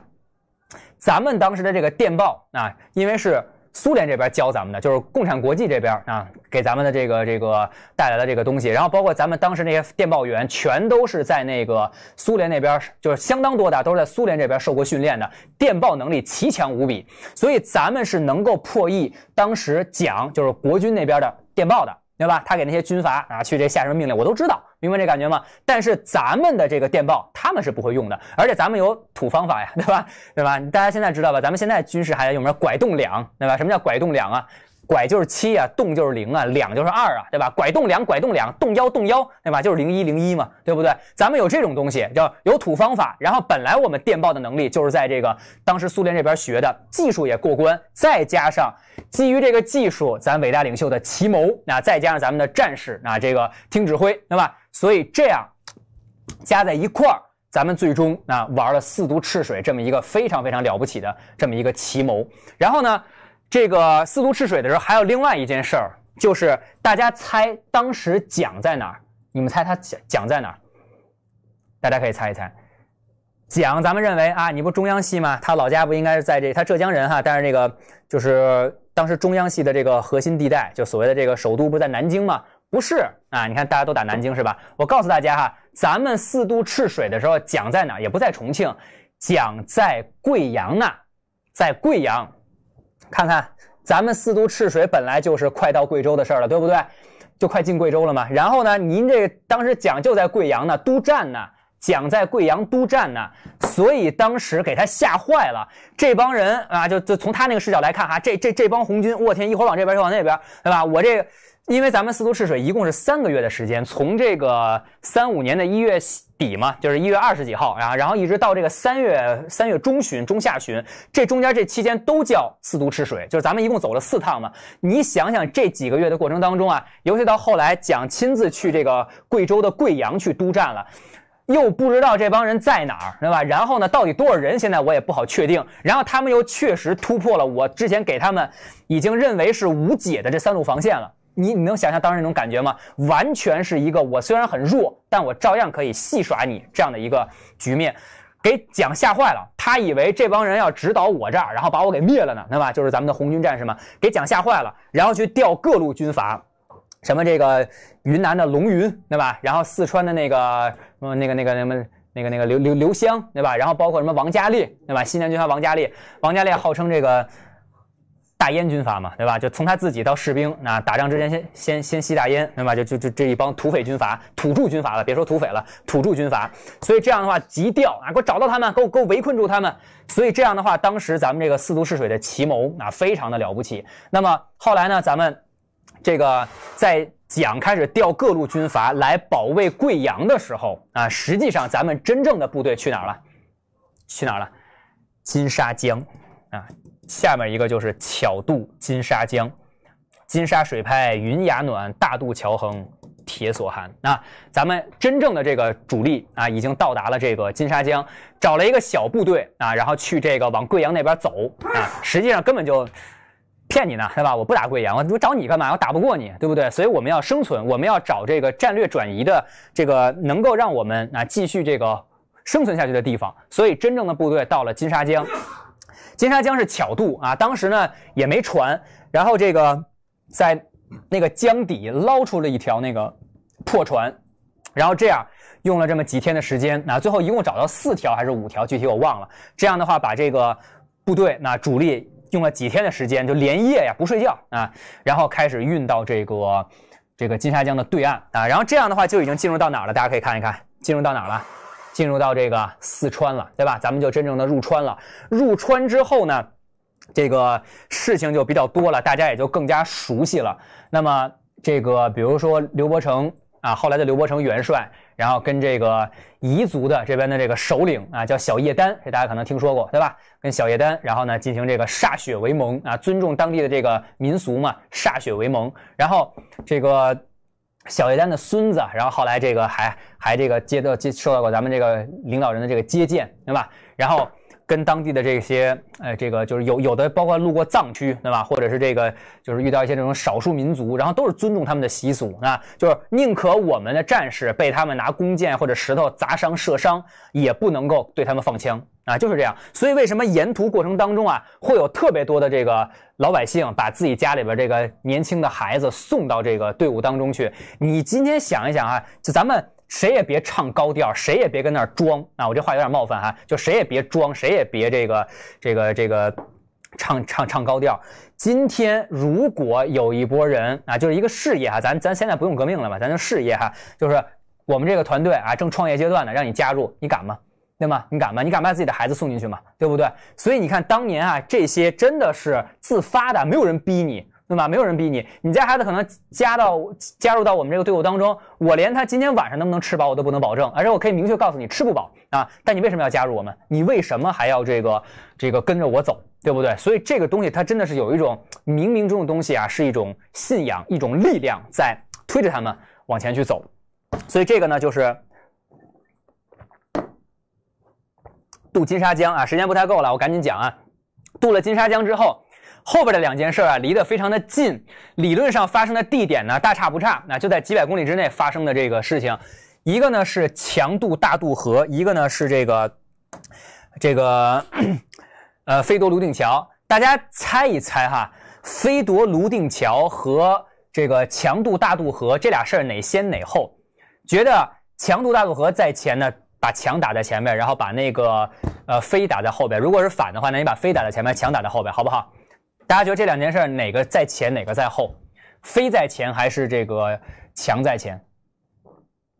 Speaker 1: 咱们当时的这个电报啊，因为是。苏联这边教咱们的，就是共产国际这边啊，给咱们的这个这个带来的这个东西，然后包括咱们当时那些电报员，全都是在那个苏联那边，就是相当多的，都是在苏联这边受过训练的，电报能力奇强无比，所以咱们是能够破译当时蒋就是国军那边的电报的。对吧？他给那些军阀啊，去这下什么命令，我都知道，明白这感觉吗？但是咱们的这个电报，他们是不会用的，而且咱们有土方法呀，对吧？对吧？大家现在知道吧？咱们现在军事还在用什么拐动两，对吧？什么叫拐动两啊？拐就是七啊，动就是零啊，两就是二啊，对吧？拐动两，拐动两，动幺动幺，对吧？就是零一零一嘛，对不对？咱们有这种东西叫有土方法，然后本来我们电报的能力就是在这个当时苏联这边学的技术也过关，再加上基于这个技术，咱伟大领袖的奇谋，那再加上咱们的战士，那这个听指挥，对吧？所以这样加在一块儿，咱们最终啊玩了四渡赤水这么一个非常非常了不起的这么一个奇谋，然后呢？这个四渡赤水的时候，还有另外一件事儿，就是大家猜，当时蒋在哪儿？你们猜他蒋蒋在哪儿？大家可以猜一猜。蒋，咱们认为啊，你不中央系吗？他老家不应该是在这，他浙江人哈。但是这个就是当时中央系的这个核心地带，就所谓的这个首都不在南京吗？不是啊，你看大家都打南京是吧？我告诉大家哈，咱们四渡赤水的时候，蒋在哪儿？也不在重庆，蒋在贵阳呢，在贵阳。看看，咱们四渡赤水本来就是快到贵州的事儿了，对不对？就快进贵州了嘛。然后呢，您这当时蒋就在贵阳呢，督战呢，蒋在贵阳督战呢，所以当时给他吓坏了。这帮人啊，就就从他那个视角来看哈，这这这帮红军，我天，一会儿往这边，一会儿往那边，对吧？我这。因为咱们四渡赤水一共是三个月的时间，从这个三五年的一月底嘛，就是一月二十几号，然后然后一直到这个三月三月中旬、中下旬，这中间这期间都叫四渡赤水，就是咱们一共走了四趟嘛。你想想这几个月的过程当中啊，尤其到后来蒋亲自去这个贵州的贵阳去督战了，又不知道这帮人在哪儿，对吧？然后呢，到底多少人？现在我也不好确定。然后他们又确实突破了我之前给他们已经认为是无解的这三路防线了。你你能想象当时那种感觉吗？完全是一个我虽然很弱，但我照样可以戏耍你这样的一个局面，给蒋吓坏了。他以为这帮人要指导我这儿，然后把我给灭了呢，对吧？就是咱们的红军战士嘛，给蒋吓坏了，然后去调各路军阀，什么这个云南的龙云，对吧？然后四川的那个嗯那个那个什么那个那个刘刘刘湘，对吧？然后包括什么王家烈，对吧？西南军阀王家烈，王家烈号称这个。大烟军阀嘛，对吧？就从他自己到士兵啊，打仗之前先先先吸大烟，对吧？就就就这一帮土匪军阀、土著军阀了，别说土匪了，土著军阀。所以这样的话，急调啊，给我找到他们，给我给我围困住他们。所以这样的话，当时咱们这个四足赤水的奇谋啊，非常的了不起。那么后来呢，咱们这个在蒋开始调各路军阀来保卫贵阳的时候啊，实际上咱们真正的部队去哪儿了？去哪儿了？金沙江啊。下面一个就是巧渡金沙江，金沙水拍云崖暖，大渡桥横铁索寒。那咱们真正的这个主力啊，已经到达了这个金沙江，找了一个小部队啊，然后去这个往贵阳那边走啊。实际上根本就骗你呢，对吧？我不打贵阳，我找你干嘛？我打不过你，对不对？所以我们要生存，我们要找这个战略转移的这个能够让我们啊继续这个生存下去的地方。所以真正的部队到了金沙江。金沙江是巧渡啊，当时呢也没船，然后这个在那个江底捞出了一条那个破船，然后这样用了这么几天的时间，那最后一共找到四条还是五条，具体我忘了。这样的话，把这个部队那主力用了几天的时间，就连夜呀不睡觉啊，然后开始运到这个这个金沙江的对岸啊，然后这样的话就已经进入到哪儿了？大家可以看一看，进入到哪儿了？进入到这个四川了，对吧？咱们就真正的入川了。入川之后呢，这个事情就比较多了，大家也就更加熟悉了。那么这个，比如说刘伯承啊，后来的刘伯承元帅，然后跟这个彝族的这边的这个首领啊，叫小叶丹，这大家可能听说过，对吧？跟小叶丹，然后呢，进行这个歃血为盟啊，尊重当地的这个民俗嘛，歃血为盟，然后这个。小叶丹的孙子，然后后来这个还还这个接到接受到过咱们这个领导人的这个接见，对吧？然后跟当地的这些，呃这个就是有有的，包括路过藏区，对吧？或者是这个就是遇到一些这种少数民族，然后都是尊重他们的习俗，啊，就是宁可我们的战士被他们拿弓箭或者石头砸伤、射伤，也不能够对他们放枪。啊，就是这样，所以为什么沿途过程当中啊，会有特别多的这个老百姓把自己家里边这个年轻的孩子送到这个队伍当中去？你今天想一想啊，就咱们谁也别唱高调，谁也别跟那儿装啊！我这话有点冒犯哈，就谁也别装，谁也别这个这个这个唱唱唱高调。今天如果有一波人啊，就是一个事业啊，咱咱现在不用革命了嘛，咱就事业哈，就是我们这个团队啊，正创业阶段呢，让你加入，你敢吗？对吗？你敢吗？你敢把自己的孩子送进去吗？对不对？所以你看，当年啊，这些真的是自发的，没有人逼你，对吗？没有人逼你，你家孩子可能加到加入到我们这个队伍当中，我连他今天晚上能不能吃饱我都不能保证，而且我可以明确告诉你，吃不饱啊。但你为什么要加入我们？你为什么还要这个这个跟着我走？对不对？所以这个东西它真的是有一种冥冥中的东西啊，是一种信仰，一种力量在推着他们往前去走。所以这个呢，就是。渡金沙江啊，时间不太够了，我赶紧讲啊。渡了金沙江之后，后边的两件事啊，离得非常的近，理论上发生的地点呢，大差不差，那就在几百公里之内发生的这个事情，一个呢是强渡大渡河，一个呢是这个这个呃飞夺泸定桥。大家猜一猜哈，飞夺泸定桥和这个强渡大渡河这俩事儿哪先哪后？觉得强渡大渡河在前呢？把墙打在前面，然后把那个呃飞打在后边。如果是反的话那你把飞打在前面，墙打在后边，好不好？大家觉得这两件事哪个在前，哪个在后？飞在前还是这个墙在前？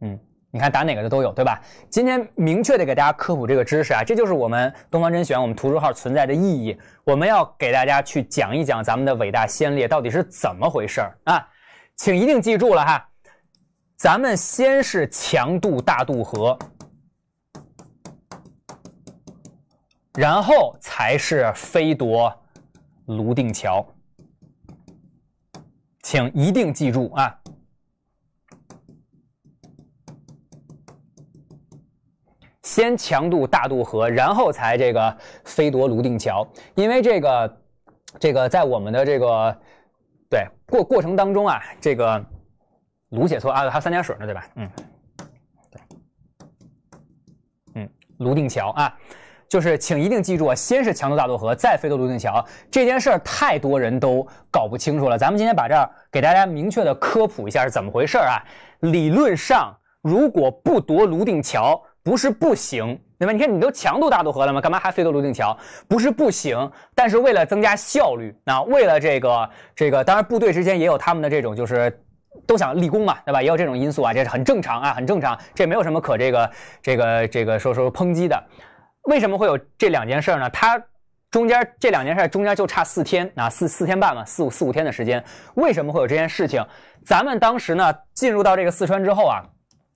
Speaker 1: 嗯，你看打哪个的都有，对吧？今天明确的给大家科普这个知识啊，这就是我们东方甄选我们图书号存在的意义。我们要给大家去讲一讲咱们的伟大先烈到底是怎么回事啊，请一定记住了哈，咱们先是强渡大渡河。然后才是飞夺泸定桥，请一定记住啊！先强渡大渡河，然后才这个飞夺泸定桥。因为这个，这个在我们的这个对过过程当中啊，这个“泸”写错啊，还有三点水呢，对吧？嗯，对，嗯，泸定桥啊。就是，请一定记住啊！先是强渡大渡河，再飞渡泸定桥这件事儿，太多人都搞不清楚了。咱们今天把这儿给大家明确的科普一下是怎么回事啊！理论上，如果不夺泸定桥，不是不行，对吧？你看，你都强渡大渡河了吗？干嘛还飞渡泸定桥？不是不行，但是为了增加效率，那为了这个这个，当然部队之间也有他们的这种，就是都想立功嘛，对吧？也有这种因素啊，这是很正常啊，很正常，这没有什么可这个这个这个说说抨击的。为什么会有这两件事儿呢？它中间这两件事儿中间就差四天啊，四四天半嘛，四五四五天的时间。为什么会有这件事情？咱们当时呢进入到这个四川之后啊，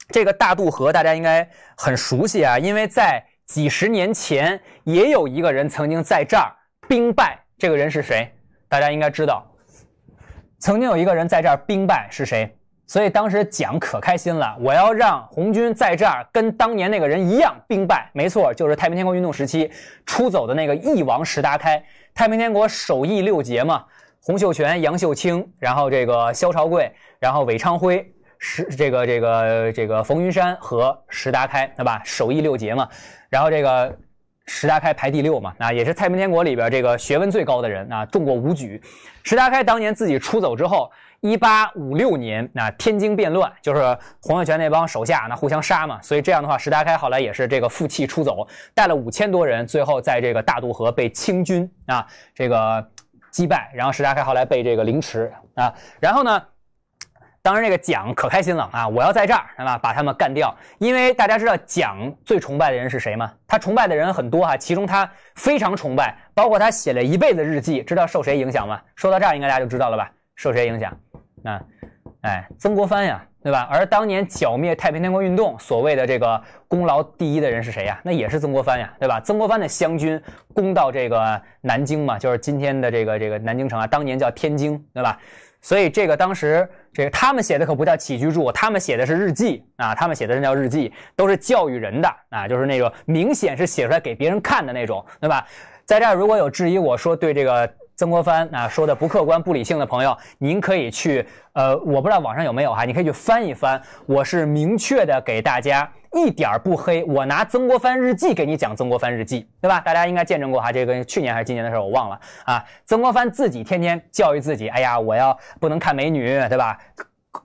Speaker 1: 这个大渡河大家应该很熟悉啊，因为在几十年前也有一个人曾经在这儿兵败，这个人是谁？大家应该知道，曾经有一个人在这儿兵败是谁？所以当时蒋可开心了，我要让红军在这儿跟当年那个人一样兵败。没错，就是太平天国运动时期出走的那个翼王石达开。太平天国首义六杰嘛，洪秀全、杨秀清，然后这个萧朝贵，然后韦昌辉，石这个这个这个冯云山和石达开，对吧？首义六杰嘛，然后这个。石达开排第六嘛，那也是太平天国里边这个学问最高的人啊，中过五举。石达开当年自己出走之后，一八五六年，那天津变乱，就是洪秀全那帮手下那互相杀嘛，所以这样的话，石达开后来也是这个负气出走，带了五千多人，最后在这个大渡河被清军啊这个击败，然后石达开后来被这个凌迟啊，然后呢。当然，这个蒋可开心了啊！我要在这儿，是吧？把他们干掉。因为大家知道蒋最崇拜的人是谁吗？他崇拜的人很多哈，其中他非常崇拜，包括他写了一辈子日记。知道受谁影响吗？说到这儿，应该大家就知道了吧？受谁影响？啊，哎，曾国藩呀，对吧？而当年剿灭太平天国运动，所谓的这个功劳第一的人是谁呀？那也是曾国藩呀，对吧？曾国藩的湘军攻到这个南京嘛，就是今天的这个这个南京城啊，当年叫天津，对吧？所以这个当时，这个他们写的可不叫起居注，他们写的是日记啊，他们写的那叫日记，都是教育人的啊，就是那个明显是写出来给别人看的那种，对吧？在这儿如果有质疑，我说对这个。曾国藩啊说的不客观不理性的朋友，您可以去呃，我不知道网上有没有哈，你可以去翻一翻。我是明确的给大家一点不黑，我拿曾国藩日记给你讲曾国藩日记，对吧？大家应该见证过哈，这个去年还是今年的事儿我忘了啊。曾国藩自己天天教育自己，哎呀，我要不能看美女，对吧？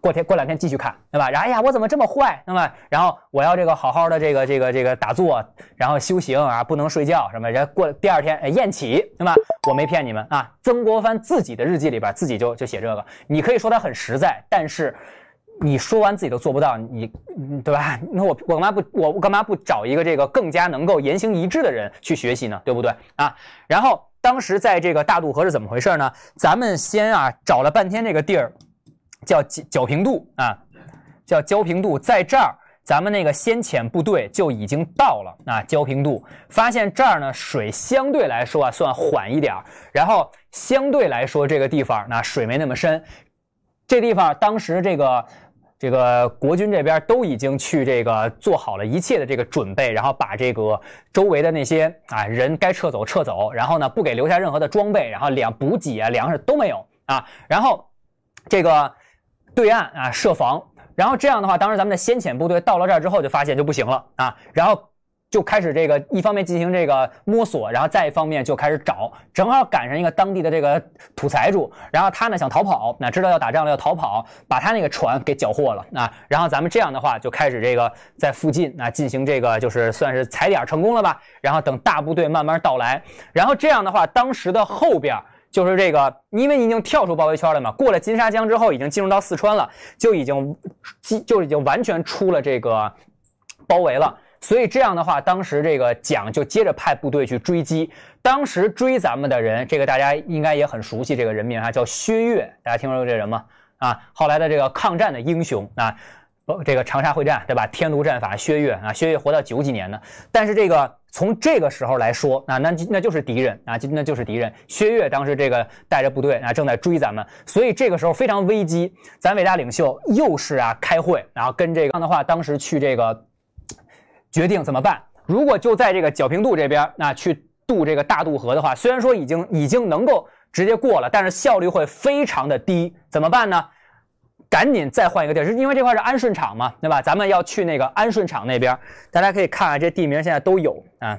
Speaker 1: 过天过两天继续看，对吧？然后哎呀，我怎么这么坏？那么然后我要这个好好的这个这个这个打坐，然后修行啊，不能睡觉什么。然后过第二天哎，厌起，对吧？我没骗你们啊，曾国藩自己的日记里边自己就就写这个。你可以说他很实在，但是你说完自己都做不到，你对吧？那我我干嘛不我干嘛不找一个这个更加能够言行一致的人去学习呢？对不对啊？然后当时在这个大渡河是怎么回事呢？咱们先啊找了半天这个地儿。叫交平渡啊，叫交平渡，在这儿，咱们那个先遣部队就已经到了啊。交平渡发现这儿呢，水相对来说啊算缓一点儿，然后相对来说这个地方那水没那么深。这地方当时这个这个国军这边都已经去这个做好了一切的这个准备，然后把这个周围的那些啊人该撤走撤走，然后呢不给留下任何的装备，然后粮补给啊粮食都没有啊，然后这个。对岸啊设防，然后这样的话，当时咱们的先遣部队到了这儿之后，就发现就不行了啊，然后就开始这个一方面进行这个摸索，然后再一方面就开始找，正好赶上一个当地的这个土财主，然后他呢想逃跑，那知道要打仗了要逃跑，把他那个船给缴获了啊，然后咱们这样的话就开始这个在附近啊进行这个就是算是踩点成功了吧，然后等大部队慢慢到来，然后这样的话当时的后边。就是这个，因为你已经跳出包围圈了嘛。过了金沙江之后，已经进入到四川了，就已经，就已经完全出了这个包围了。所以这样的话，当时这个蒋就接着派部队去追击。当时追咱们的人，这个大家应该也很熟悉，这个人名啊，叫薛岳。大家听说过这人吗？啊，后来的这个抗战的英雄啊，这个长沙会战对吧？天炉战法，薛岳啊，薛岳活到九几年呢。但是这个。从这个时候来说，啊，那那就是敌人啊，那就是敌人。薛岳当时这个带着部队啊，正在追咱们，所以这个时候非常危机。咱伟大领袖又是啊，开会，然后跟这个样的话，当时去这个决定怎么办？如果就在这个皎平渡这边，那去渡这个大渡河的话，虽然说已经已经能够直接过了，但是效率会非常的低，怎么办呢？赶紧再换一个地儿，是因为这块是安顺厂嘛，对吧？咱们要去那个安顺厂那边，大家可以看看这地名现在都有啊。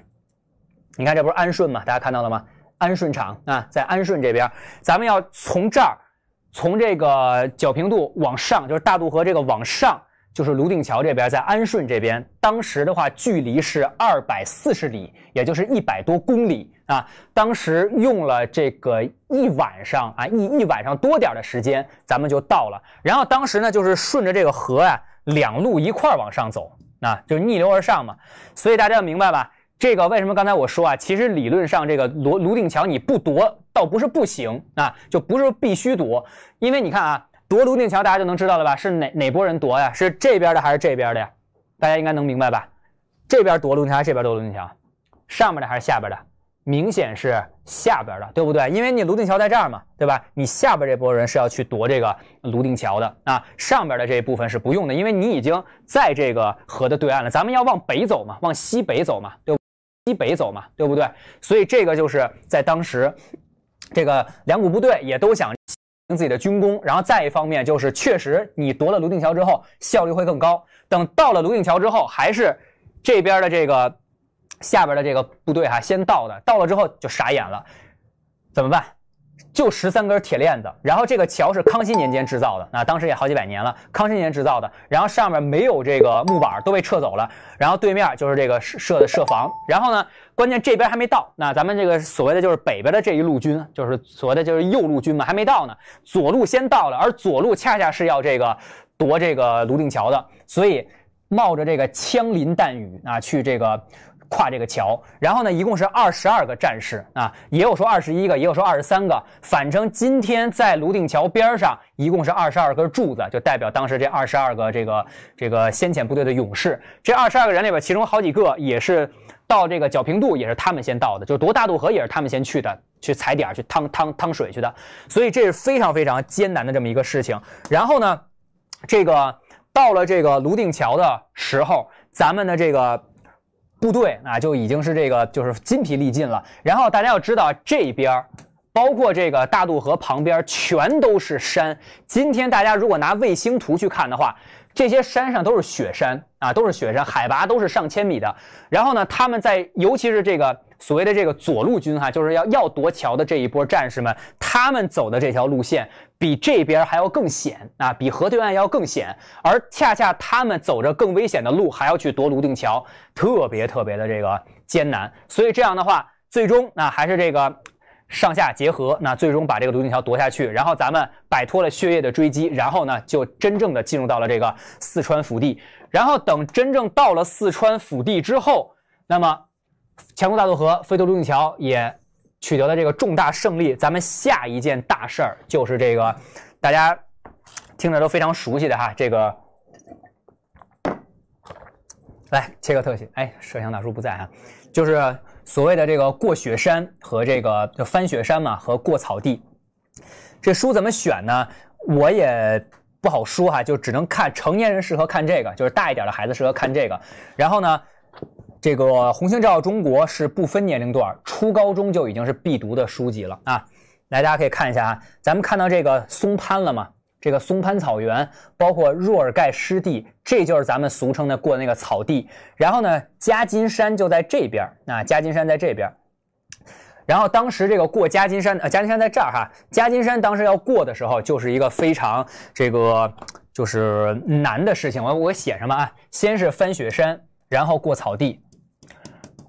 Speaker 1: 你看这不是安顺嘛？大家看到了吗？安顺厂啊，在安顺这边。咱们要从这儿，从这个皎平渡往上，就是大渡河这个往上，就是泸定桥这边，在安顺这边。当时的话，距离是二百四十里，也就是一百多公里。啊，当时用了这个一晚上啊，一一晚上多点儿的时间，咱们就到了。然后当时呢，就是顺着这个河啊，两路一块儿往上走，啊，就逆流而上嘛。所以大家要明白吧？这个为什么刚才我说啊，其实理论上这个卢卢定桥你不夺倒不是不行啊，就不是必须夺，因为你看啊，夺卢定桥，大家就能知道了吧？是哪哪波人夺呀？是这边的还是这边的呀？大家应该能明白吧？这边夺卢定桥，这边夺卢定桥，上面的还是下边的？明显是下边的，对不对？因为你泸定桥在这儿嘛，对吧？你下边这波人是要去夺这个泸定桥的啊，上边的这一部分是不用的，因为你已经在这个河的对岸了。咱们要往北走嘛，往西北走嘛，对，西北走嘛，对不对？所以这个就是在当时，这个两股部队也都想自己的军功，然后再一方面就是确实你夺了泸定桥之后效率会更高。等到了泸定桥之后，还是这边的这个。下边的这个部队哈，先到的，到了之后就傻眼了，怎么办？就十三根铁链子，然后这个桥是康熙年间制造的，啊，当时也好几百年了，康熙年间制造的，然后上面没有这个木板，都被撤走了，然后对面就是这个设的设防，然后呢，关键这边还没到，那咱们这个所谓的就是北边的这一路军，就是所谓的就是右路军嘛，还没到呢，左路先到了，而左路恰恰是要这个夺这个泸定桥的，所以冒着这个枪林弹雨啊，去这个。跨这个桥，然后呢，一共是二十二个战士啊，也有说二十一个，也有说二十三个，反正今天在泸定桥边上，一共是二十二根柱子，就代表当时这二十二个这个这个先遣部队的勇士。这二十二个人里边，其中好几个也是到这个皎平渡，也是他们先到的，就是夺大渡河，也是他们先去的，去踩点儿、去趟趟趟水去的。所以这是非常非常艰难的这么一个事情。然后呢，这个到了这个泸定桥的时候，咱们的这个。部队啊，就已经是这个，就是筋疲力尽了。然后大家要知道，这边儿包括这个大渡河旁边全都是山。今天大家如果拿卫星图去看的话，这些山上都是雪山啊，都是雪山，海拔都是上千米的。然后呢，他们在尤其是这个。所谓的这个左路军哈，就是要要夺桥的这一波战士们，他们走的这条路线比这边还要更险啊，比河对岸要更险。而恰恰他们走着更危险的路，还要去夺泸定桥，特别特别的这个艰难。所以这样的话，最终那还是这个上下结合，那最终把这个泸定桥夺下去，然后咱们摆脱了血液的追击，然后呢就真正的进入到了这个四川腹地。然后等真正到了四川腹地之后，那么。强攻大渡河，飞渡泸定桥也取得了这个重大胜利。咱们下一件大事儿就是这个，大家听着都非常熟悉的哈，这个来切个特写。哎，摄像大叔不在啊，就是所谓的这个过雪山和这个翻雪山嘛，和过草地。这书怎么选呢？我也不好说哈，就只能看成年人适合看这个，就是大一点的孩子适合看这个。然后呢？这个《红星照耀中国》是不分年龄段，初高中就已经是必读的书籍了啊！来，大家可以看一下啊，咱们看到这个松潘了吗？这个松潘草原，包括若尔盖湿地，这就是咱们俗称的过那个草地。然后呢，夹金山就在这边，那夹金山在这边。然后当时这个过夹金山，呃，夹金山在这儿哈，夹金山当时要过的时候，就是一个非常这个就是难的事情。我我写什么啊？先是翻雪山，然后过草地。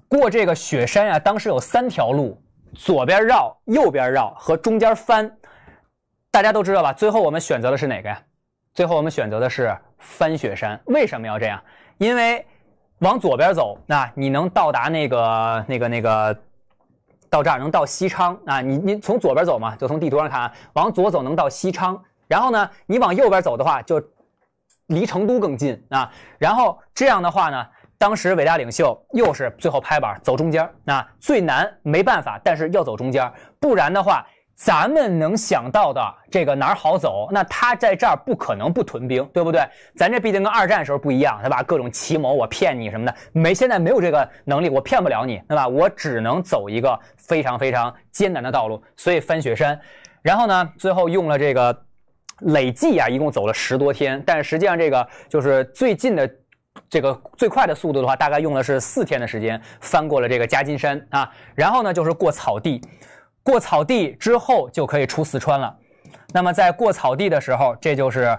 Speaker 1: 过这个雪山呀，当时有三条路，左边绕、右边绕和中间翻，大家都知道吧？最后我们选择的是哪个呀？最后我们选择的是翻雪山。为什么要这样？因为往左边走，那你能到达那个、那个、那个，到这儿能到西昌啊？你你从左边走嘛？就从地图上看啊，往左走能到西昌。然后呢，你往右边走的话，就离成都更近啊。然后这样的话呢？当时伟大领袖又是最后拍板走中间儿，那最难没办法，但是要走中间儿，不然的话，咱们能想到的这个哪儿好走？那他在这儿不可能不屯兵，对不对？咱这毕竟跟二战时候不一样，对吧？各种奇谋我骗你什么的没，现在没有这个能力，我骗不了你，对吧？我只能走一个非常非常艰难的道路，所以翻雪山，然后呢，最后用了这个累计啊，一共走了十多天，但实际上这个就是最近的。这个最快的速度的话，大概用的是四天的时间翻过了这个夹金山啊，然后呢就是过草地，过草地之后就可以出四川了。那么在过草地的时候，这就是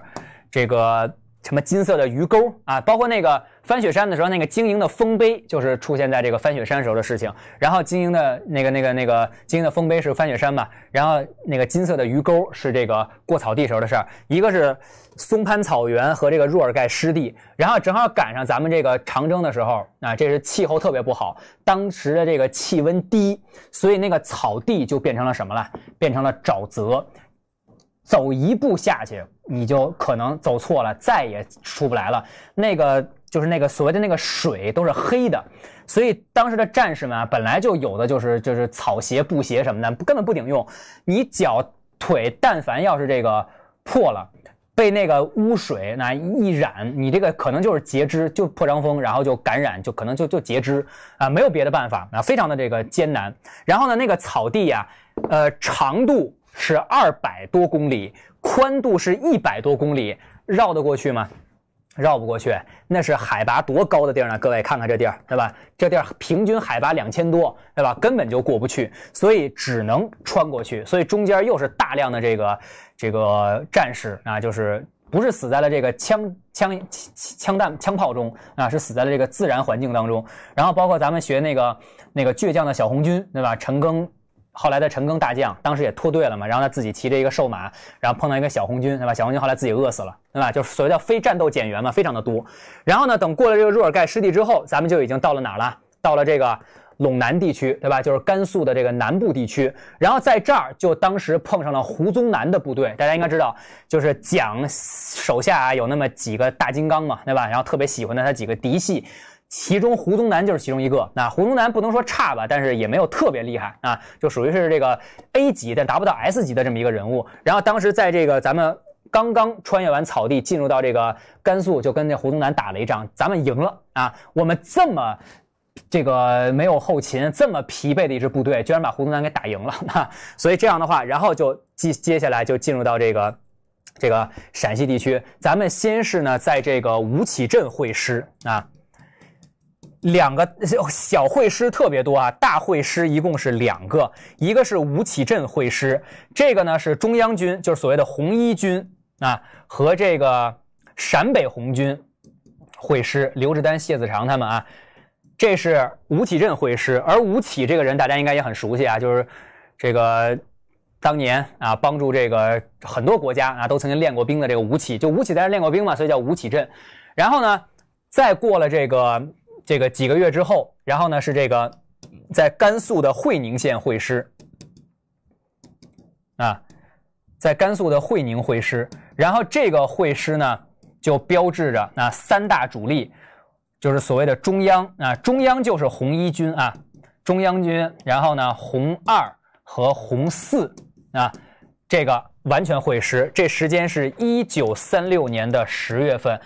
Speaker 1: 这个。什么金色的鱼钩啊，包括那个翻雪山的时候，那个晶莹的丰碑就是出现在这个翻雪山时候的事情。然后晶莹的那个、那个、那个晶莹的丰碑是翻雪山嘛？然后那个金色的鱼钩是这个过草地时候的事儿。一个是松潘草原和这个若尔盖湿地，然后正好赶上咱们这个长征的时候啊，这是气候特别不好，当时的这个气温低，所以那个草地就变成了什么了？变成了沼泽。走一步下去，你就可能走错了，再也出不来了。那个就是那个所谓的那个水都是黑的，所以当时的战士们啊，本来就有的就是就是草鞋、布鞋什么的，根本不顶用。你脚腿但凡要是这个破了，被那个污水那一染，你这个可能就是截肢，就破伤风，然后就感染，就可能就就截肢啊，没有别的办法啊，非常的这个艰难。然后呢，那个草地呀，呃，长度。是二百多公里，宽度是一百多公里，绕得过去吗？绕不过去，那是海拔多高的地儿呢？各位看看这地儿，对吧？这地儿平均海拔两千多，对吧？根本就过不去，所以只能穿过去。所以中间又是大量的这个这个战士啊，就是不是死在了这个枪枪枪弹枪炮中啊，是死在了这个自然环境当中。然后包括咱们学那个那个倔强的小红军，对吧？陈赓。后来的陈赓大将，当时也脱队了嘛，然后他自己骑着一个瘦马，然后碰到一个小红军，对吧？小红军后来自己饿死了，对吧？就是所谓叫非战斗减员嘛，非常的多。然后呢，等过了这个若尔盖湿地之后，咱们就已经到了哪儿了？到了这个陇南地区，对吧？就是甘肃的这个南部地区。然后在这儿就当时碰上了胡宗南的部队，大家应该知道，就是蒋手下啊有那么几个大金刚嘛，对吧？然后特别喜欢的他几个嫡系。其中胡宗南就是其中一个，那胡宗南不能说差吧，但是也没有特别厉害啊，就属于是这个 A 级，但达不到 S 级的这么一个人物。然后当时在这个咱们刚刚穿越完草地，进入到这个甘肃，就跟这胡宗南打了一仗，咱们赢了啊！我们这么这个没有后勤、这么疲惫的一支部队，居然把胡宗南给打赢了，所以这样的话，然后就接接下来就进入到这个这个陕西地区，咱们先是呢在这个吴起镇会师啊。两个小会师特别多啊，大会师一共是两个，一个是吴起镇会师，这个呢是中央军，就是所谓的红一军啊，和这个陕北红军会师，刘志丹、谢子长他们啊，这是吴起镇会师。而吴起这个人大家应该也很熟悉啊，就是这个当年啊帮助这个很多国家啊都曾经练过兵的这个吴起，就吴起在这练过兵嘛，所以叫吴起镇。然后呢，再过了这个。这个几个月之后，然后呢是这个在甘肃的会宁县会师，啊，在甘肃的会宁会师，然后这个会师呢就标志着那三大主力，就是所谓的中央啊，中央就是红一军啊，中央军，然后呢红二和红四啊，这个完全会师，这时间是一九三六年的十月份，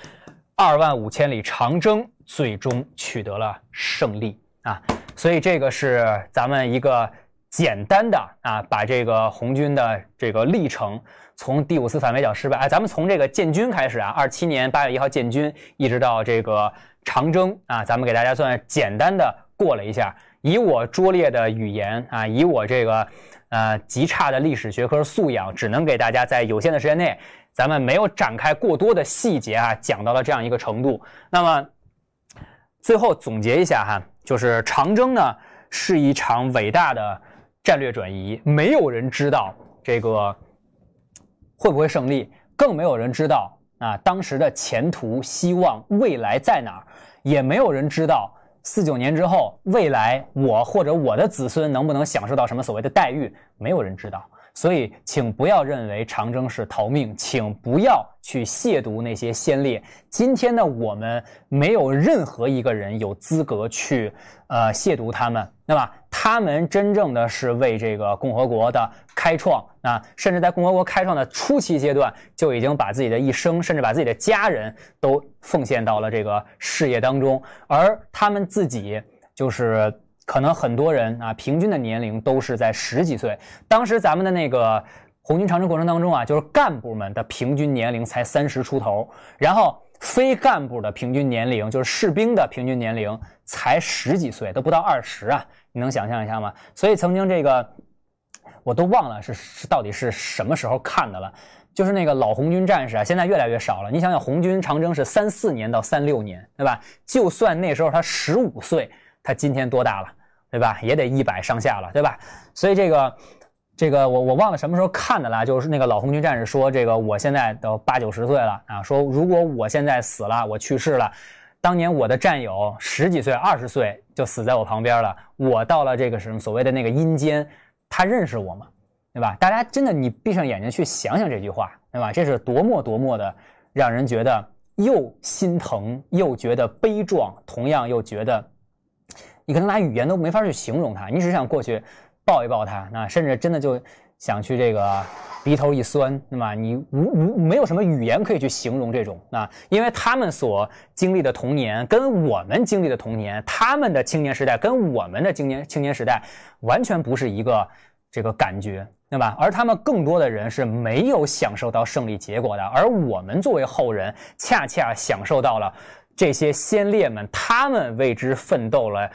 Speaker 1: 二万五千里长征。最终取得了胜利啊，所以这个是咱们一个简单的啊，把这个红军的这个历程，从第五次反围剿失败，哎，咱们从这个建军开始啊，二七年八月一号建军，一直到这个长征啊，咱们给大家算简单的过了一下，以我拙劣的语言啊，以我这个呃极差的历史学科素养，只能给大家在有限的时间内，咱们没有展开过多的细节啊，讲到了这样一个程度，那么。最后总结一下哈，就是长征呢是一场伟大的战略转移，没有人知道这个会不会胜利，更没有人知道啊当时的前途、希望、未来在哪儿，也没有人知道四九年之后未来我或者我的子孙能不能享受到什么所谓的待遇，没有人知道。所以，请不要认为长征是逃命，请不要去亵渎那些先烈。今天呢，我们没有任何一个人有资格去，呃，亵渎他们。那么，他们真正的是为这个共和国的开创，啊，甚至在共和国开创的初期阶段，就已经把自己的一生，甚至把自己的家人都奉献到了这个事业当中，而他们自己就是。可能很多人啊，平均的年龄都是在十几岁。当时咱们的那个红军长征过程当中啊，就是干部们的平均年龄才三十出头，然后非干部的平均年龄，就是士兵的平均年龄才十几岁，都不到二十啊。你能想象一下吗？所以曾经这个我都忘了是是到底是什么时候看的了，就是那个老红军战士啊，现在越来越少了。你想想，红军长征是三四年到三六年，对吧？就算那时候他十五岁。他今天多大了，对吧？也得一百上下了，对吧？所以这个，这个我我忘了什么时候看的了，就是那个老红军战士说，这个我现在都八九十岁了啊，说如果我现在死了，我去世了，当年我的战友十几岁、二十岁就死在我旁边了，我到了这个什么所谓的那个阴间，他认识我吗？对吧？大家真的，你闭上眼睛去想想这句话，对吧？这是多么多么的让人觉得又心疼又觉得悲壮，同样又觉得。你可能拿语言都没法去形容它，你只想过去抱一抱它，那甚至真的就想去这个鼻头一酸，对吧？你无无没有什么语言可以去形容这种啊，因为他们所经历的童年跟我们经历的童年，他们的青年时代跟我们的青年青年时代完全不是一个这个感觉，对吧？而他们更多的人是没有享受到胜利结果的，而我们作为后人，恰恰享受到了这些先烈们他们为之奋斗了。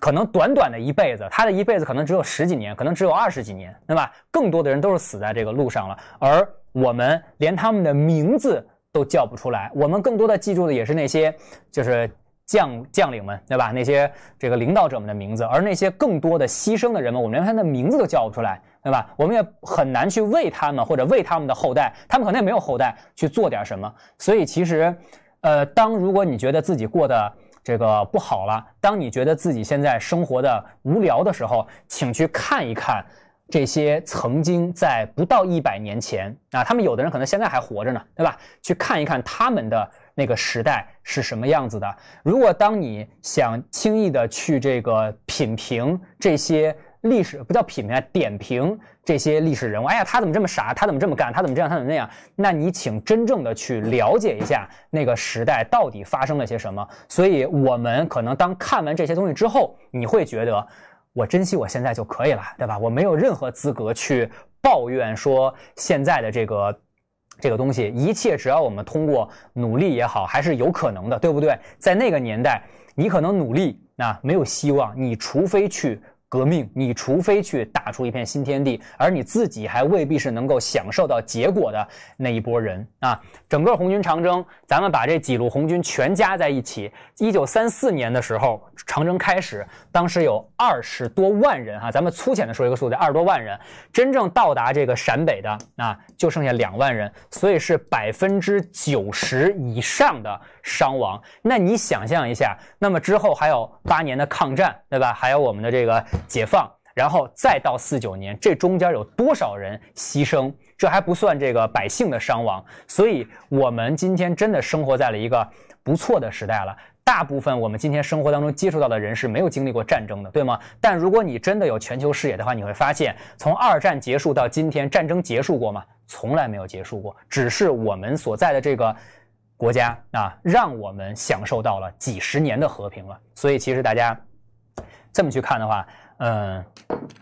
Speaker 1: 可能短短的一辈子，他的一辈子可能只有十几年，可能只有二十几年，对吧？更多的人都是死在这个路上了，而我们连他们的名字都叫不出来。我们更多的记住的也是那些就是将将领们，对吧？那些这个领导者们的名字，而那些更多的牺牲的人们，我们连他的名字都叫不出来，对吧？我们也很难去为他们或者为他们的后代，他们可能也没有后代去做点什么。所以其实，呃，当如果你觉得自己过的。这个不好了。当你觉得自己现在生活的无聊的时候，请去看一看这些曾经在不到一百年前啊，他们有的人可能现在还活着呢，对吧？去看一看他们的那个时代是什么样子的。如果当你想轻易的去这个品评这些。历史不叫品评，点评这些历史人物。哎呀，他怎么这么傻？他怎么这么干？他怎么这样？他怎么那样？那你请真正的去了解一下那个时代到底发生了些什么。所以，我们可能当看完这些东西之后，你会觉得我珍惜我现在就可以了，对吧？我没有任何资格去抱怨说现在的这个这个东西。一切只要我们通过努力也好，还是有可能的，对不对？在那个年代，你可能努力那没有希望，你除非去。革命，你除非去打出一片新天地，而你自己还未必是能够享受到结果的那一波人啊！整个红军长征，咱们把这几路红军全加在一起，一九三四年的时候长征开始，当时有二十多万人啊，咱们粗浅的说一个数字，二十多万人，真正到达这个陕北的啊，就剩下两万人，所以是百分之九十以上的伤亡。那你想象一下，那么之后还有八年的抗战，对吧？还有我们的这个。解放，然后再到四九年，这中间有多少人牺牲？这还不算这个百姓的伤亡。所以，我们今天真的生活在了一个不错的时代了。大部分我们今天生活当中接触到的人是没有经历过战争的，对吗？但如果你真的有全球视野的话，你会发现，从二战结束到今天，战争结束过吗？从来没有结束过，只是我们所在的这个国家啊，让我们享受到了几十年的和平了。所以，其实大家这么去看的话。嗯，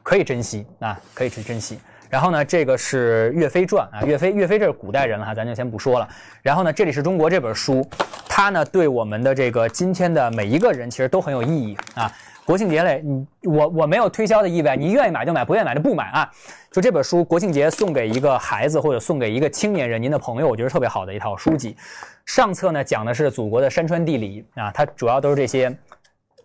Speaker 1: 可以珍惜啊，可以去珍惜。然后呢，这个是《岳飞传》啊，岳飞，岳飞这是古代人了哈，咱就先不说了。然后呢，这里是中国这本书，它呢对我们的这个今天的每一个人其实都很有意义啊。国庆节嘞，我我没有推销的意味，你愿意买就买，不愿意买就不买啊。就这本书，国庆节送给一个孩子或者送给一个青年人，您的朋友，我觉得特别好的一套书籍。上册呢讲的是祖国的山川地理啊，它主要都是这些。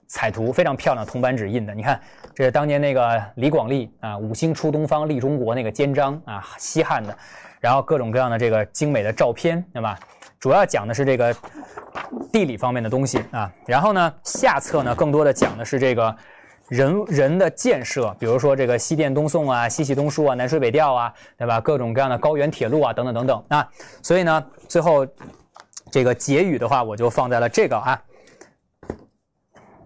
Speaker 1: 彩图非常漂亮，铜版纸印的。你看，这是当年那个李广利啊，“五星出东方，立中国”那个肩章啊，西汉的。然后各种各样的这个精美的照片，对吧？主要讲的是这个地理方面的东西啊。然后呢，下册呢，更多的讲的是这个人人的建设，比如说这个西电东送啊、西气东输啊、南水北调啊，对吧？各种各样的高原铁路啊，等等等等啊。所以呢，最后这个结语的话，我就放在了这个啊。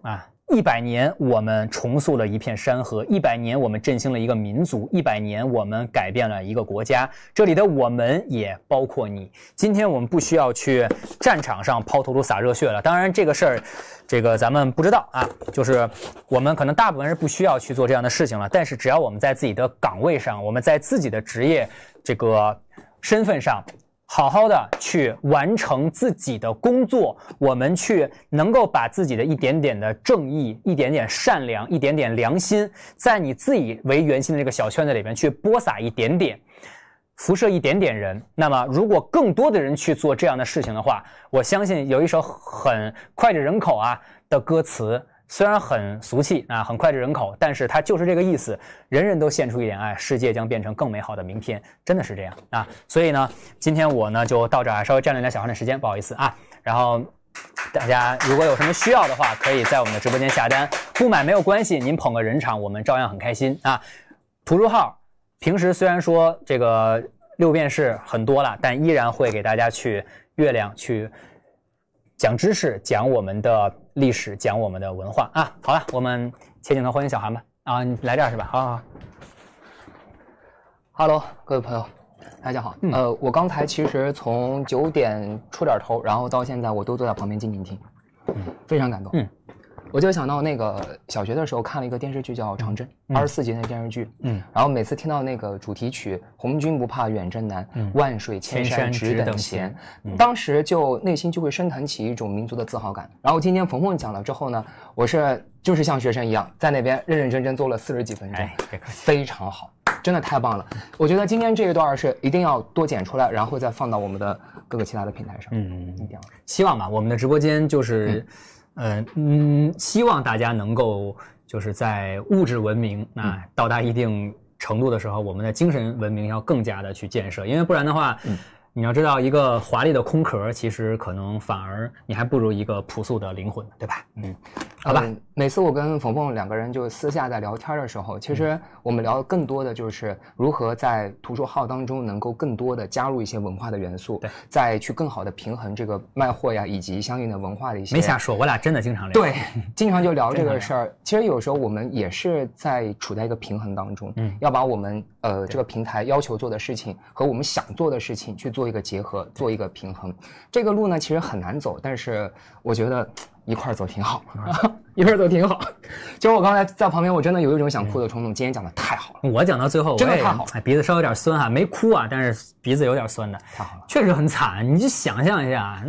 Speaker 1: 啊！一百年，我们重塑了一片山河；一百年，我们振兴了一个民族；一百年，我们改变了一个国家。这里的我们也包括你。今天我们不需要去战场上抛头颅洒热血了。当然，这个事儿，这个咱们不知道啊。就是我们可能大部分人不需要去做这样的事情了。但是，只要我们在自己的岗位上，我们在自己的职业这个身份上。好好的去完成自己的工作，我们去能够把自己的一点点的正义、一点点善良、一点点良心，在你自以为圆心的这个小圈子里面去播撒一点点，辐射一点点人。那么，如果更多的人去做这样的事情的话，我相信有一首很脍炙人口啊的歌词。虽然很俗气啊，很脍炙人口，但是它就是这个意思。人人都献出一点爱，世界将变成更美好的明天。真的是这样啊！所以呢，今天我呢就到这儿，稍微占了点小黄的时间，不好意思啊。然后大家如果有什么需要的话，可以在我们的直播间下单。不买没有关系，您捧个人场，我们照样很开心啊。图书号平时虽然说这个六便士很多了，但依然会给大家去月亮去讲知识，讲我们的。历史讲我们的文化啊！好了，我们前镜头欢迎小韩吧啊！你来这儿是吧？好好。Hello，各位朋友，大家好。
Speaker 2: 呃，我刚才其实从九点出点头，然后到现在，我都坐在旁边静静听，嗯，非常感动。嗯。我就想到那个小学的时候看了一个电视剧叫《长征》，二十四集那电视剧，嗯，然后每次听到那个主题曲“红军不怕远征难，万水千山只等闲”，当时就内心就会升腾起一种民族的自豪感。然后今天冯冯讲了之后呢，我是就是像学生一样在那边认认真真做了四十几分钟，非常好，真的太棒了。我觉得今天这一段是一定要多剪出来，然后再放到我们的各个其他
Speaker 1: 的平台上，嗯嗯，一定要。希望吧，我们的直播间就是。嗯嗯，希望大家能够就是在物质文明啊到达一定程度的时候，我们的精神文明要更加的去建设，因为不然的话。你要知道，一个华丽的空壳，其实可能反而你还不如一个朴素的灵魂，对吧？嗯，好吧。
Speaker 2: 每次我跟冯冯两个人就私下在聊天的时候，其实我们聊更多的就是如何在图书号当中能够更多的加入一些文化的元素，对，去更好的平衡这个卖货呀，以及相应的文化的一些。没瞎说，
Speaker 1: 我俩真的经常聊，对，
Speaker 2: 经常就聊这个事儿。其实有时候我们也是在处在一个平衡当中，嗯，要把我们。呃，这个平台要求做的事情和我们想做的事情去做一个结合，做一个平衡。这个路呢，其实很难走，但是我觉得一块儿走挺好，一块儿走挺好。就我刚才在旁边，我真的有一种想哭的冲动。今天讲的太好
Speaker 1: 了，我讲到最后真的太好，了，鼻子稍微有点酸哈，没哭啊，但是鼻子有点酸的。太好了，确实很惨。你就想象一下，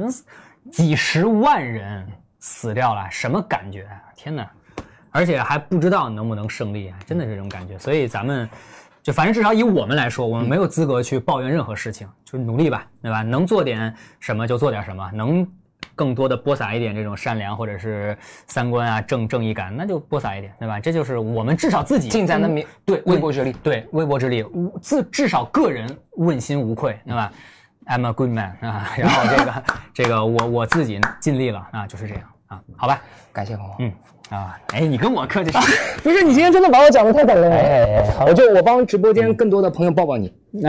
Speaker 1: 几十万人死掉了，什么感觉天哪，而且还不知道能不能胜利啊，真的是这种感觉。所以咱们。就反正至少以我们来说，我们没有资格去抱怨任何事情，就是努力吧，对吧？能做点什么就做点什么，能更多的播撒一点这种善良或者是三观啊、正正义感，那就播撒一点，对吧？这就是我们至少自己尽在的力，对微薄之力，对微薄之力，自至少个人问心无愧，对吧？I'm a good man 啊，然后这个 这个我我自己尽力了啊，就是这样啊，好吧，感谢朋友，嗯。啊，哎，你跟我客气啥？不
Speaker 2: 是，你今天真的把我讲的太懂了。哎，好，我就我帮直播间更多的朋友抱抱你。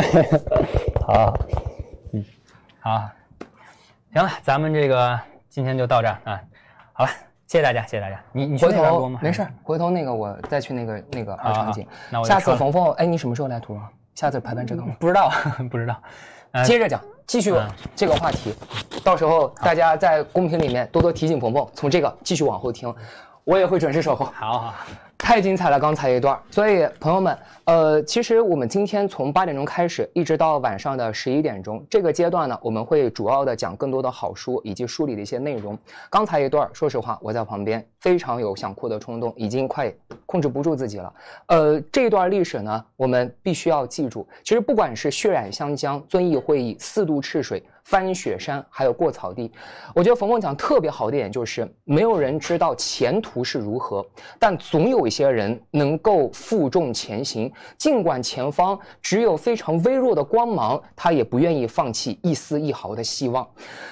Speaker 1: 好，嗯，好，行了，咱们这个今天就到这啊。好了，谢谢大家，谢谢大家。你你回头
Speaker 2: 没事，回头那个我再去那个那个二场景。那我下次冯冯，哎，你什么时候来图啊？下次排完这个 不知道，不知道。接着讲，继续这个话题。到时候大家在公屏里面多多提醒冯冯，从这个继续往后听。我也会准时守候，好，好。太精彩了，刚才一段。所以朋友们，呃，其实我们今天从八点钟开始，一直到晚上的十一点钟，这个阶段呢，我们会主要的讲更多的好书以及书里的一些内容。刚才一段，说实话，我在旁边非常有想哭的冲动，已经快控制不住自己了。呃，这段历史呢，我们必须要记住。其实不管是血染湘江、遵义会议、四渡赤水。翻雪山，还有过草地，我觉得冯梦讲特别好的点就是，没有人知道前途是如何，但总有一些人能够负重前行，尽管前方只有非常微弱的光芒，他也不愿意放弃一丝一毫的希望。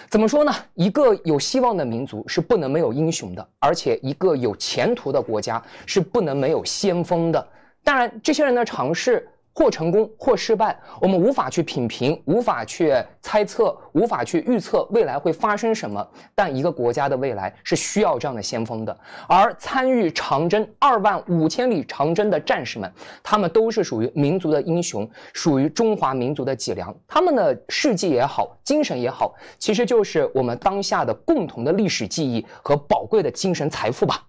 Speaker 2: 怎么说呢？一个有希望的民族是不能没有英雄的，而且一个有前途的国家是不能没有先锋的。当然，这些人的尝试。或成功或失败，我们无法去品评，无法去猜测，无法去预测未来会发生什么。但一个国家的未来是需要这样的先锋的。而参与长征二万五千里长征的战士们，他们都是属于民族的英雄，属于中华民族的脊梁。他们的事迹也好，精神也好，其实就是我们当下的共同的历史记忆和宝贵的精神财富吧。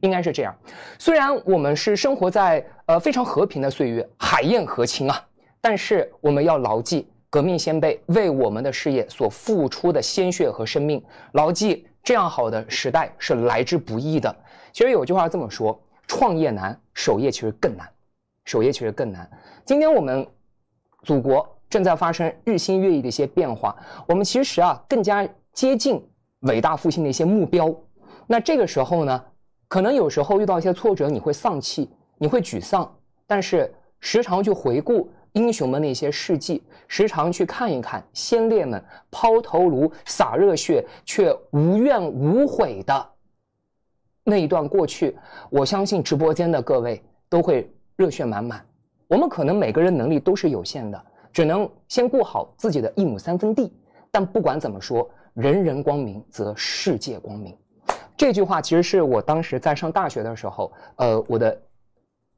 Speaker 2: 应该是这样，虽然我们是生活在呃非常和平的岁月，海晏河清啊，但是我们要牢记革命先辈为我们的事业所付出的鲜血和生命，牢记这样好的时代是来之不易的。其实有句话这么说：创业难，守业其实更难，守业其实更难。今天我们祖国正在发生日新月异的一些变化，我们其实啊更加接近伟大复兴的一些目标。那这个时候呢？可能有时候遇到一些挫折，你会丧气，你会沮丧，但是时常去回顾英雄的那些事迹，时常去看一看先烈们抛头颅、洒热血却无怨无悔的那一段过去，我相信直播间的各位都会热血满满。我们可能每个人能力都是有限的，只能先顾好自己的一亩三分地，但不管怎么说，人人光明，则世界光明。这句话其实是我当时在上大学的时候，呃，我的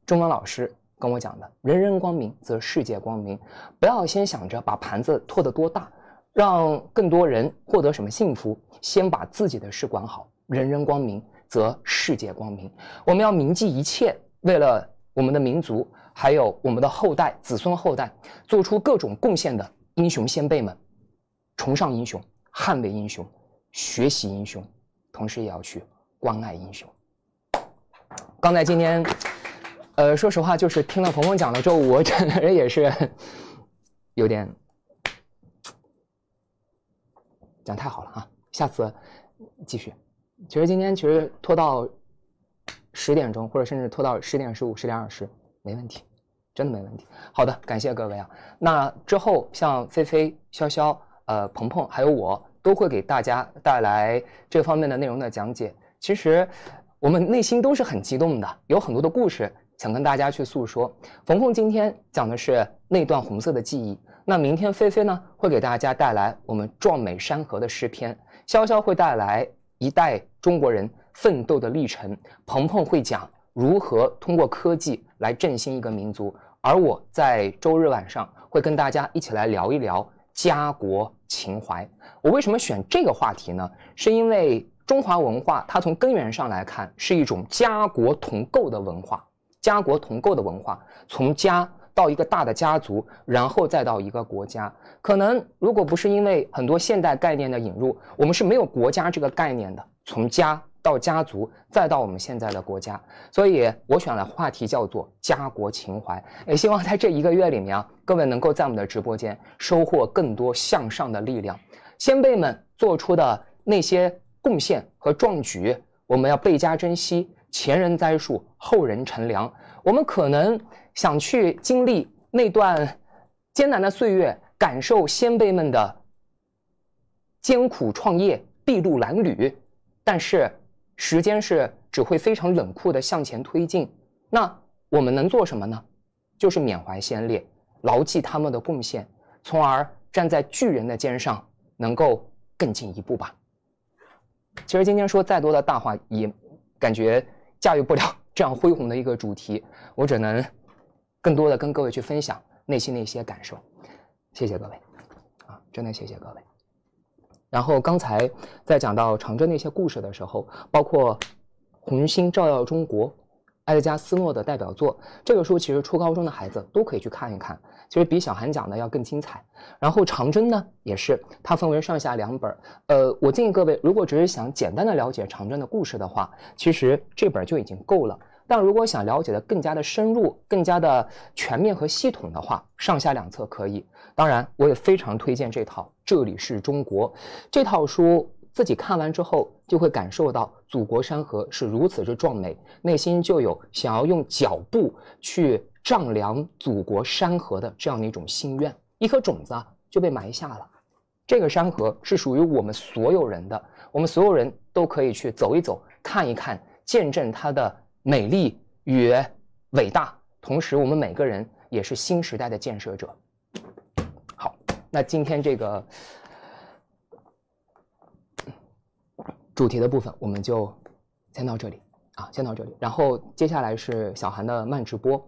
Speaker 2: 中文老师跟我讲的：“人人光明则世界光明，不要先想着把盘子托得多大，让更多人获得什么幸福，先把自己的事管好。人人光明则世界光明。我们要铭记一切为了我们的民族，还有我们的后代子孙后代做出各种贡献的英雄先辈们，崇尚英雄，捍卫英雄，学习英雄。”同时也要去关爱英雄。刚才今天，呃，说实话，就是听了鹏鹏讲了之后，我整个人也是有点讲太好了啊！下次继续。其实今天其实拖到十点钟，或者甚至拖到十点十五、十点二十，没问题，真的没问题。好的，感谢各位啊。那之后像菲菲、潇潇、呃，鹏鹏，还有我。都会给大家带来这方面的内容的讲解。其实，我们内心都是很激动的，有很多的故事想跟大家去诉说。冯冯今天讲的是那段红色的记忆，那明天菲菲呢会给大家带来我们壮美山河的诗篇，潇潇会带来一代中国人奋斗的历程，鹏鹏会讲如何通过科技来振兴一个民族，而我在周日晚上会跟大家一起来聊一聊。家国情怀，我为什么选这个话题呢？是因为中华文化它从根源上来看是一种家国同构的文化。家国同构的文化，从家到一个大的家族，然后再到一个国家。可能如果不是因为很多现代概念的引入，我们是没有国家这个概念的。从家。到家族，再到我们现在的国家，所以我选了话题叫做“家国情怀”。也希望在这一个月里面啊，各位能够在我们的直播间收获更多向上的力量。先辈们做出的那些贡献和壮举，我们要倍加珍惜。前人栽树，后人乘凉。我们可能想去经历那段艰难的岁月，感受先辈们的艰苦创业、筚路蓝缕，但是。时间是只会非常冷酷地向前推进，那我们能做什么呢？就是缅怀先烈，牢记他们的贡献，从而站在巨人的肩上，能够更进一步吧。其实今天说再多的大话，也感觉驾驭不了这样恢宏的一个主题，我只能更多的跟各位去分享内心的一些感受。谢谢各位，啊，真的谢谢各位。然后刚才在讲到长征那些故事的时候，包括《红星照耀中国》，埃德加·斯诺的代表作，这个书其实初高中的孩子都可以去看一看，其实比小韩讲的要更精彩。然后长征呢，也是它分为上下两本。呃，我建议各位，如果只是想简单的了解长征的故事的话，其实这本就已经够了。但如果想了解的更加的深入、更加的全面和系统的话，上下两册可以。当然，我也非常推荐这套《这里是中国》这套书。自己看完之后，就会感受到祖国山河是如此之壮美，内心就有想要用脚步去丈量祖国山河的这样的一种心愿，一颗种子就被埋下了。这个山河是属于我们所有人的，我们所有人都可以去走一走、看一看，见证它的美丽与伟大。同时，我们每个人也是新时代的建设者。那今天这个主题的部分，我们就先到这里啊，先到这里。然后接下来是小韩的慢直播。